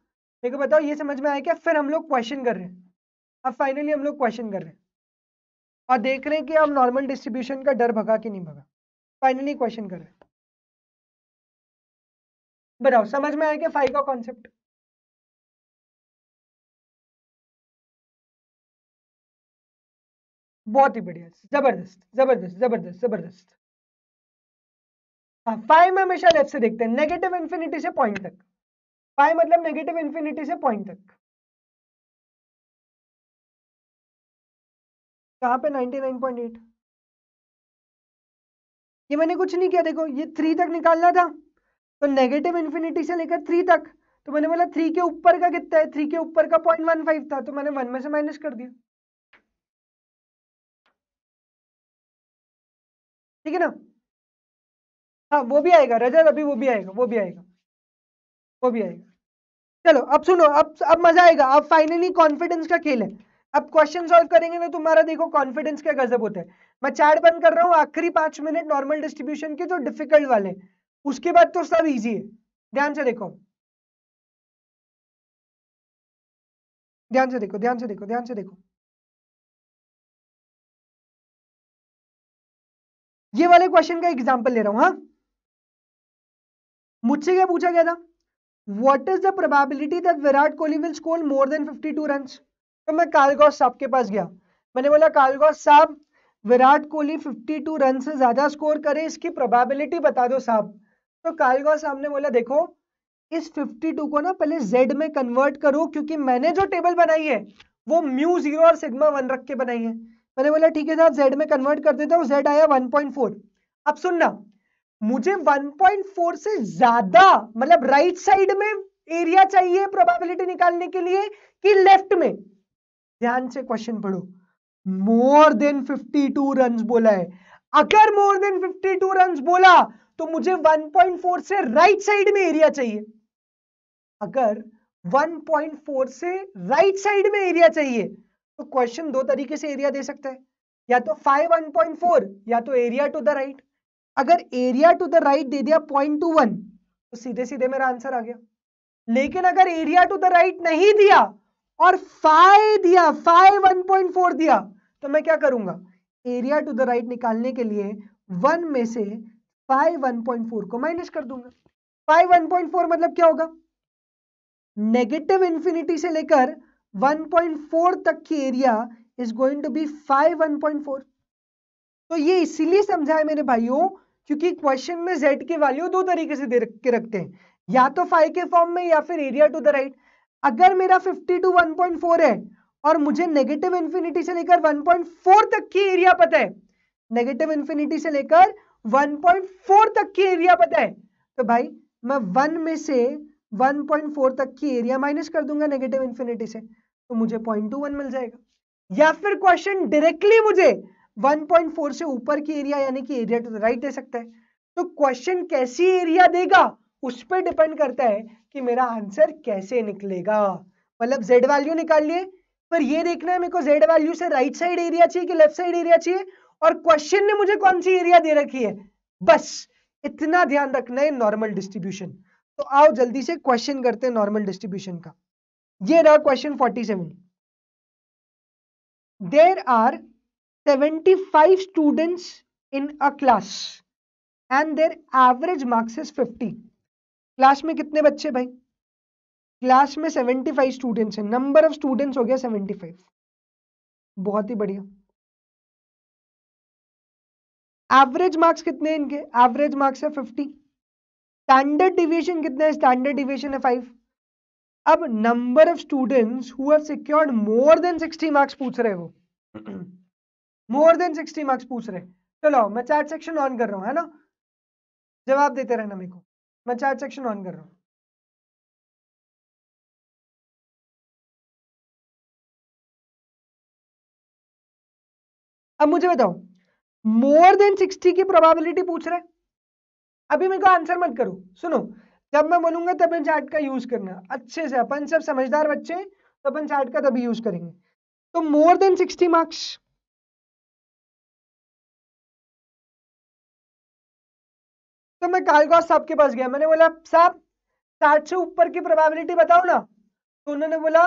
देखो बताओ ये समझ में आया क्या फिर हम लोग क्वेश्चन कर रहे हैं अब फाइनली हम लोग क्वेश्चन कर रहे हैं और देख रहे हैं कि हम नॉर्मल डिस्ट्रीब्यूशन का डर भगा कि नहीं भगा फाइनली क्वेश्चन कर रहे हैं बताओ समझ में आया क्या फाइव का कॉन्सेप्ट बहुत ही बढ़िया जबरदस्त जबरदस्त जबरदस्त जबरदस्त हाँ फाइव में हमेशा लेफ्ट से देखते हैं नेगेटिव इन्फिनिटी से पॉइंट तक फाइव मतलब नेगेटिव इन्फिनिटी से पॉइंट तक कहां पे 99.8 ये मैंने कुछ नहीं किया देखो ये थ्री तक निकालना था तो नेगेटिव इन्फिनिटी से लेकर थ्री तक तो मैंने बोला थ्री के ऊपर का कितना है थ्री के ऊपर का पॉइंट वन फाइव था तो मैंने वन में से माइनस कर दिया ठीक है ना हाँ वो भी आएगा रजत अभी वो भी आएगा वो भी आएगा वो भी आएगा चलो अब सुनो अब अब मजा आएगा अब फाइनली कॉन्फिडेंस का खेल है अब क्वेश्चन सॉल्व करेंगे ना तुम्हारा देखो कॉन्फिडेंस क्या गजब होता है मैं चार्ट बंद कर रहा हूँ आखिरी पांच मिनट नॉर्मल डिस्ट्रीब्यूशन के जो डिफिकल्ट वाले उसके बाद तो सब इजी है ध्यान से देखो ध्यान से देखो ध्यान से देखो ध्यान से देखो ये वाले क्वेश्चन का एग्जाम्पल ले रहा हूं हा मुझसे क्या पूछा गया था what is the probability that Virat Kohli will score more than fifty two run तो मैं कालगौ साहब के पास गया मैंने बोला कालगौ साहब विराट कोहली 52 टू रन से ज्यादा स्कोर करे इसकी प्रोबेबिलिटी बता दो साहब तो कालगौ साहब ने बोला देखो इस 52 को ना पहले z में कन्वर्ट करो क्योंकि मैंने जो टेबल बनाई है वो म्यू जीरो और सिग्मा वन रख के बनाई है मैंने बोला ठीक है साहब जेड में कन्वर्ट कर देता हूँ जेड आया 1.4 अब सुनना मुझे 1.4 से ज्यादा मतलब राइट साइड में एरिया चाहिए प्रोबेबिलिटी निकालने के लिए कि लेफ्ट में ध्यान से क्वेश्चन पढ़ो मोर देन 52 रन बोला है अगर मोर देन 52 रन बोला तो मुझे 1.4 से राइट साइड में एरिया चाहिए अगर 1.4 से राइट साइड में एरिया चाहिए तो क्वेश्चन दो तरीके से एरिया दे सकता है या तो फाइव वन पॉइंट फोर या तो एरिया टू द राइट अगर एरिया टू द राइट दे दिया पॉइंट टू वन तो सीधे सीधे मेरा आंसर आ गया लेकिन अगर एरिया टू द राइट नहीं दिया और फाइव दिया फाइव वन पॉइंट फोर दिया तो मैं क्या करूंगा एरिया टू द राइट निकालने के लिए वन में से फाइव वन पॉइंट फोर को माइनस कर दूंगा फाइव वन पॉइंट फोर मतलब क्या होगा नेगेटिव इन्फिनिटी से लेकर 1.4 तक की area is going to be five one point four तो ये इसीलिए समझा है मेरे भाइयों क्योंकि क्वेश्चन में z के वैल्यू दो तरीके से दे रख के रखते हैं या तो फाइव के फॉर्म में या फिर एरिया टू द राइट अगर मेरा 50 टू 1.4 है और मुझे नेगेटिव इन्फिनिटी से लेकर 1.4 तक की एरिया पता है नेगेटिव इन्फिनिटी से लेकर 1.4 तक की एरिया पता है तो भाई मैं 1 में से 1.4 तक की एरिया माइनस कर दूंगा नेगेटिव इन्फिनिटी से तो मुझे पॉइंट टू वन मिल जाएगा या फिर क्वेश्चन डायरेक्टली मुझे 1.4 से ऊपर की एरिया यानी कि एरिया टू द राइट दे सकता है तो क्वेश्चन कैसी एरिया देगा उस पर डिपेंड करता है कि मेरा आंसर कैसे निकलेगा मतलब z वैल्यू निकाल लिए पर ये देखना है मेरे को z वैल्यू से राइट साइड एरिया चाहिए कि लेफ्ट साइड एरिया चाहिए और क्वेश्चन ने मुझे कौन सी एरिया दे रखी है बस इतना ध्यान रखना है नॉर्मल डिस्ट्रीब्यूशन तो आओ जल्दी से क्वेश्चन करते हैं नॉर्मल डिस्ट्रीब्यूशन का ये रहा question 47 there are 75 students in a class and their average marks is 50 class में कितने बच्चे भाई क्लास में 75 स्टूडेंट्स हैं नंबर ऑफ स्टूडेंट्स हो गया 75 बहुत ही बढ़िया एवरेज मार्क्स कितने हैं इनके एवरेज मार्क्स है 50 स्टैंडर्ड डिविएशन कितना है स्टैंडर्ड डिविएशन है फाइव अब number of students who have secured more than 60 marks पूछ रहे हो मोर देन 60 मार्क्स पूछ रहे चलो मैं चैट सेक्शन ऑन कर रहा हूं है ना जवाब देते रहना मेरे को मैं चैट सेक्शन ऑन कर रहा हूं अब मुझे बताओ मोर देन 60 की प्रोबेबिलिटी पूछ रहे अभी मेरे को आंसर मत करो सुनो जब मैं बोलूंगा तब चार्ट का यूज करना अच्छे से अपन सब समझदार बच्चे तो अपन चार्ट का तभी यूज करेंगे तो मोर देन सिक्सटी मार्क्स तो मैं कालगौस साहब के पास गया मैंने बोला साहब साठ से ऊपर की प्रोबेबिलिटी बताओ ना तो उन्होंने बोला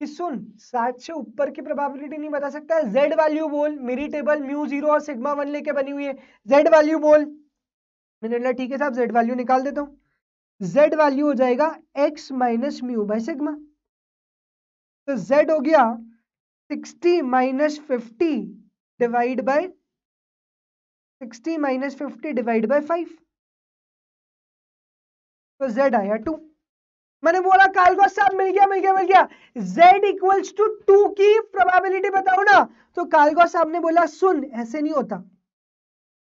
कि सुन साठ से ऊपर की प्रोबेबिलिटी नहीं बता सकता जेड वैल्यू बोल मेरी टेबल म्यू जीरो और सिग्मा वन लेके बनी हुई है जेड वैल्यू बोल मैंने बोला ठीक है साहब जेड वैल्यू निकाल देता हूँ z वैल्यू हो जाएगा x minus mu by sigma तो z हो गया 60 minus fifty divide by sixty minus fifty divide by five तो z आया 2 मैंने बोला काल को सब मिल गया मिल गया मिल गया z इक्वल्स टू टू की प्रोबेबिलिटी बताओ ना तो काल को साहब ने बोला सुन ऐसे नहीं होता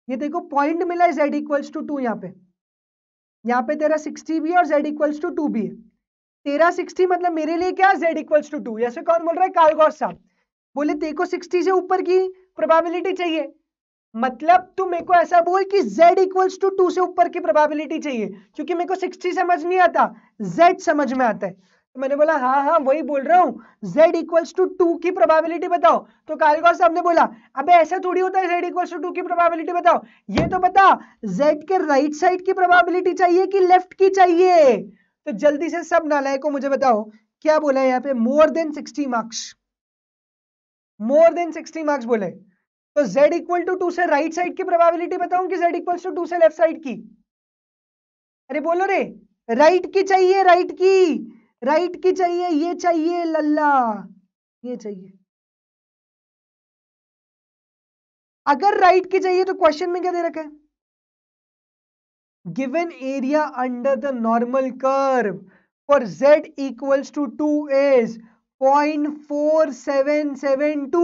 ये देखो पॉइंट मिला है z इक्वल्स टू टू यहाँ पे यहाँ पे तेरा सिक्सटी भी और जेड इक्वल्स टू टू भी है तेरा सिक्सटी मतलब मेरे लिए क्या जेड इक्वल्स टू टू जैसे कौन बोल रहा है कालगौर साहब बोले तेरे को सिक्सटी से ऊपर की प्रोबेबिलिटी चाहिए मतलब तू मेरे को ऐसा बोल कि z इक्वल्स टू टू से ऊपर की प्रोबेबिलिटी चाहिए क्योंकि मेरे को 60 समझ नहीं आता z समझ में आता है तो मैंने बोला हाँ हाँ वही बोल रहा हूँ z इक्वल्स टू टू की प्रोबेबिलिटी बताओ तो कालगौर साहब ने बोला अबे ऐसा थोड़ी होता है z इक्वल्स टू टू की प्रोबेबिलिटी बताओ ये तो बता z के राइट साइड की प्रोबेबिलिटी चाहिए कि लेफ्ट की चाहिए तो जल्दी से सब को मुझे बताओ क्या बोला है यहाँ पे more than sixty marks more than sixty marks बोले तो z इक्वल टू टू से राइट साइड की प्रोबेबिलिटी बताऊं कि z इक्वल टू टू से लेफ्ट साइड की अरे बोलो रे राइट की चाहिए राइट की राइट की चाहिए ये चाहिए लल्ला ये चाहिए अगर राइट की चाहिए तो क्वेश्चन में क्या दे रखा है given area under the normal curve for z point four seven seven two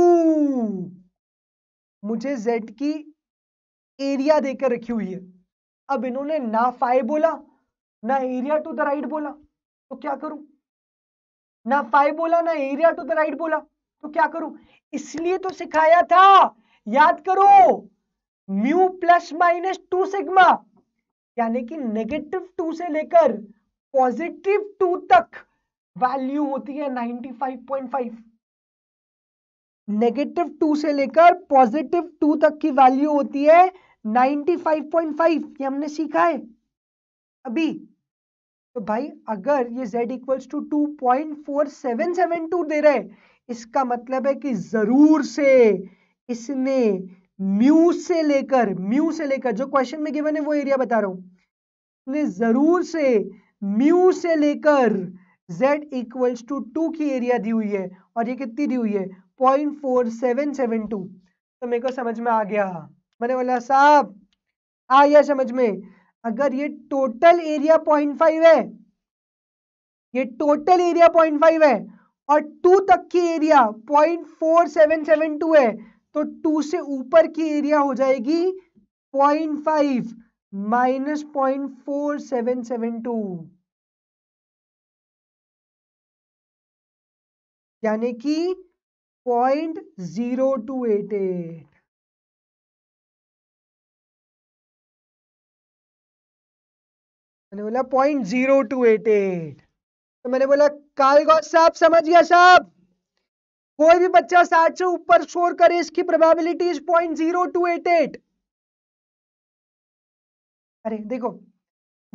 मुझे z की एरिया देकर रखी हुई है अब इन्होंने ना फाइव बोला ना एरिया टू द राइट बोला तो क्या करूं ना पाई बोला ना एरिया टू द राइट बोला तो क्या करूं इसलिए तो सिखाया था याद करो mu plus minus two sigma यानी कि नेगेटिव टू से लेकर पॉजिटिव टू तक वैल्यू होती है 95.5 नेगेटिव टू से लेकर पॉजिटिव टू तक की वैल्यू होती है 95.5 ये हमने सीखा है अभी तो भाई अगर ये z equals to two point four seven seven two दे रहे इसका मतलब है कि जरूर से इसने म्यू से लेकर म्यू से लेकर जो क्वेश्चन में गिवन है वो एरिया बता रहा हूं इसने जरूर से म्यू से लेकर z इक्वल्स टू टू की एरिया दी हुई है और ये कितनी दी हुई है point four seven seven two तो मेरे को समझ में आ गया मैंने बोला साहब आ गया समझ में अगर ये टोटल एरिया पॉइंट फाइव है ये टोटल एरिया पॉइंट फाइव है और टू तक की area point four seven seven two है तो टू से ऊपर की एरिया हो जाएगी point five minus point four seven seven two यानी कि point zero two eight eight मैंने बोला point zero two eight eight तो मैंने बोला कालगौर साहब समझ गया साहब कोई भी बच्चा साठ से ऊपर स्कोर करे इसकी probability is point zero two eight eight अरे देखो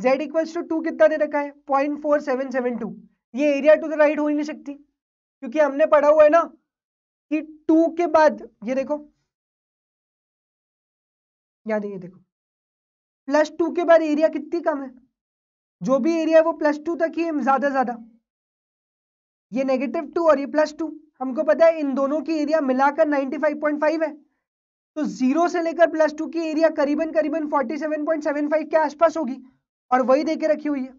z इक्वल्स टू टू कितना दे रखा है point four seven seven two ये एरिया टू द राइट हो ही नहीं सकती क्योंकि हमने पढ़ा हुआ है ना कि टू के बाद ये देखो याद ये देखो प्लस टू के बाद एरिया कितनी कम है जो भी एरिया है वो प्लस टू तक ही ज्यादा ज्यादा ये नेगेटिव टू और ये प्लस टू हमको पता है इन दोनों की एरिया मिलाकर 95.5 है तो जीरो से लेकर प्लस टू की एरिया करीबन करीबन 47.75 के आसपास होगी और वही देके रखी हुई है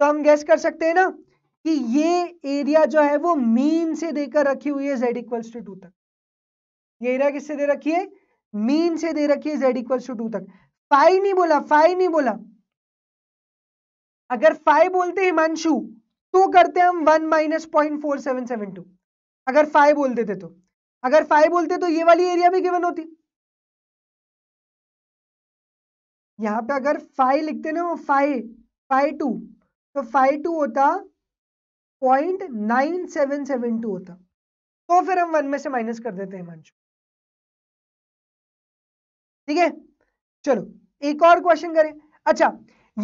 तो हम गैस कर सकते हैं ना कि ये एरिया जो है वो मीन से देकर रखी हुई है जेड इक्वल्स टू टू तक ये एरिया किससे दे रखी है मीन से दे रखी है जेड इक्वल्स टू टू तक फाइव नहीं बोला फाइव नहीं बोला अगर फाइव बोलते हिमांशु तो करते हम one minus point four seven seven two अगर फाइव बोलते थे तो अगर फाइव बोलते तो ये वाली एरिया भी गिवन होती यहां पे अगर फाइव लिखते ना वो फाइव फाइव टू तो फाइव टू होता point nine seven seven two होता तो फिर हम वन में से माइनस कर देते हैं हिमांशु ठीक है चलो एक और क्वेश्चन करें अच्छा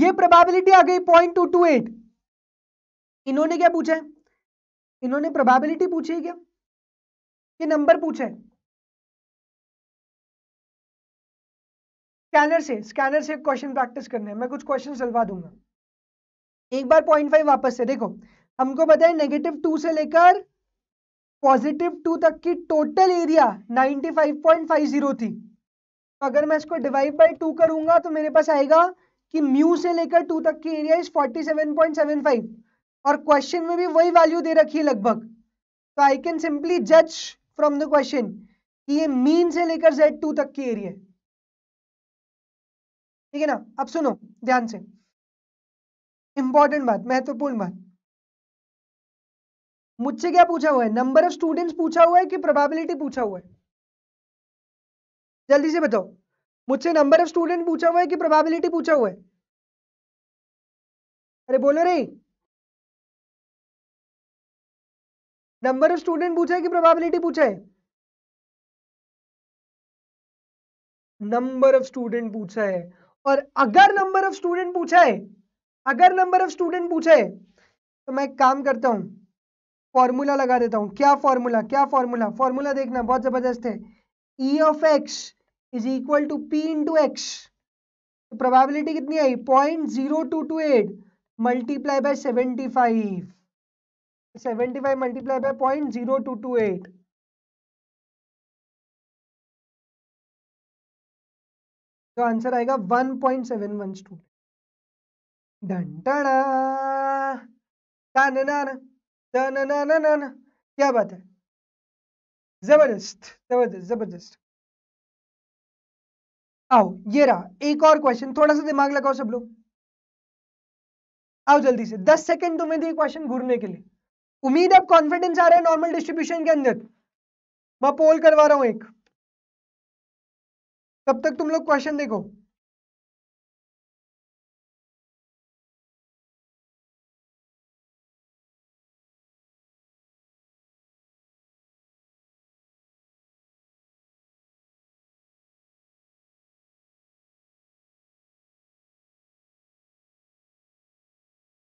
ये प्रोबेबिलिटी आ गई पॉइंट टू टू एट इन्होंने क्या पूछा है इन्होंने प्रोबेबिलिटी पूछी क्या ये नंबर पूछा है स्कैनर से स्कैनर से क्वेश्चन प्रैक्टिस करने हैं मैं कुछ क्वेश्चन सलवा दूंगा एक बार पॉइंट फाइव वापस से देखो हमको बताए नेगेटिव टू से लेकर पॉजिटिव टू तक की total area ninety five five point zero थी तो अगर मैं इसको डिवाइड बाय टू करूंगा तो मेरे पास आएगा कि म्यू से लेकर टू तक की एरिया इज 47.75 और क्वेश्चन में भी वही वैल्यू दे रखी है लगभग तो आई कैन सिंपली जज फ्रॉम द क्वेश्चन कि ये मीन से लेकर जेड टू तक की एरिया ठीक है ना अब सुनो ध्यान से इंपॉर्टेंट बात महत्वपूर्ण बात मुझसे क्या पूछा हुआ है नंबर ऑफ स्टूडेंट्स पूछा हुआ है कि प्रोबेबिलिटी पूछा हुआ है जल्दी से बताओ मुझसे नंबर ऑफ स्टूडेंट पूछा हुआ है कि प्रोबेबिलिटी पूछा हुआ है अरे बोलो रे नंबर ऑफ स्टूडेंट पूछा है कि प्रोबेबिलिटी पूछा है नंबर ऑफ स्टूडेंट पूछा है और अगर नंबर ऑफ स्टूडेंट पूछा है अगर नंबर ऑफ स्टूडेंट पूछा है तो मैं काम करता हूं फॉर्मूला लगा देता हूं क्या फॉर्मूला क्या फॉर्मूला फॉर्मूला देखना बहुत जबरदस्त है E of X is equal to P into X तो प्रोबेबिलिटी कितनी आई point zero two two eight multiply by seventy five seventy five multiply by point zero two two eight तो answer आएगा one point seven one student क्या बात है जबरदस्त जबरदस्त जबरदस्त आओ ये रहा एक और क्वेश्चन थोड़ा सा दिमाग लगाओ सब लोग आओ जल्दी से दस सेकेंड तुम्हें दिए क्वेश्चन घूरने के लिए उम्मीद अब कॉन्फिडेंस आ रहा है नॉर्मल डिस्ट्रीब्यूशन के अंदर मैं पोल करवा रहा हूं एक तब तक तुम लोग क्वेश्चन देखो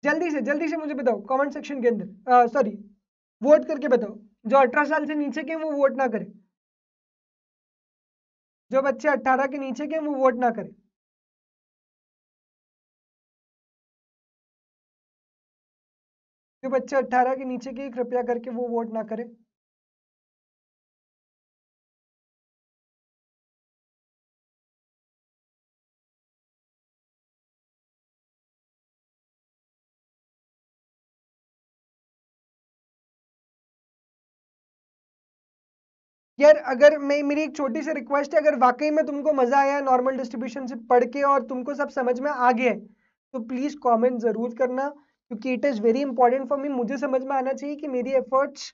जल्दी से जल्दी से मुझे बताओ कमेंट सेक्शन के अंदर सॉरी वोट करके बताओ जो अठारह साल से नीचे के वो वोट ना करें जो बच्चे अट्ठारह के नीचे के वो वोट ना करें जो बच्चे अट्ठारह के नीचे के कृपया करके वो वोट ना करें यार अगर मैं मेरी एक छोटी सी रिक्वेस्ट है अगर वाकई में तुमको मज़ा आया नॉर्मल डिस्ट्रीब्यूशन से पढ़ के और तुमको सब समझ में आ गया तो प्लीज़ कमेंट ज़रूर करना क्योंकि it is very important for me मुझे समझ में आना चाहिए कि मेरी एफर्ट्स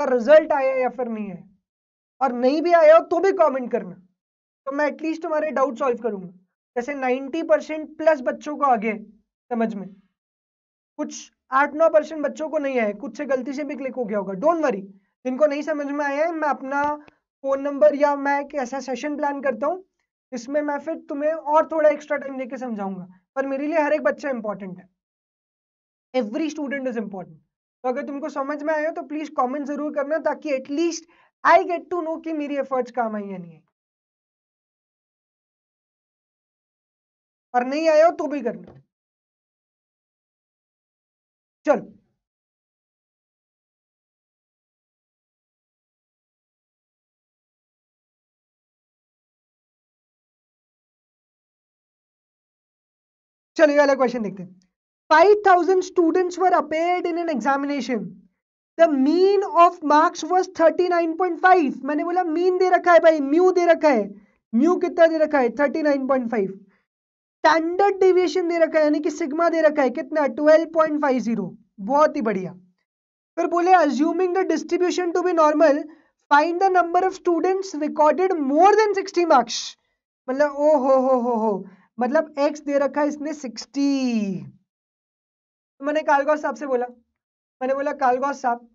का रिजल्ट आया या फिर नहीं है और नहीं भी आया हो तो भी कॉमेंट करना तो मैं एटलीस्ट तुम्हारे डाउट सॉल्व करूंगा जैसे नाइन्टी परसेंट प्लस बच्चों को आगे समझ में कुछ आठ नौ परसेंट बच्चों को नहीं आए कुछ से गलती से भी क्लिक हो गया होगा डोंट वरी जिनको नहीं समझ में आया है मैं अपना फ़ोन नंबर या मैं एक ऐसा सेशन प्लान करता हूँ इसमें मैं फिर तुम्हें और थोड़ा एक्स्ट्रा टाइम देकर समझाऊंगा पर मेरे लिए हर एक बच्चा इंपॉर्टेंट है एवरी स्टूडेंट इज इम्पॉर्टेंट तो अगर तुमको समझ में आया हो तो प्लीज़ कॉमेंट ज़रूर करना ताकि at least I get to know कि मेरी एफर्ट्स काम आई या नहीं आई और नहीं आया हो तो भी करना चलो चलिए अगला क्वेश्चन देखते हैं 5000 students were appeared in an examination the mean of marks was 39.5 मैंने बोला मीन दे रखा है भाई म्यू दे रखा है म्यू कितना दे रखा है 39.5 स्टैंडर्ड डेविएशन दे रखा है यानी कि सिग्मा दे रखा है कितना 12.50 बहुत ही बढ़िया फिर बोले assuming the distribution to be normal find the number of students recorded more than 60 marks मतलब ओ हो हो हो हो मतलब एक्स दे रखा है इसने सिक्सटी मैंने कालगौर साहब से बोला मैंने बोला कालगौर साहब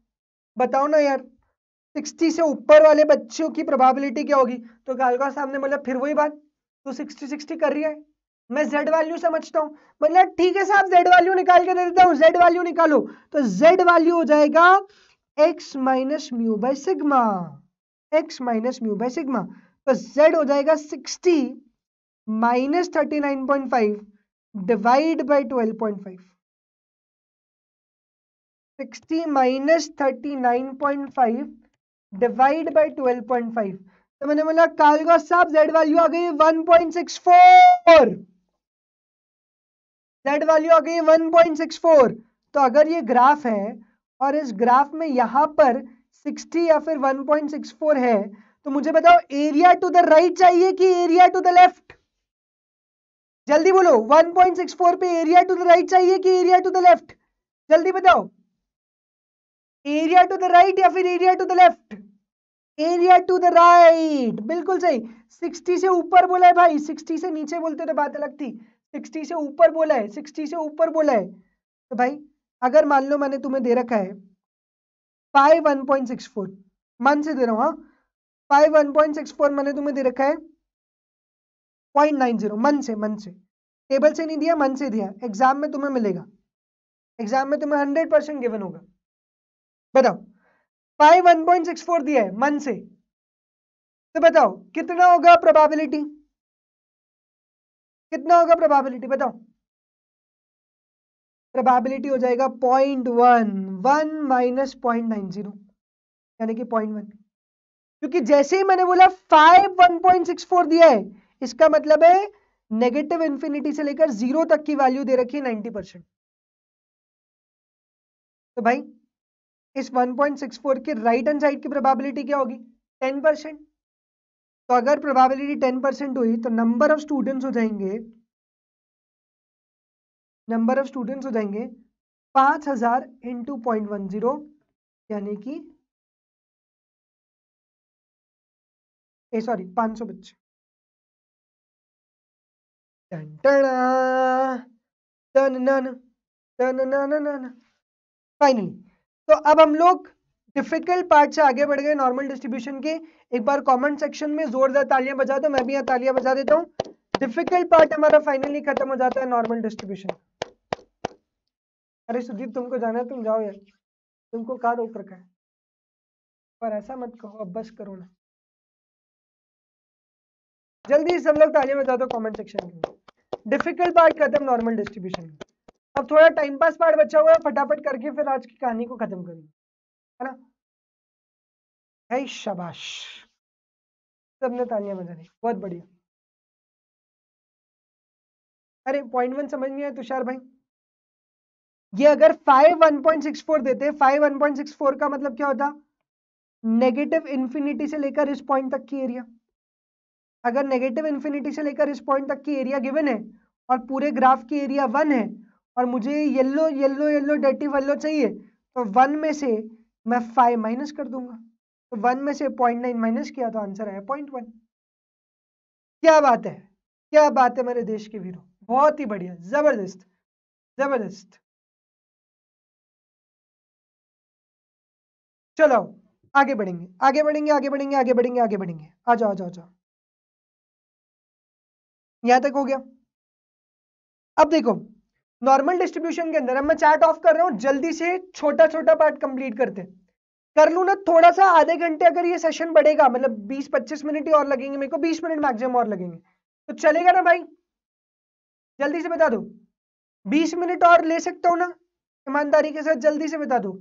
बताओ ना यार सिक्सटी से ऊपर वाले बच्चों की प्रोबेबिलिटी क्या होगी तो कालगौर साहब ने बोला फिर वही बात तो सिक्सटी सिक्सटी कर रही है मैं जेड वैल्यू समझता हूँ मतलब ठीक है साहब जेड वैल्यू निकाल के दे देता हूँ जेड वैल्यू निकालो तो जेड वैल्यू हो जाएगा X minus mu by sigma X minus mu by sigma तो जेड हो जाएगा sixty minus thirty nine point five divide by twelve point five sixty minus thirty nine point five divide by twelve point five तो मैंने बोला कालगा साहब Z value आ गई one point six four Z value आ गई वन पॉइंट सिक्स फोर तो अगर ये ग्राफ है और इस ग्राफ में यहां पर सिक्सटी या फिर वन पॉइंट सिक्स फोर है तो मुझे बताओ एरिया टू द राइट चाहिए कि एरिया टू द लेफ्ट जल्दी बोलो 1.64 पे एरिया टू द राइट चाहिए कि एरिया टू द लेफ्ट जल्दी बताओ एरिया टू द राइट या फिर area to the left area to the right बिल्कुल सही 60 से ऊपर बोला है भाई 60 से नीचे बोलते तो बात अलग थी 60 से ऊपर बोला है 60 से ऊपर बोला है तो भाई अगर मान लो मैंने तुम्हें दे रखा है five one point six four मन से दे रहा हूँ हाँ five one point six four मैंने तुम्हें दे रखा है पॉइंट नाइन जीरो मन से मन से टेबल से नहीं दिया मन से दिया एग्जाम में तुम्हें मिलेगा एग्जाम में तुम्हें हंड्रेड परसेंट गिवन होगा बताओ पाई वन पॉइंट सिक्स फोर दिया है मन से तो बताओ कितना होगा प्रोबेबिलिटी कितना होगा प्रोबेबिलिटी बताओ प्रोबेबिलिटी हो जाएगा point one one minus point nine zero यानी कि पॉइंट वन क्योंकि जैसे ही मैंने बोला five one point six four दिया है इसका मतलब है नेगेटिव इंफिनिटी से लेकर जीरो तक की वैल्यू दे रखी है नाइन्टी परसेंट तो भाई इस 1.64 के राइट हैंड साइड की प्रोबेबिलिटी क्या होगी 10 परसेंट तो अगर प्रोबेबिलिटी 10 परसेंट हुई तो नंबर ऑफ स्टूडेंट्स हो जाएंगे नंबर ऑफ स्टूडेंट्स हो जाएंगे 5000 हजार इंटू पॉइंट वन जीरो यानी कि सॉरी 500 बच्चे टन टन नन टन नन नन फाइनली तो अब हम लोग डिफिकल्ट पार्ट से आगे बढ़ गए नॉर्मल डिस्ट्रीब्यूशन के एक बार कमेंट सेक्शन में जोरदार तालियां बजा दो मैं भी यहाँ तालियां बजा देता हूँ डिफिकल्ट पार्ट हमारा फाइनली खत्म हो जाता है नॉर्मल डिस्ट्रीब्यूशन अरे सुदीप तुमको जाना है तुम जाओ यार तुमको कहा रोक रखा है पर ऐसा मत कहो अब बस करो ना जल्दी सब लोग तालियां बजा दो कॉमेंट सेक्शन में डिफिकल्ट पार्ट खत्म नॉर्मल डिस्ट्रीब्यूशन अब थोड़ा टाइम पास पार्ट बचा हुआ है फटाफट करके फिर आज की कहानी को खत्म करेंगे है ना है शबाश सबने तालियां बजा दी बहुत बढ़िया अरे पॉइंट वन समझ नहीं आया तुषार भाई ये अगर five one point six four देते five one point six four का मतलब क्या होता नेगेटिव इन्फिनिटी से लेकर इस पॉइंट तक की एरिया अगर नेगेटिव इन्फिनिटी से लेकर इस पॉइंट तक की एरिया गिवन है और पूरे ग्राफ की एरिया वन है और मुझे येल्लो येल्लो येल्लो डेटी वल्लो चाहिए तो वन में से मैं फाइव माइनस कर दूंगा तो वन में से पॉइंट नाइन माइनस किया तो आंसर आया पॉइंट वन क्या बात है क्या बात है मेरे देश के वीरों बहुत ही बढ़िया जबरदस्त जबरदस्त चलो आगे बढ़ेंगे आगे बढ़ेंगे आगे बढ़ेंगे आगे बढ़ेंगे आगे बढ़ेंगे आ जाओ आ जाओ आ जाओ यहां तक हो गया अब देखो नॉर्मल डिस्ट्रीब्यूशन के अंदर अब मैं चार्ट ऑफ कर रहा हूं जल्दी से छोटा छोटा पार्ट कंप्लीट करते कर लू ना थोड़ा सा आधे घंटे अगर ये सेशन बढ़ेगा मतलब 20-25 मिनट ही और लगेंगे मेरे को 20 मिनट मैक्सिमम और लगेंगे तो चलेगा ना भाई जल्दी से बता दो 20 मिनट और ले सकता हूं ना ईमानदारी के साथ जल्दी से बता दो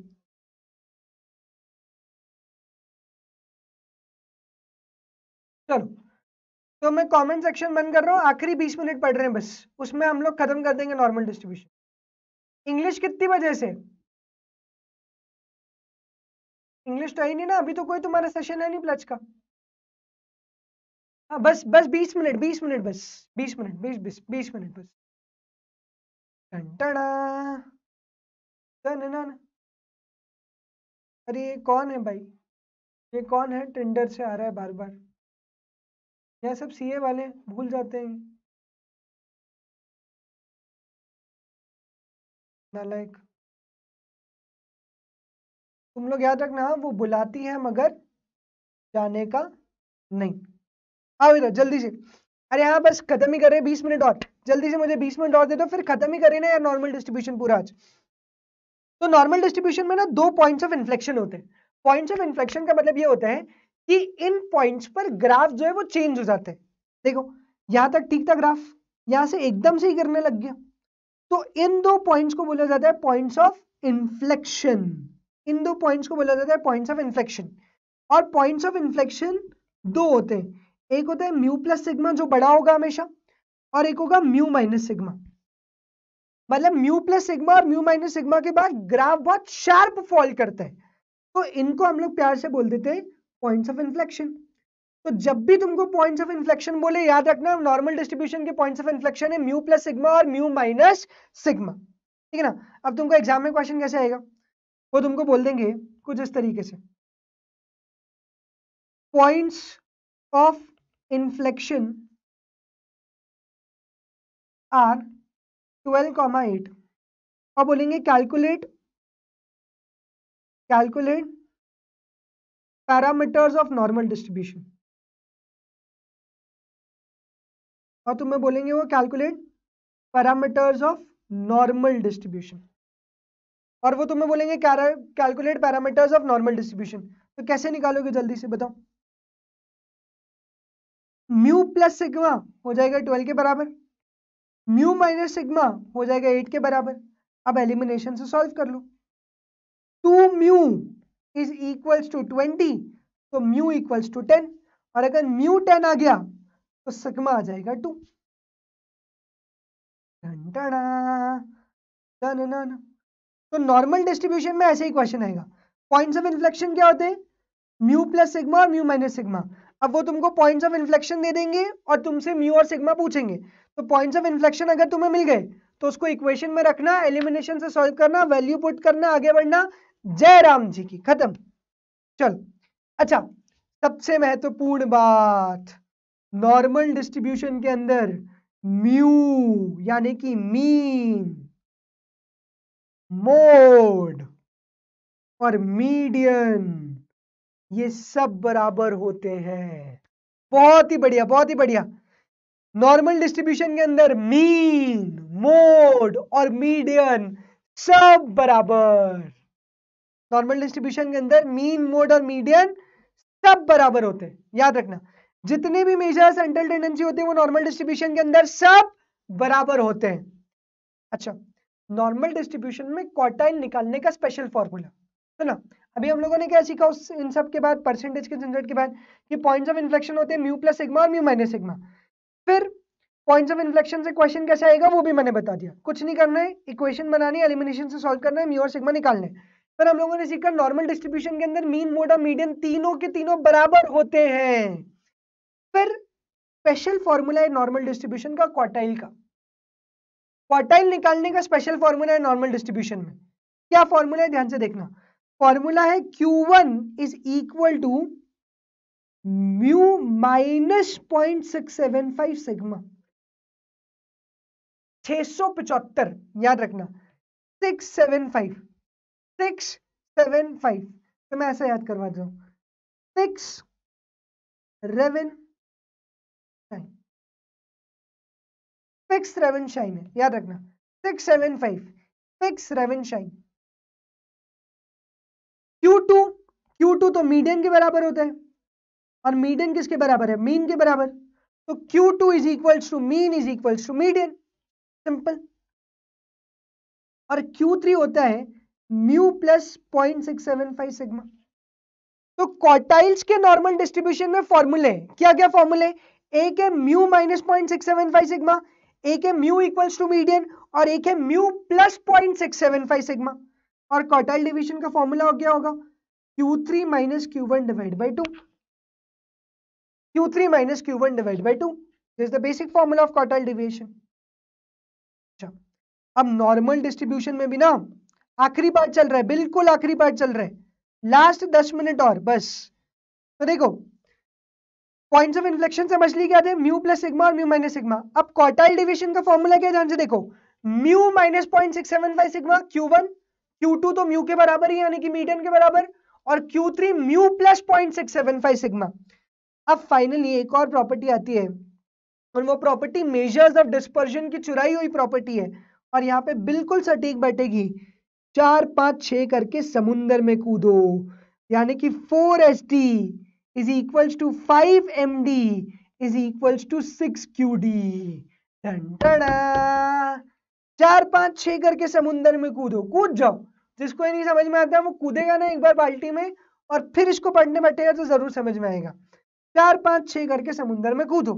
चलो तो मैं कमेंट सेक्शन बंद कर रहा हूँ आखिरी बीस मिनट पढ़ रहे हैं बस उसमें हम लोग खत्म कर देंगे नॉर्मल डिस्ट्रीब्यूशन इंग्लिश कितनी वजह से इंग्लिश तो है नहीं ना अभी तो कोई तुम्हारा सेशन है नहीं प्लच का हाँ बस बस बीस मिनट बीस मिनट बस बीस मिनट बीस बीस बीस मिनट बस घंटा अरे ये कौन है भाई ये कौन है टेंडर से आ रहा है बार बार यह सब सीए वाले भूल जाते हैं लाइक तुम लोग याद रखना वो बुलाती है मगर जाने का नहीं आओ इधर जल्दी से अरे हाँ बस खत्म ही कर रहे बीस मिनट और जल्दी से मुझे बीस मिनट और दे दो फिर खत्म ही करें ना यार नॉर्मल डिस्ट्रीब्यूशन पूरा आज तो नॉर्मल डिस्ट्रीब्यूशन में ना दो पॉइंट्स ऑफ इन्फ्लेक्शन होते हैं पॉइंट्स ऑफ इन्फ्लेक्शन का मतलब ये होता है कि इन पॉइंट्स पर ग्राफ जो है वो चेंज हो जाते हैं देखो यहां तक ठीक था ग्राफ यहां से एकदम से ही गिरने लग गया तो इन दो पॉइंट्स को बोला जाता है पॉइंट्स ऑफ इन्फ्लेक्शन इन दो पॉइंट्स को बोला जाता है पॉइंट्स ऑफ इन्फ्लेक्शन और पॉइंट्स ऑफ इन्फ्लेक्शन दो होते हैं एक होता है म्यू प्लस सिग्मा जो बड़ा होगा हमेशा और एक होगा म्यू माइनस सिग्मा मतलब म्यू प्लस सिग्मा और म्यू माइनस सिग्मा के बाद ग्राफ बहुत शार्प फॉल करता है तो इनको हम लोग प्यार से बोल देते हैं पॉइंट ऑफ इन्फ्लेक्शन तो जब भी तुमको पॉइंट्स ऑफ इन्फ्लेक्शन बोले याद रखना नॉर्मल डिस्ट्रीब्यूशन के पॉइंट्स ऑफ इन्फ्लेक्शन है म्यू प्लस सिग्मा और म्यू माइनस सिग्मा ठीक है ना अब तुमको एग्जाम में क्वेश्चन कैसे आएगा वो तुमको बोल देंगे कुछ इस तरीके से points of inflection are twelve comma eight और बोलेंगे calculate calculate parameters of normal distribution और तुम्हें बोलेंगे वो calculate parameters of normal distribution और वो तुम्हें बोलेंगे calculate parameters of normal distribution तो कैसे निकालोगे जल्दी से बताओ म्यू प्लस सिग्मा हो जाएगा ट्वेल्व के बराबर म्यू माइनस सिग्मा हो जाएगा एट के बराबर अब एलिमिनेशन से सॉल्व कर लो two mu is equals to twenty तो म्यू इक्वल्स टू टेन और अगर म्यू टेन आ गया तो सिग्मा आ जाएगा टू तो नॉर्मल डिस्ट्रीब्यूशन में ऐसे ही क्वेश्चन आएगा पॉइंट्स ऑफ इन्फ्लेक्शन क्या होते हैं म्यू प्लस सिग्मा और म्यू माइनस सिग्मा अब वो तुमको पॉइंट्स ऑफ इन्फ्लेक्शन दे देंगे और तुमसे म्यू और सिग्मा पूछेंगे तो पॉइंट्स ऑफ इन्फ्लेक्शन अगर तुम्हें मिल गए तो उसको इक्वेशन में रखना एलिमिनेशन से सॉल्व करना वैल्यू पुट करना आगे बढ़ना जय राम जी की खत्म चलो अच्छा सबसे महत्वपूर्ण बात नॉर्मल डिस्ट्रीब्यूशन के अंदर म्यू यानी कि मीन मोड और मीडियन ये सब बराबर होते हैं बहुत ही बढ़िया बहुत ही बढ़िया नॉर्मल डिस्ट्रीब्यूशन के अंदर मीन मोड और मीडियन सब बराबर नॉर्मल डिस्ट्रीब्यूशन के अंदर मीन मोड और मीडियन सब बराबर होते हैं याद रखना जितने भी मेजर सेंट्रल टेंडेंसी होती है वो नॉर्मल डिस्ट्रीब्यूशन के अंदर सब बराबर होते हैं अच्छा नॉर्मल डिस्ट्रीब्यूशन में क्वार्टाइल निकालने का स्पेशल फॉर्मूला है ना अभी हम लोगों ने क्या सीखा उस इन सब के बाद परसेंटेज के झंझट के बाद कि पॉइंट्स ऑफ इन्फ्लेक्शन होते हैं म्यू प्लस सिग्मा और म्यू माइनस सिग्मा फिर पॉइंट्स ऑफ इन्फ्लेक्शन से क्वेश्चन कैसे आएगा वो भी मैंने बता दिया कुछ नहीं करना है इक्वेशन बनानी एलिमिनेशन से सॉल्व करना है म्यू और सिग्मा निकालना है पर हम लोगों ने सीखा नॉर्मल डिस्ट्रीब्यूशन के अंदर मीन मोडा मीडियम तीनों के तीनों बराबर होते हैं फिर स्पेशल फॉर्मूला है नॉर्मल डिस्ट्रीब्यूशन का क्वार्टाइल का क्वार्टाइल निकालने का स्पेशल फॉर्मूला है नॉर्मल डिस्ट्रीब्यूशन में क्या फॉर्मूला है ध्यान से देखना फॉर्मूला है Q1 one is equal to mu minus point six seven five sigma छह सौ पचहत्तर याद रखना six seven five six seven five तो मैं ऐसा याद करवा दूँ six raven shine fix raven shine है याद रखना six seven five six raven shine Q two Q two तो मीडियन के बराबर होता है और मीडियन किसके बराबर है मीन के बराबर तो Q two is equals to mean is equals to median simple और क्यू थ्री होता है mu plus point six seven five sigma तो क्वार्टाइल्स के नॉर्मल डिस्ट्रीब्यूशन में फॉर्मूले क्या क्या फॉर्मूले एक है mu minus point six seven five sigma एक है म्यू इक्वल्स टू मीडियन और एक है mu plus point six seven five sigma और क्वार्टाइल डिवीजन का फॉर्मूला हो गया होगा Q three minus Q one divide by two Q three minus Q one divide by two is the basic formula of quartile division अब normal distribution में भी ना आखिरी पार्ट चल रहा है बिल्कुल आखिरी पार्ट चल रहा है लास्ट दस मिनट और बस तो देखो पॉइंट्स ऑफ इन्फ्लेक्शन समझ ली क्या थे म्यू प्लस सिग्मा और म्यू माइनस सिग्मा अब क्वार्टाइल डिवीजन का फॉर्मूला क्या ध्यान से देखो mu minus point six seven five sigma Q one Q two तो म्यू के बराबर ही यानी कि मीडियन के बराबर और Q three mu plus point six seven five sigma अब फाइनली एक और प्रॉपर्टी आती है और वो प्रॉपर्टी मेजर्स ऑफ डिस्पर्जन की चुराई हुई प्रॉपर्टी है और यहाँ पे बिल्कुल सटीक बैठेगी चार पांच छ करके समुंदर में कूदो यानी कि four S T is equals to five M D is equals to six Q D चार पांच छ करके समुंदर में कूदो कूद जाओ जिसको ये नहीं समझ में आता वो कूदेगा ना एक बार बाल्टी में और फिर इसको पढ़ने बैठेगा तो जरूर समझ में आएगा चार पाँच छ करके समुन्द्र में कूदो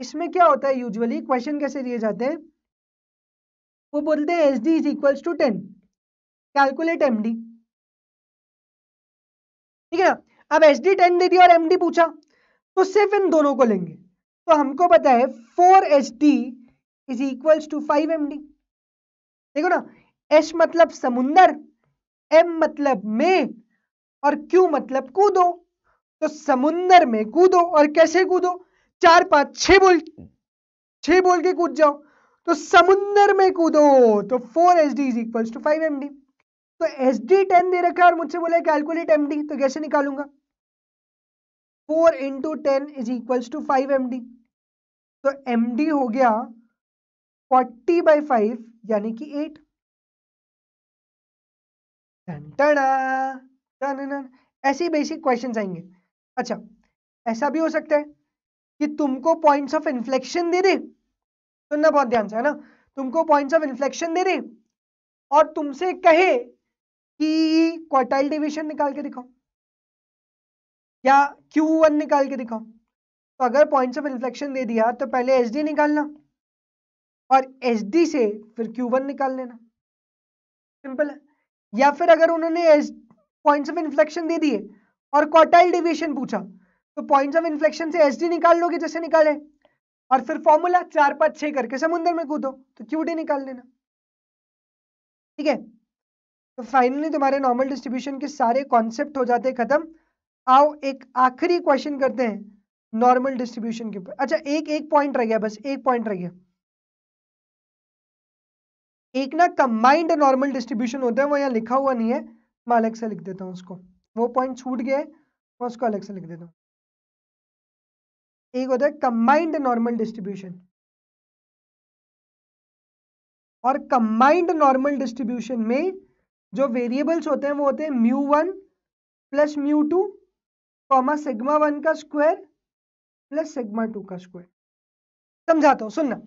इसमें क्या होता है यूजुअली क्वेश्चन कैसे दिए जाते हैं वो बोलते हैं S D is equals to ten calculate MD ठीक है ना अब एच डी टेन दे दिया और एमडी पूछा तो सिर्फ इन दोनों को लेंगे तो हमको पता है four H D is equal to five M D देखो ना एच मतलब समुंदर एम मतलब में और क्यू मतलब कूदो तो समुंदर में कूदो और कैसे कूदो चार पांच छह बोल छह बोल के कूद जाओ तो समुंदर में कूदो तो four H D is equal to five M D तो एस डी टेन दे रखा है और मुझसे बोला कैलकुलेट एम डी तो कैसे निकालूंगा four into ten is equal to five M D तो एम डी हो गया फोर्टी बाई फाइव यानी कि एट ऐसे बेसिक क्वेश्चन आएंगे अच्छा ऐसा भी हो सकता है कि तुमको पॉइंट्स ऑफ इन्फ्लेक्शन दे दे सुनना बहुत ध्यान से है ना तुमको पॉइंट्स ऑफ इन्फ्लेक्शन दे दे और तुमसे कहे कि क्वार्टाइल डिविजन निकाल के दिखाओ या Q1 निकाल के दिखाओ तो अगर पॉइंट्स ऑफ इन्फ्लेक्शन दे दिया तो पहले एस निकालना और एस से फिर Q1 निकाल लेना सिंपल है या फिर अगर उन्होंने पॉइंट्स ऑफ इन्फ्लेक्शन दे दिए और क्वार्टाइल डिविशन पूछा तो पॉइंट्स ऑफ इन्फ्लेक्शन से एस निकाल लोगे जैसे निकाले और फिर फॉर्मूला चार पाँच छः करके समुद्र में कूदो तो क्यू निकाल लेना ठीक है तो फाइनली तुम्हारे नॉर्मल डिस्ट्रीब्यूशन के सारे कॉन्सेप्ट हो जाते हैं खत्म आओ एक आखिरी क्वेश्चन करते हैं नॉर्मल डिस्ट्रीब्यूशन के ऊपर अच्छा एक एक पॉइंट रह गया बस एक पॉइंट रह गया एक ना कंबाइंड नॉर्मल डिस्ट्रीब्यूशन होता है वो यहाँ लिखा हुआ नहीं है मैं अलग से लिख देता हूँ उसको वो पॉइंट छूट गया है मैं उसको अलग से लिख देता हूँ एक होता है कंबाइंड नॉर्मल डिस्ट्रीब्यूशन और कंबाइंड नॉर्मल डिस्ट्रीब्यूशन में जो वेरिएबल्स होते हैं वो होते हैं mu one plus mu two comma sigma one का स्क्वायर प्लस सिग्मा टू का स्क्वायर समझाता हूँ सुनना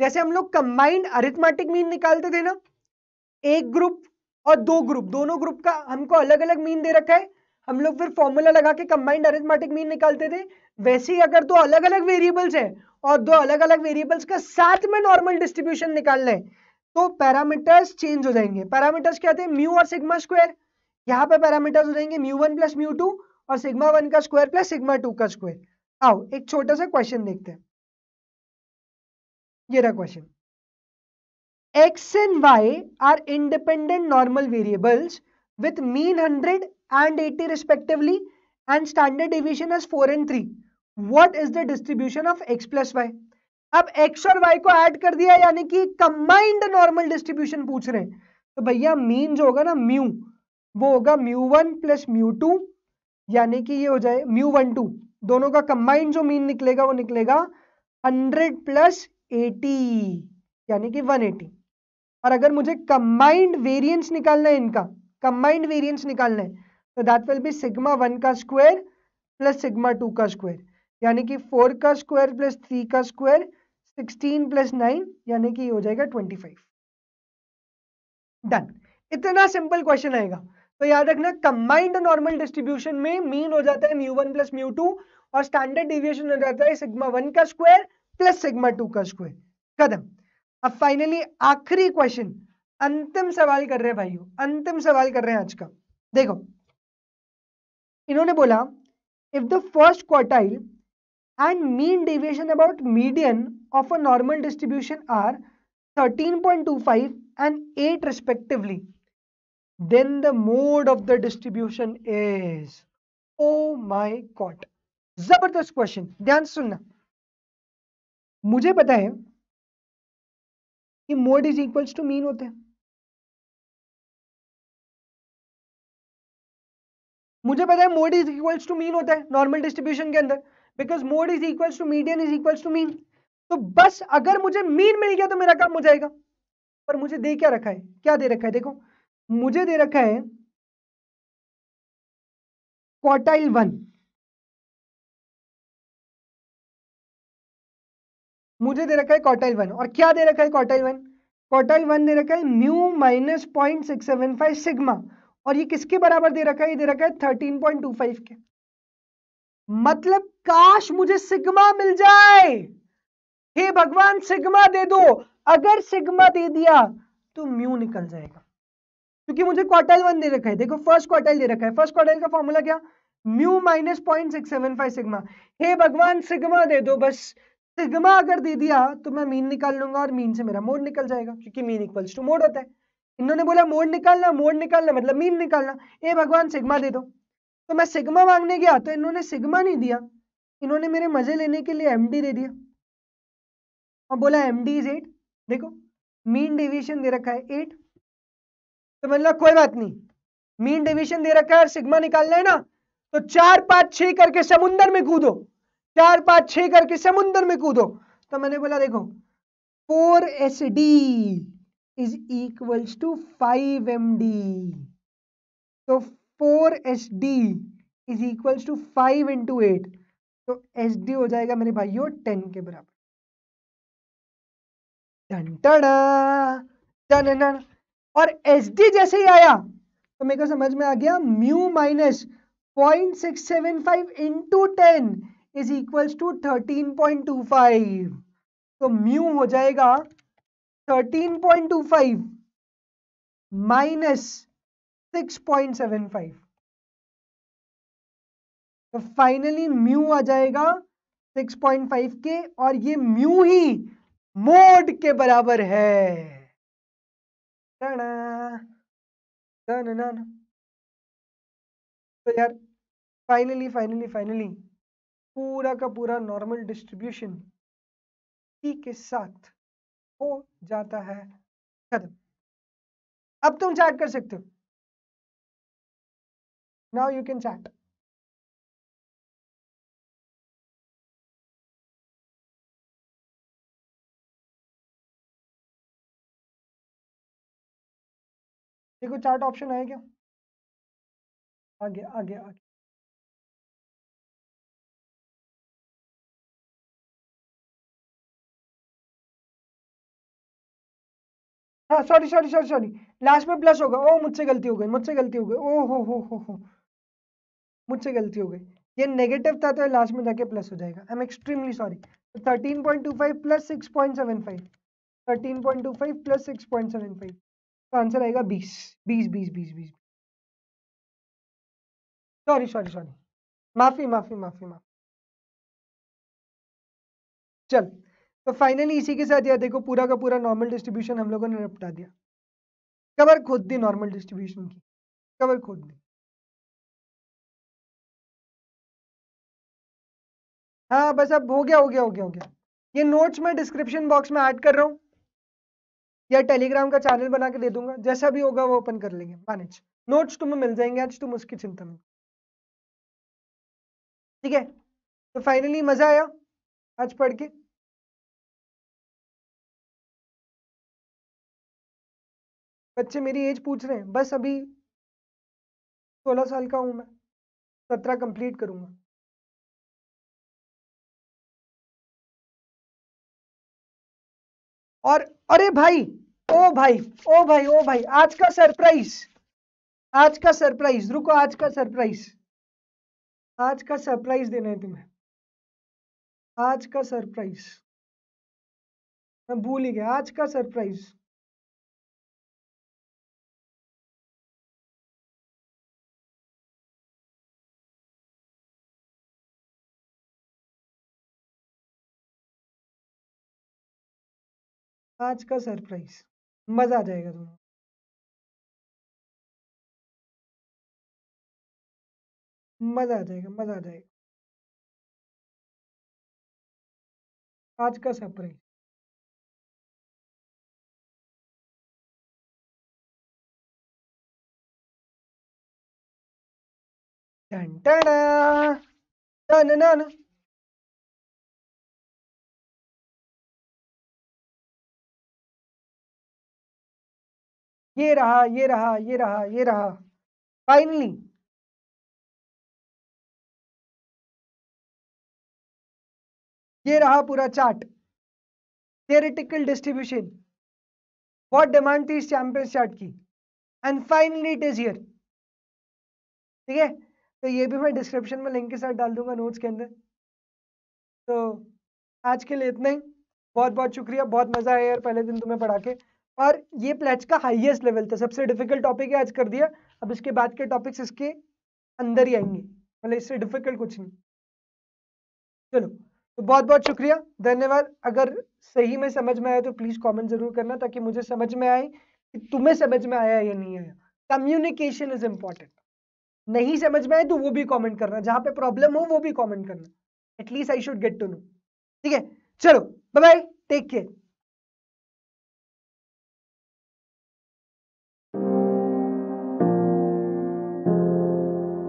जैसे हम लोग कंबाइंड अरिथमेटिक मीन निकालते थे ना एक ग्रुप और दो ग्रुप दोनों ग्रुप का हमको अलग अलग मीन दे रखा है हम लोग फिर फॉर्मूला लगा के कंबाइंड अरिथमेटिक मीन निकालते थे वैसे ही अगर दो अलग अलग वेरिएबल्स हैं और दो अलग अलग वेरिएबल्स का साथ में नॉर्मल डिस्ट्रीब्यूशन निकालना है तो पैरामीटर्स चेंज हो जाएंगे पैरामीटर्स क्या थे म्यू और सिग्मा स्क्वायर यहाँ पे पैरामीटर्स हो जाएंगे mu one plus mu two और सिग्मा वन का स्क्वायर प्लस सिग्मा टू का स्क्वायर आओ एक छोटा सा क्वेश्चन देखते हैं ये रहा question X and Y are independent normal variables with mean hundred and eighty respectively and standard division as four and three what is the distribution of X plus Y अब X और Y को add कर दिया यानी कि combined normal distribution पूछ रहे हैं तो भैया मीन जो होगा ना म्यू वो होगा mu one plus mu two यानी कि ये हो जाए म्यू वन टू दोनों का कंबाइंड जो मीन निकलेगा वो निकलेगा हंड्रेड प्लस एटी यानी कि वन एटी और अगर मुझे कंबाइंड वेरियंस निकालना है इनका कंबाइंड वेरियंस निकालना है तो that will be sigma one का स्क्वायर प्लस सिग्मा टू का स्क्वायर यानी कि फोर का स्क्वायर प्लस थ्री का स्क्वायर सिक्सटीन प्लस नाइन यानी कि हो जाएगा ट्वेंटी फाइव डन इतना सिंपल क्वेश्चन आएगा तो याद रखना कंबाइंड नॉर्मल डिस्ट्रीब्यूशन में मीन हो जाता है mu one plus mu two और स्टैंडर्ड डिविएशन हो जाता है सिग्मा वन का स्क्वायर प्लस सिग्मा टू का स्क्वायर कदम अब फाइनली आखिरी क्वेश्चन अंतिम सवाल कर रहे हैं भाइयों अंतिम सवाल कर रहे हैं आज का देखो इन्होंने बोला if the first quartile and mean deviation about median of a normal distribution are 13.25 and 8 respectively, then the mode of the distribution is, oh my god, जबरदस्त क्वेश्चन ध्यान सुनना मुझे पता है कि mode is equals to mean होते हैं मुझे पता है mode is equals to mean होता है नॉर्मल डिस्ट्रीब्यूशन के अंदर because mode is equal to median is equal to mean तो बस अगर मुझे मीन मिल गया तो मेरा काम हो जाएगा पर मुझे दे क्या रखा है क्या दे रखा है देखो मुझे दे रखा है क्वार्टाइल वन मुझे दे रखा है क्वार्टाइल वन और क्या दे रखा है क्वार्टाइल वन क्वार्टाइल वन दे रखा है mu minus point six seven five sigma और ये किसके बराबर दे रखा है ये दे रखा है थर्टीन पॉइंट टू फाइव के मतलब काश मुझे सिग्मा मिल जाए हे भगवान सिग्मा दे दो अगर सिग्मा दे दिया तो म्यू निकल जाएगा क्योंकि मुझे क्वार्टाइल वन दे रखा है देखो फर्स्ट क्वार्टाइल दे रखा है फर्स्ट क्वार्टाइल का फॉर्मूला क्या mu minus point six seven five sigma हे भगवान सिग्मा दे दो बस सिग्मा अगर दे दिया तो मैं मीन निकाल लूंगा और मीन से मेरा मोड निकल जाएगा क्योंकि मीन इक्वल्स टू मोड होता है इन्होंने बोला मोड निकालना मोड निकालना मतलब मीन निकालना हे भगवान सिग्मा दे दो तो मैं सिग्मा मांगने गया तो इन्होंने सिग्मा नहीं दिया इन्होंने मेरे मजे लेने के लिए एम दे दिया और बोला एम डी इज एट देखो मीन डेविएशन दे रखा है एट तो मतलब कोई बात नहीं मीन डेविएशन दे रखा है और सिग्मा निकालना है ना तो चार पांच छ करके समुंदर में कूदो चार पांच छ करके समुंदर में कूदो तो मैंने बोला देखो four S D is equals to five M D तो four H D is equal to five into eight तो एच डी हो जाएगा मेरे भाइयों टेन के बराबर और एच डी जैसे ही आया तो मेरे को समझ में आ गया mu minus point six seven five into ten is equal to thirteen point two five तो म्यू हो जाएगा thirteen point two five minus 6.75 तो फाइनली म्यू आ जाएगा 6.5 के और ये म्यू ही मोड के बराबर है तो यार फाइनली फाइनली फाइनली पूरा का पूरा नॉर्मल डिस्ट्रीब्यूशन e के साथ हो जाता है खत्म अब तुम चेक कर सकते हो now you can chat देखो चार्ट ऑप्शन आए क्या आगे आगे आगे हाँ sorry sorry sorry sorry last में प्लस होगा ओ मुझसे गलती हो गई मुझसे गलती हो गई ओ हो हो हो हो मुझसे गलती हो गई ये नेगेटिव था तो लास्ट में जाके प्लस हो जाएगा I am extremely sorry thirteen point two five plus six point seven five thirteen point two five plus six point seven five तो आंसर तो आएगा बीस बीस बीस बीस बीस सॉरी सॉरी सॉरी माफी माफी माफी माफी चल तो फाइनली इसी के साथ यह देखो पूरा का पूरा नॉर्मल डिस्ट्रीब्यूशन हम लोगों ने निपटा दिया कवर खोद दी नॉर्मल डिस्ट्रीब्यूशन की कवर खोद दी हाँ बस अब हो गया हो गया हो गया हो गया ये नोट्स मैं डिस्क्रिप्शन बॉक्स में ऐड कर रहा हूँ या टेलीग्राम का चैनल बना के दे दूंगा जैसा भी होगा वो ओपन कर लेंगे मैनेज नोट्स तुम्हें मिल जाएंगे आज तुम उसकी चिंता में ठीक है तो फाइनली मजा आया आज पढ़ के बच्चे मेरी एज पूछ रहे हैं बस अभी सोलह साल का हूं मैं सत्रह कंप्लीट करूंगा और अरे भाई ओ भाई ओ भाई ओ भाई आज का सरप्राइज आज का सरप्राइज रुको आज का सरप्राइज आज का सरप्राइज देना है तुम्हें आज का सरप्राइज मैं भूल ही गया आज का सरप्राइज आज का सरप्राइज मज़ा आ जाएगा तुम्हें मज़ा आ जाएगा मज़ा आ जाएगा आज का सरप्राइज टन टन टन ये रहा ये रहा ये रहा ये रहा फाइनली ये रहा पूरा chart theoretical distribution what demand थी इस चैंपियन चार्ट की and finally it is here ठीक है तो ये भी मैं डिस्क्रिप्शन में लिंक के साथ डाल दूंगा नोट्स के अंदर तो आज के लिए इतना ही बहुत बहुत शुक्रिया बहुत मज़ा आया यार पहले दिन तुम्हें पढ़ा के और ये प्लेच का हाईएस्ट लेवल था सबसे डिफिकल्ट टॉपिक आज कर दिया अब इसके बाद के टॉपिक्स इसके अंदर ही आएंगे मतलब इससे डिफिकल्ट कुछ नहीं चलो तो बहुत बहुत शुक्रिया धन्यवाद अगर सही में समझ में आया तो प्लीज़ कॉमेंट जरूर करना ताकि मुझे समझ में आए कि तुम्हें समझ में आया या नहीं आया कम्युनिकेशन इज इंपॉर्टेंट नहीं समझ में आए तो वो भी कॉमेंट करना जहां पे प्रॉब्लम हो वो भी कॉमेंट करना at least I should get to know ठीक है चलो बाय बाय टेक केयर